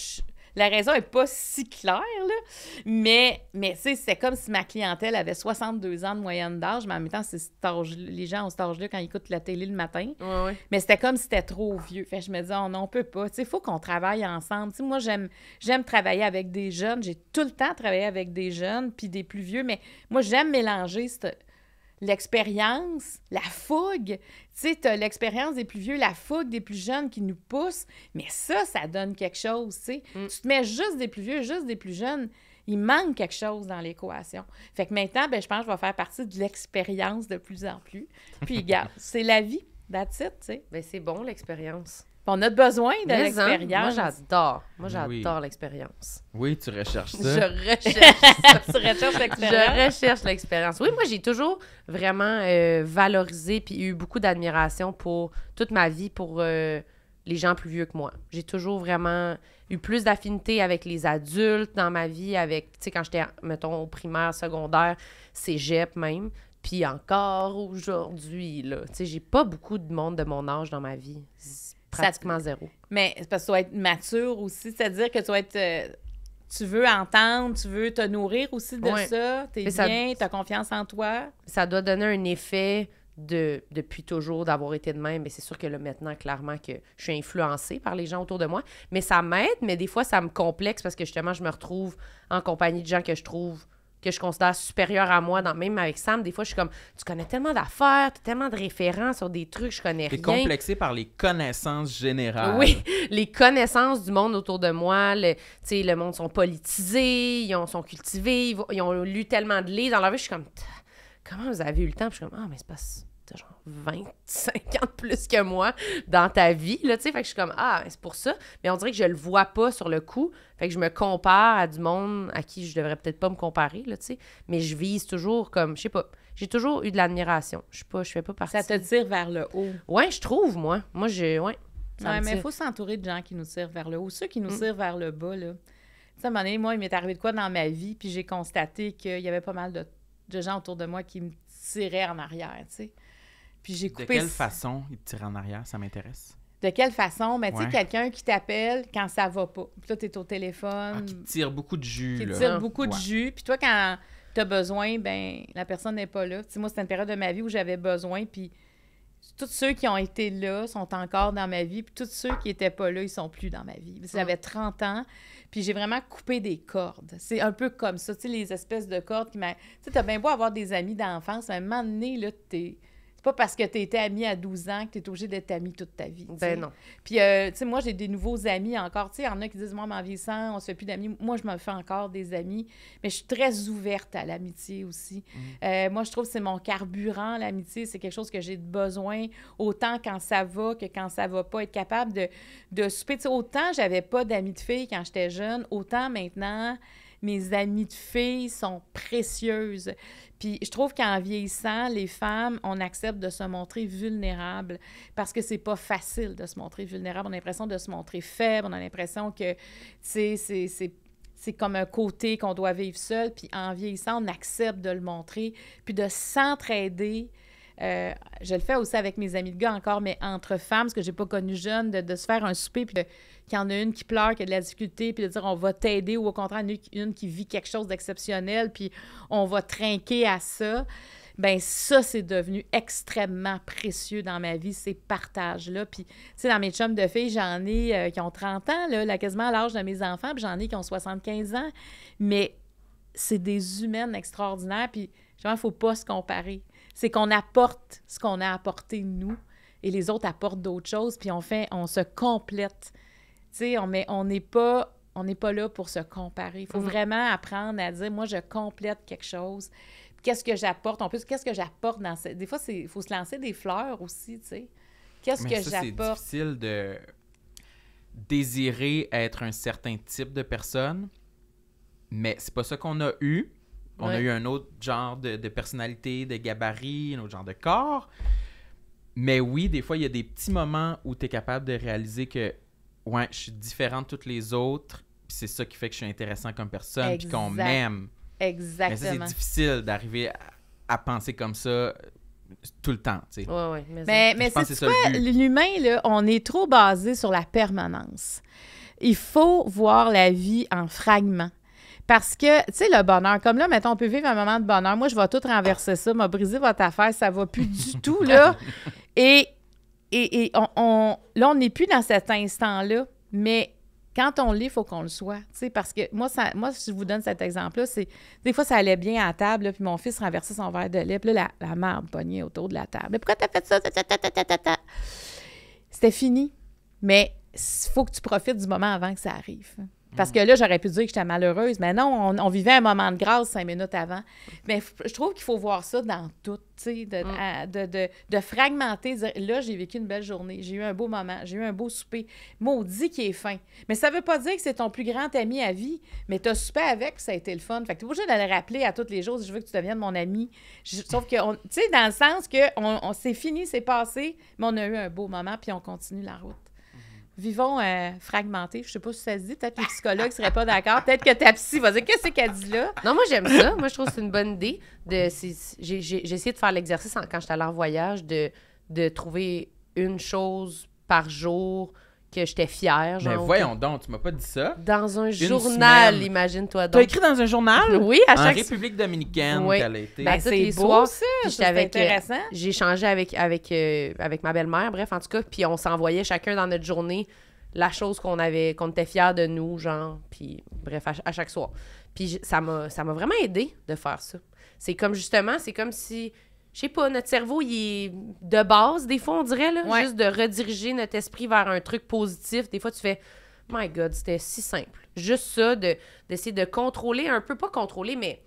[SPEAKER 3] la raison n'est pas si claire, là. Mais, mais c'est comme si ma clientèle avait 62 ans de moyenne d'âge, mais en même temps, c'est les gens ont cet là quand ils écoutent la télé le matin. Mais c'était comme si c'était trop vieux. Fait je me disais, oh on peut pas. il faut qu'on travaille ensemble. moi, j'aime, j'aime travailler avec des jeunes. J'ai tout le temps travaillé avec des jeunes puis des plus vieux, mais moi, j'aime mélanger l'expérience, la fougue. Tu sais, tu l'expérience des plus vieux, la fougue des plus jeunes qui nous poussent. Mais ça, ça donne quelque chose, tu sais. Mm. Tu te mets juste des plus vieux, juste des plus jeunes. Il manque quelque chose dans l'équation. Fait que maintenant, ben, je pense que je vais faire partie de l'expérience de plus en plus. Puis, regarde, c'est la vie. That's it, tu sais. Ben, c'est bon, l'expérience. On a besoin d'expérience. Hein,
[SPEAKER 2] moi, j'adore. Moi,
[SPEAKER 1] ben j'adore
[SPEAKER 3] l'expérience.
[SPEAKER 1] Oui, tu recherches ça. Je recherche ça. tu recherches l'expérience. Je recherche l'expérience.
[SPEAKER 2] Oui, moi, j'ai toujours vraiment euh, valorisé puis eu beaucoup d'admiration pour toute ma vie pour euh, les gens plus vieux que moi. J'ai toujours vraiment eu plus d'affinité avec les adultes dans ma vie, avec, tu sais, quand j'étais, mettons, au primaire, secondaire, cégep même. Puis encore aujourd'hui, là. Tu sais, j'ai pas beaucoup de monde de mon âge dans ma vie pratiquement zéro.
[SPEAKER 3] Mais c'est parce que tu dois être mature aussi, c'est-à-dire que tu dois être. Euh, tu veux entendre, tu veux te nourrir aussi de ça. T'es bien, ta t'as confiance en toi.
[SPEAKER 2] Ça doit donner un effet de, depuis toujours d'avoir été de même. Mais c'est sûr que là, maintenant, clairement, que je suis influencée par les gens autour de moi. Mais ça m'aide, mais des fois, ça me complexe parce que justement, je me retrouve en compagnie de gens que je trouve que je considère supérieure à moi, dans, même avec Sam, des fois, je suis comme, tu connais tellement d'affaires, tu as tellement de références sur des trucs, je connais rien. complexé
[SPEAKER 1] par les connaissances générales. Oui,
[SPEAKER 2] les connaissances du monde autour de moi. Le, le monde sont politisés, ils ont, sont cultivés, ils, ont lu tellement de livres dans leur vie. Je suis comme, comment vous avez eu le temps? je suis comme, ah, mais c'est pas genre 20, 50 plus que moi dans ta vie, là, tu sais. Fait que je suis comme, ah, c'est pour ça. Mais on dirait que je le vois pas sur le coup. Fait que je me compare à du monde à qui je devrais peut-être pas me comparer, là, tu sais. Mais je vise toujours comme, je sais pas, j'ai toujours eu de l'admiration. Je suis pas, je fais pas partie. Ça te tire vers le haut. Ouais, je trouve, moi. Moi, j'ai, ouais.
[SPEAKER 3] mais il faut s'entourer de gens qui nous tirent vers le haut. Ceux qui nous mm. tirent vers le bas, là. Tu à un moment donné, moi, il m'est arrivé de quoi dans ma vie, puis j'ai constaté qu'il y avait pas mal de, gens autour de moi qui me tiraient en arrière, tu sais.
[SPEAKER 1] Puis j'ai coupé. De quelle façon il te tire en arrière? Ça m'intéresse.
[SPEAKER 3] De quelle façon? Mais ben, tu sais, quelqu'un qui t'appelle quand ça va pas. Puis là, es au ah, téléphone. Ah, qui
[SPEAKER 1] tire beaucoup de jus. Qui tire beaucoup de jus.
[SPEAKER 3] Puis toi, quand tu as besoin, ben la personne n'est pas là. Tu sais, moi, c'était une période de ma vie où j'avais besoin. Puis tous ceux qui ont été là sont encore dans ma vie. Puis tous ceux qui n'étaient pas là, ils sont plus dans ma vie. J'avais 30 ans. Puis j'ai vraiment coupé des cordes. C'est un peu comme ça. Tu sais, les espèces de cordes qui m'a. Tu sais, t'as bien beau avoir des amis d'enfance, mais à un moment donné, là, t'es c'est pas parce que tu étais amie à 12 ans que tu es obligé d'être amie toute ta vie. Ben non. Puis, euh, tu sais, moi, j'ai des nouveaux amis encore. Tu sais, il y en a qui disent, moi, en sans, on se fait plus d'amis. Moi, je me fais encore des amis. Mais je suis très ouverte à l'amitié aussi. Mm. Euh, moi, je trouve que c'est mon carburant, l'amitié. C'est quelque chose que j'ai besoin autant quand ça va que quand ça va pas. Être capable de, de souper. sais, autant j'avais pas d'amis de filles quand j'étais jeune, autant maintenant mes amis de filles sont précieuses. Puis je trouve qu'en vieillissant, les femmes, on accepte de se montrer vulnérables parce que c'est pas facile de se montrer vulnérable. On a l'impression de se montrer faible, on a l'impression que, c'est c'est comme un côté qu'on doit vivre seul, puis en vieillissant, on accepte de le montrer, puis de s'entraider, euh, je le fais aussi avec mes amis de gars encore, mais entre femmes, ce que j'ai pas connu jeune, de, se faire un souper, puis qu'il y en a une qui pleure, qui a de la difficulté, puis de dire on va t'aider, ou au contraire, une, qui vit quelque chose d'exceptionnel, puis on va trinquer à ça. Ben ça, c'est devenu extrêmement précieux dans ma vie, ces partages-là. Puis, tu sais, dans mes chums de filles, j'en ai euh, qui ont 30 ans, là, là quasiment à l'âge de mes enfants, puis j'en ai qui ont 75 ans. Mais c'est des humaines extraordinaires, puis, vraiment, il ne faut pas se comparer. C'est qu'on apporte ce qu'on a apporté nous et les autres apportent d'autres choses, puis on on se complète. Tu sais, on n'est on pas, on pas là pour se comparer. Il faut mm-hmm. vraiment apprendre à dire, moi, je complète quelque chose. Qu'est-ce que j'apporte? En plus, qu'est-ce que j'apporte dans cette... Des fois, il faut se lancer des fleurs aussi, tu sais. Qu'est-ce que j'apporte? C'est
[SPEAKER 1] difficile de désirer être un certain type de personne, mais c'est pas ça qu'on a eu. On a eu un autre genre de, personnalité, de gabarit, un autre genre de corps. Mais oui, des fois, il y a des petits moments où tu es capable de réaliser que, ouais, je suis différent de toutes les autres, puis c'est ça qui fait que je suis intéressant comme personne, puis qu'on m'aime. Exactement. Mais c'est difficile d'arriver à, penser comme ça euh, tout le temps. Oui, oui. mais mais, c'est quoi,
[SPEAKER 3] l'humain, on est trop basé sur la permanence. Il faut voir la vie en fragments. Parce que, tu sais, le bonheur, comme là, mettons, on peut vivre un moment de bonheur. Moi, je vais tout renverser ça, m'a brisé votre affaire, ça va plus du tout, là. Et, et, et on, là, on n'est plus dans cet instant-là, mais quand on lit, il faut qu'on le soit. Parce que moi, moi, si je vous donne cet exemple-là, c'est des fois, ça allait bien à table, puis mon fils renversait son verre de lait, puis là, la, la pognait autour de la table. Mais pourquoi t'as fait ça? C'était fini. Mais il faut que tu profites du moment avant que ça arrive. Parce que là, j'aurais pu dire que j'étais malheureuse, mais non, on, vivait un moment de grâce cinq minutes avant. Mais je trouve qu'il faut voir ça dans tout, tu sais, mm. de, de, fragmenter, dire, là, j'ai vécu une belle journée, j'ai eu un beau moment, j'ai eu un beau souper. Maudit qui est fin. Mais ça ne veut pas dire que c'est ton plus grand ami à vie, mais as souper avec, ça a été le fun. Fait que t'es obligé de le rappeler à toutes les jours, je veux que tu deviennes mon ami. sauf que, tu sais, dans le sens que on, c'est fini, c'est passé, mais on a eu un beau moment, puis on continue la route vivons euh, fragmentés. Je sais pas si ça se dit. Peut-être que les psychologues seraient pas d'accord. Peut-être que ta psy va dire qu'est-ce qu'elle dit là. Non, moi j'aime ça.
[SPEAKER 2] Moi je trouve que c'est une bonne idée. De, j'ai, essayé de faire l'exercice quand j'étais allée en voyage de, de trouver une chose par jour que j'étais fière. Ben, genre, mais voyons
[SPEAKER 1] donc, tu m'as pas dit ça. Dans un journal, imagine-toi donc. as écrit dans un journal? Oui, à chaque... En République dominicaine, oui. a été. Ben, ben c'est beau ça, c'est euh, intéressant.
[SPEAKER 2] J'ai changé avec, avec, euh, avec ma belle-mère, bref, en tout cas, puis on s'envoyait chacun dans notre journée la chose qu'on avait, qu'on était fiers de nous, genre, puis bref, à, chaque soir. Puis ça m'a vraiment aidé de faire ça. C'est comme, justement, c'est comme si je sais pas, notre cerveau, il est de base, des fois, on dirait, là, juste de rediriger notre esprit vers un truc positif. Des fois, tu fais, my God, c'était si simple. Juste ça, d'essayer de, contrôler un peu, pas contrôler, mais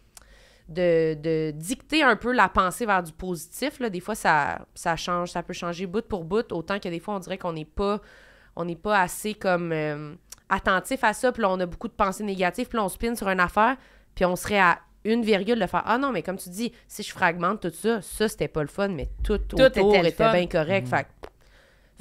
[SPEAKER 2] de, dicter un peu la pensée vers du positif. Là. Des fois, ça, ça change, ça peut changer bout pour bout, autant que des fois, on dirait qu'on n'est pas, on n'est pas assez comme euh, attentif à ça, puis là, on a beaucoup de pensées négatives, puis là, on spin sur une affaire, puis on serait à une virgule de faire Ah non, mais comme tu dis, si je fragmente tout ça, ça c'était pas le fun, mais tout, autour était, bien correct. Mhm.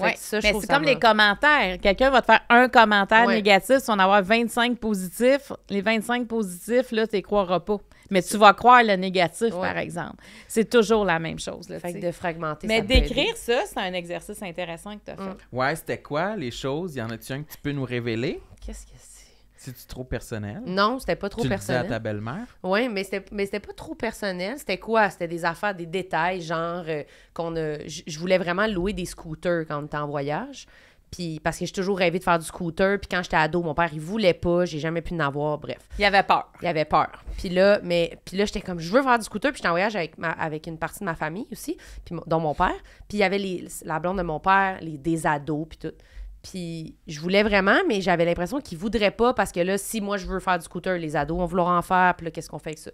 [SPEAKER 3] Fait, ça, mais c'est comme les commentaires. Quelqu'un va te faire un commentaire négatif, si on a 25 positifs, les 25 positifs, là, tu les croiras pas. Mais tu vas croire le négatif, par exemple. C'est toujours la même chose. fait que de fragmenter. Mais d'écrire ça, c'est un exercice intéressant que tu as mm. fait.
[SPEAKER 1] Ouais, c'était quoi les choses? Y en a-tu un que tu peux nous révéler? Qu'est-ce que c'est? cest trop personnel? Non, c'était pas trop personnel. Tu à ta belle-mère?
[SPEAKER 3] Oui, mais c'était,
[SPEAKER 2] mais c'était pas trop personnel. C'était quoi? C'était des affaires, des détails, genre euh, qu'on Je voulais vraiment louer des scooters quand on était en voyage. Puis parce que j'ai toujours rêvé de faire du scooter. Puis quand j'étais ado, mon père, il voulait pas. J'ai jamais pu en avoir. Bref. Il avait peur. Il avait peur. Puis là, mais puis là, j'étais comme, je veux faire du scooter. Puis j'étais en voyage avec, ma, avec une partie de ma famille aussi, puis dont mon père. Puis il y avait les, la blonde de mon père, les, des ados, puis tout. Puis je voulais vraiment, mais j'avais l'impression qu'ils voudraient pas parce que là, si moi je veux faire du scooter, les ados vont vouloir en faire, puis là, qu'est-ce qu'on fait avec ça?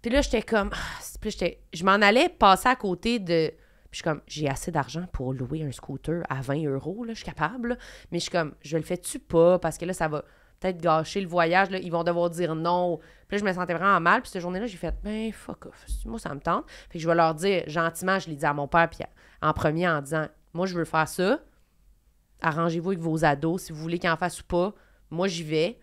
[SPEAKER 2] Puis là, j'étais comme. Ah, puis j'étais. Je m'en allais passer à côté de. Puis je suis comme, j'ai assez d'argent pour louer un scooter à 20 euros, là, je suis capable. Mais je suis comme, je le fais-tu pas parce que là, ça va peut-être gâcher le voyage, là, ils vont devoir dire non. Puis là, je me sentais vraiment mal. Puis cette journée-là, j'ai fait, ben, fuck off, moi, ça me tente. Puis je vais leur dire gentiment, je l'ai dit à mon père, puis en premier, en disant, moi, je veux faire ça arrangez-vous avec vos ados. Si vous voulez qu'ils en fassent ou pas, moi, j'y vais.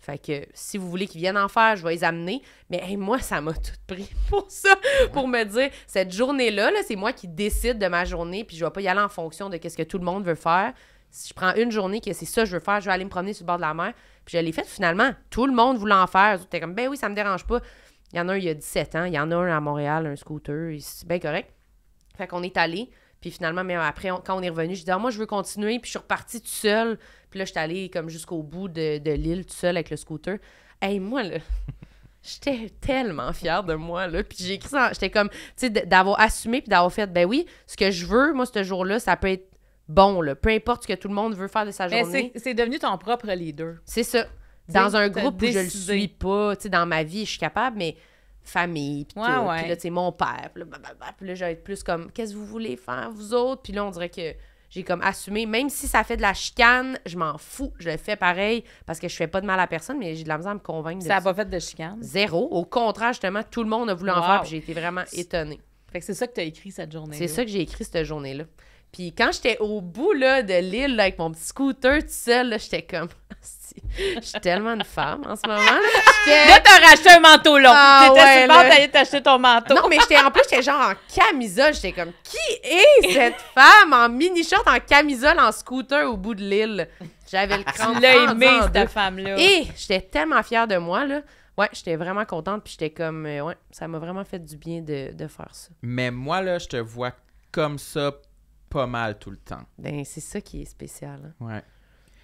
[SPEAKER 2] Fait que si vous voulez qu'ils viennent en faire, je vais les amener. Mais moi, ça m'a tout pris pour ça, pour me dire, cette journée-là, c'est moi qui décide de ma journée, puis je vais pas y aller en fonction de ce que tout le monde veut faire. Si je prends une journée que c'est ça que je veux faire, je vais aller me promener sur le bord de la mer, puis je l'ai fait finalement. Tout le monde voulait en faire. T'es comme, ben oui, ça me dérange pas. Il y en a un, il y a 17 ans. Il y en a un à Montréal, un scooter. C'est bien correct. Fait qu'on est allé. Puis finalement, mais après, quand on est revenu, j'ai dit, ah, moi, je veux continuer. Puis je suis repartie tout seule. Puis là, je suis allée comme jusqu'au bout de, l'île tout seul avec le scooter. Hey, moi, là. J'étais tellement fière de moi, là. Puis j'ai écrit ça. J'étais comme, tu sais, d'avoir assumé puis d'avoir fait, ben oui, ce que je veux, moi, ce jour-là, ça peut être bon, là. Peu importe ce que tout le monde veut faire de sa ben, journée.
[SPEAKER 3] C'est devenu ton propre
[SPEAKER 2] leader. C'est ça. Dans un groupe où je le suis pas, tu sais, dans ma vie, je suis capable, mais famille, puis là, tu sais, mon père. Puis là, bah, bah, bah, être plus comme, qu'est-ce que vous voulez faire, vous autres? Puis là, on dirait que j'ai comme assumé, même si ça fait de la chicane, je m'en fous, je le fais pareil parce que je fais pas de mal à personne, mais j'ai de la misère à me convaincre. Ça n'a pas fait de chicane? Zéro. Au contraire, justement, tout le monde a voulu en faire, puis j'ai été vraiment étonnée. Fait que c'est ça que tu as écrit cette journée C'est ça que j'ai écrit cette journée-là. Puis quand j'étais au bout là, de l'île avec mon petit scooter tout seul, j'étais comme je tellement une femme en ce moment. Là, t'as racheté un manteau long. Ah, T'étais super d'aller t'acheter ton manteau. Non, mais j'étais en plus, j'étais genre en camisole. J'étais comme, qui est cette femme en mini-short, en camisole, en scooter au bout de l'île? J'avais le cran. Tu l'as aimé, cette femme-là. Et j'étais tellement fière de moi, là. Ouais, j'étais vraiment contente, puis j'étais comme, euh, ouais, ça m'a vraiment fait du bien de, de faire ça.
[SPEAKER 1] Mais moi, là, je te vois comme ça pas mal tout le temps.
[SPEAKER 2] Ben, c'est ça qui est spécial. Hein. Ouais.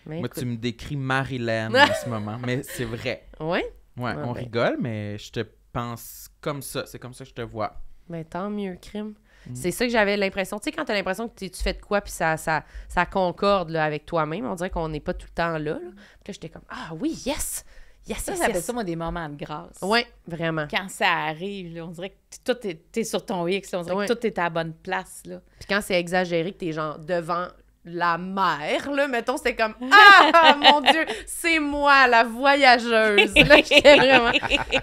[SPEAKER 2] Moi, tu me
[SPEAKER 1] décris Marilyn en ce moment, mais c'est vrai. Oui? Ouais, on ben. rigole, mais je te pense comme ça. C'est comme ça que je te vois.
[SPEAKER 2] mais ben, tant mieux, crime. Mm. C'est ça que j'avais l'impression. Tu sais, quand t'as l'impression que tu fais de quoi, puis ça, ça, ça concorde là, avec toi-même, on dirait qu'on n'est pas tout le temps là. Puis
[SPEAKER 3] là, j'étais comme, ah oui, yes! Yes, ça, yes, ça, moi, des moments de grâce. Oui, vraiment. Quand ça arrive, là, on dirait que tout est, t'es sur ton X, on dirait que tout est à bonne place. Là. Puis quand c'est
[SPEAKER 2] exagéré, que t'es genre devant la mère, là, mettons, c'est comme Ah mon Dieu, c'est moi, la voyageuse. Là, vraiment...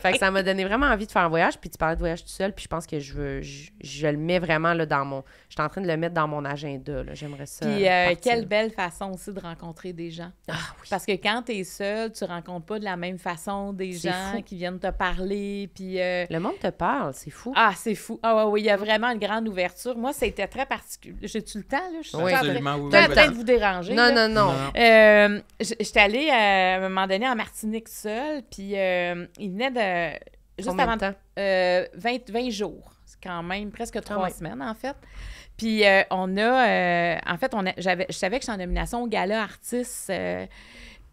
[SPEAKER 2] Fait que ça m'a donné vraiment envie de faire un voyage. Puis tu parlais de voyage tout seul, puis je pense que je veux, je, le mets vraiment là, dans mon. Je suis en train de le mettre dans mon agenda. J'aimerais ça. Puis euh, quelle
[SPEAKER 3] belle façon aussi de rencontrer des gens. Ah, oui. Parce que quand tu es seule, tu rencontres pas de la même façon des gens qui viennent te parler. Puis, euh, Le monde te parle, c'est fou. Ah, c'est fou. Ah, oui, il y a vraiment une grande ouverture. Moi, c'était très particulier. J'ai-tu le temps, là? Je suis oui, absolument, oui, pas le de vous déranger. Non, non, non. Euh, j'étais allée euh, à un moment donné en Martinique seule, puis euh, il venait de. Juste avant. 20, jours. C'est quand même presque trois semaines, en fait. Puis on a. en fait, on je savais que j'étais en nomination au gala artiste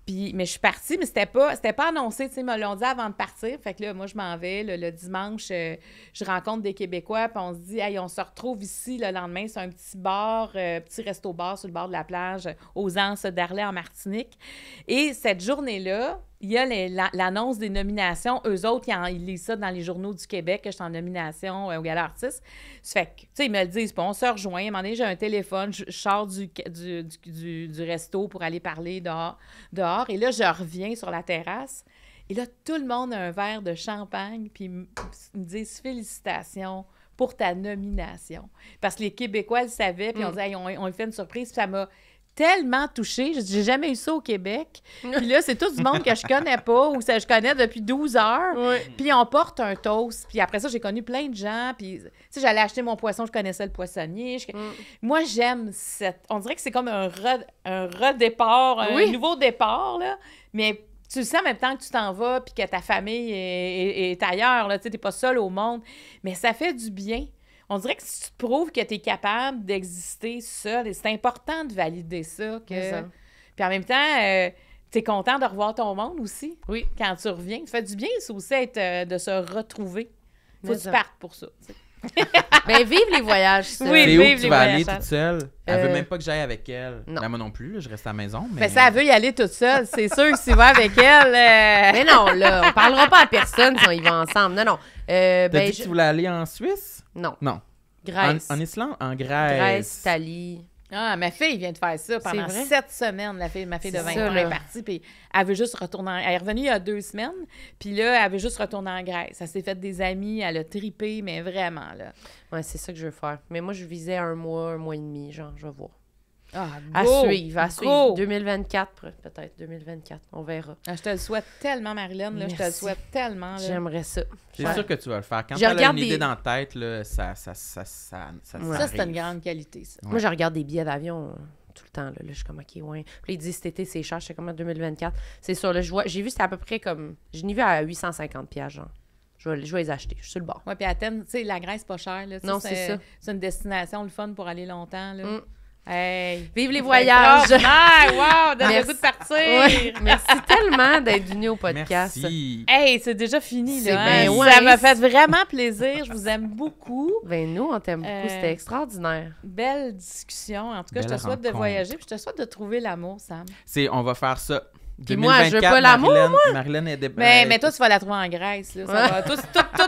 [SPEAKER 3] mais je suis partie, mais c'était pas, c'était pas annoncé, tu sais, me l'ont dit avant de partir. Fait que là, moi, je m'en vais. Le, dimanche, euh, je rencontre des Québécois, puis on se dit, hey, on se retrouve ici le lendemain. C'est un petit bar, un euh, petit resto-bar sur le bord de la plage, aux Anses d'Arlet en Martinique. Et cette journée-là, il y a l'annonce des nominations. Eux autres, ils, lisent ça dans les journaux du Québec que je suis en nomination euh, au Gala Artiste. Ça fait que, tu sais, ils me le disent sponsor On se rejoint. À un moment j'ai un téléphone. Je, sors du du, resto pour aller parler dehors, Et là, je reviens sur la terrasse. Et là, tout le monde a un verre de champagne. Puis ils me disent félicitations pour ta nomination. Parce que les Québécois le savaient. Puis on mm. dit, on, fait une surprise. Puis ça m'a tellement touchée. J'ai jamais eu ça au Québec. Puis là, c'est tout du monde que je connais pas ou que je connais depuis 12 heures. Puis on porte un toast. Puis après ça, j'ai connu plein de gens. Puis, tu sais, j'allais acheter mon poisson, je connaissais le poissonnier. Mm. Moi, j'aime cette. On dirait que c'est comme un, re... un redépart, un nouveau départ, là. Mais tu le sais en même temps que tu t'en vas puis que ta famille est, ailleurs, là, tu n'es pas seul au monde. Mais ça fait du bien on dirait que si tu prouves que tu es capable d'exister seul, c'est important de valider ça. Que... Puis en même temps, euh, tu es content de revoir ton monde aussi. Oui. Quand tu reviens. Ça fait du bien, ça aussi, euh, de se retrouver. Faut que tu partes pour ça. Mais ben vive les voyages. Oui, tu vas aller toute seule.
[SPEAKER 1] Elle veut euh, même pas que j'aille avec elle. Non. Ben, moi non plus, je reste à la maison. Ben, mais ça, veut
[SPEAKER 3] y aller toute seule. C'est
[SPEAKER 2] sûr que si va avec elle. Mais non, là, on parlera pas à personne si on y va ensemble. Non, non.
[SPEAKER 3] Euh, ben, dit que tu voulais
[SPEAKER 1] aller en Suisse? Non. Non. Grèce. En, Islande? En Grèce. Grèce,
[SPEAKER 3] Italie. Ah, ma fille vient de faire ça pendant sept semaines. La ma fille de 20 ans est partie, elle juste retourner. Elle est revenue il y a deux semaines, puis là, elle veut juste retourner en Grèce. Elle s'est faite des amis, elle a tripé, mais vraiment, là.
[SPEAKER 2] Ouais, c'est ça que je veux faire. Mais moi, je visais un mois, un mois et demi, genre, je vais voir. Ah, à suivre, à suivre. 2024, peut-être, 2024,
[SPEAKER 3] on verra. Ah, je te le souhaite tellement, Marilyn. je te
[SPEAKER 2] le souhaite tellement. J'aimerais
[SPEAKER 1] ça. C'est sûr que tu vas le faire. Quand tu as une idée dans la tête, là, ça, ça, ça, ça, ça, ça c'est une grande qualité. Ça. Moi, je
[SPEAKER 2] regarde des billets d'avion tout le temps. Là, je suis comme, OK, ouais. Puis il dit, cet été, c'est cher. Je comme ah, « 2024. C'est sûr, là, j'ai vu, c'est à peu près comme. Je n'ai vu à 850 pièges Je vais, les acheter. Je
[SPEAKER 3] suis sur le bord. Oui, puis Athènes, tu sais, la Grèce, pas cher. non, c'est ça. C'est une destination, le fun pour aller longtemps. Mm. Hey, Vive les voyages! wow! Donne le goût de partir! Merci
[SPEAKER 2] tellement d'être venu au podcast. Merci. Hey, c'est déjà fini, là. Hein? ça m'a fait vraiment plaisir. Je vous aime beaucoup. Ben, nous, on t'aime beaucoup. Euh, C'était extraordinaire.
[SPEAKER 3] Belle discussion. En tout cas, je te souhaite de voyager puis je te souhaite de trouver l'amour, Sam.
[SPEAKER 1] C'est, on va faire ça. moi, je veux pas l'amour, Marilyn est dé... mais, euh, mais toi,
[SPEAKER 3] tu vas la trouver en Grèce, là. tout,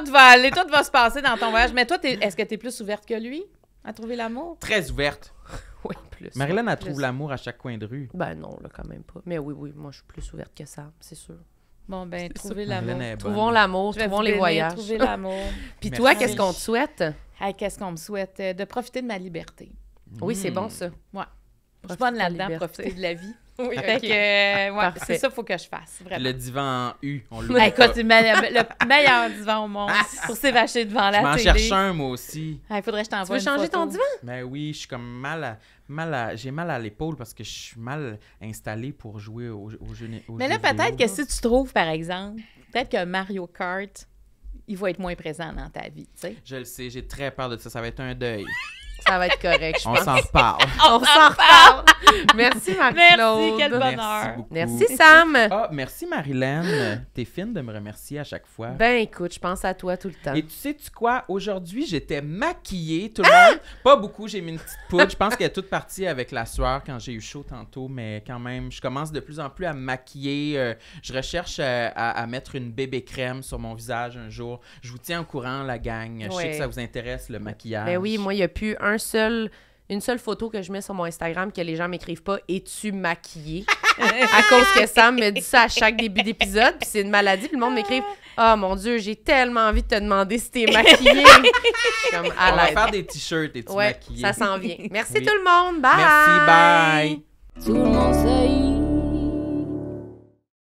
[SPEAKER 3] va se passer dans ton voyage. Mais toi, est-ce que tu es plus ouverte que lui? À trouver l'amour?
[SPEAKER 1] Très ouverte. oui, plus. Marilyn, a
[SPEAKER 2] trouvé l'amour à chaque coin de rue. Ben non, là, quand même pas. Mais oui, oui, moi, je suis plus ouverte que ça, c'est sûr.
[SPEAKER 3] Bon, ben, trouver l'amour. Trouvons l'amour, trouvons les voyages. l'amour. Puis toi, qu'est-ce qu'on te souhaite? qu'est-ce qu'on me souhaite? De profiter de ma liberté. Oui, c'est mm. bon, ça. Ouais. Je suis là-dedans, profiter de la vie. Oui, euh, c'est ça qu'il faut que je fasse. Le
[SPEAKER 1] divan U, on le Écoute, le meilleur divan au monde pour s'évacher
[SPEAKER 3] devant la je télé. Je cherche un, moi aussi. Il faudrait que je t'envoie. Tu veux changer ton divan?
[SPEAKER 1] Ben oui, je suis comme mal à, mal j'ai mal à l'épaule parce que je suis mal installée pour jouer au, jeu. Mais là, peut-être que si
[SPEAKER 3] tu trouves, par exemple, peut-être que Mario Kart, il va être moins présent dans
[SPEAKER 1] ta vie. Je le sais, j'ai très peur de ça. Ça va être un deuil. Ça va être correct, je pense. On s'en reparle. On
[SPEAKER 3] s'en reparle. merci, Marie-Claude.
[SPEAKER 1] Merci, quel bonheur. Merci, Sam. Ah, merci, Marilyn. T'es fine de me remercier à chaque fois.
[SPEAKER 2] Ben, écoute, je pense à toi tout le temps.
[SPEAKER 1] Et tu sais, tu quoi? Aujourd'hui, j'étais maquillée, tout le monde. Pas beaucoup, j'ai mis une petite poudre. Je pense qu'elle est toute partie avec la sueur quand j'ai eu chaud tantôt, mais quand même, je commence de plus en plus à me maquiller. Euh, je recherche euh, à, mettre une bébé crème sur mon visage un jour. Je vous tiens au courant, la gang. Je sais que ça vous intéresse, le maquillage. Ben oui,
[SPEAKER 2] moi, il n'y a plus un une seule photo que je mets sur mon Instagram que les gens m'écrivent pas es-tu maquillée à cause que Sam me dit ça à chaque début d'épisode puis c'est une maladie puis le monde m'écrive « oh mon dieu j'ai tellement envie de te demander si t'es maquillée
[SPEAKER 1] à on va faire des t-shirts et tu maquillée ça s'en vient merci tout
[SPEAKER 3] le monde bye merci bye
[SPEAKER 1] tout le monde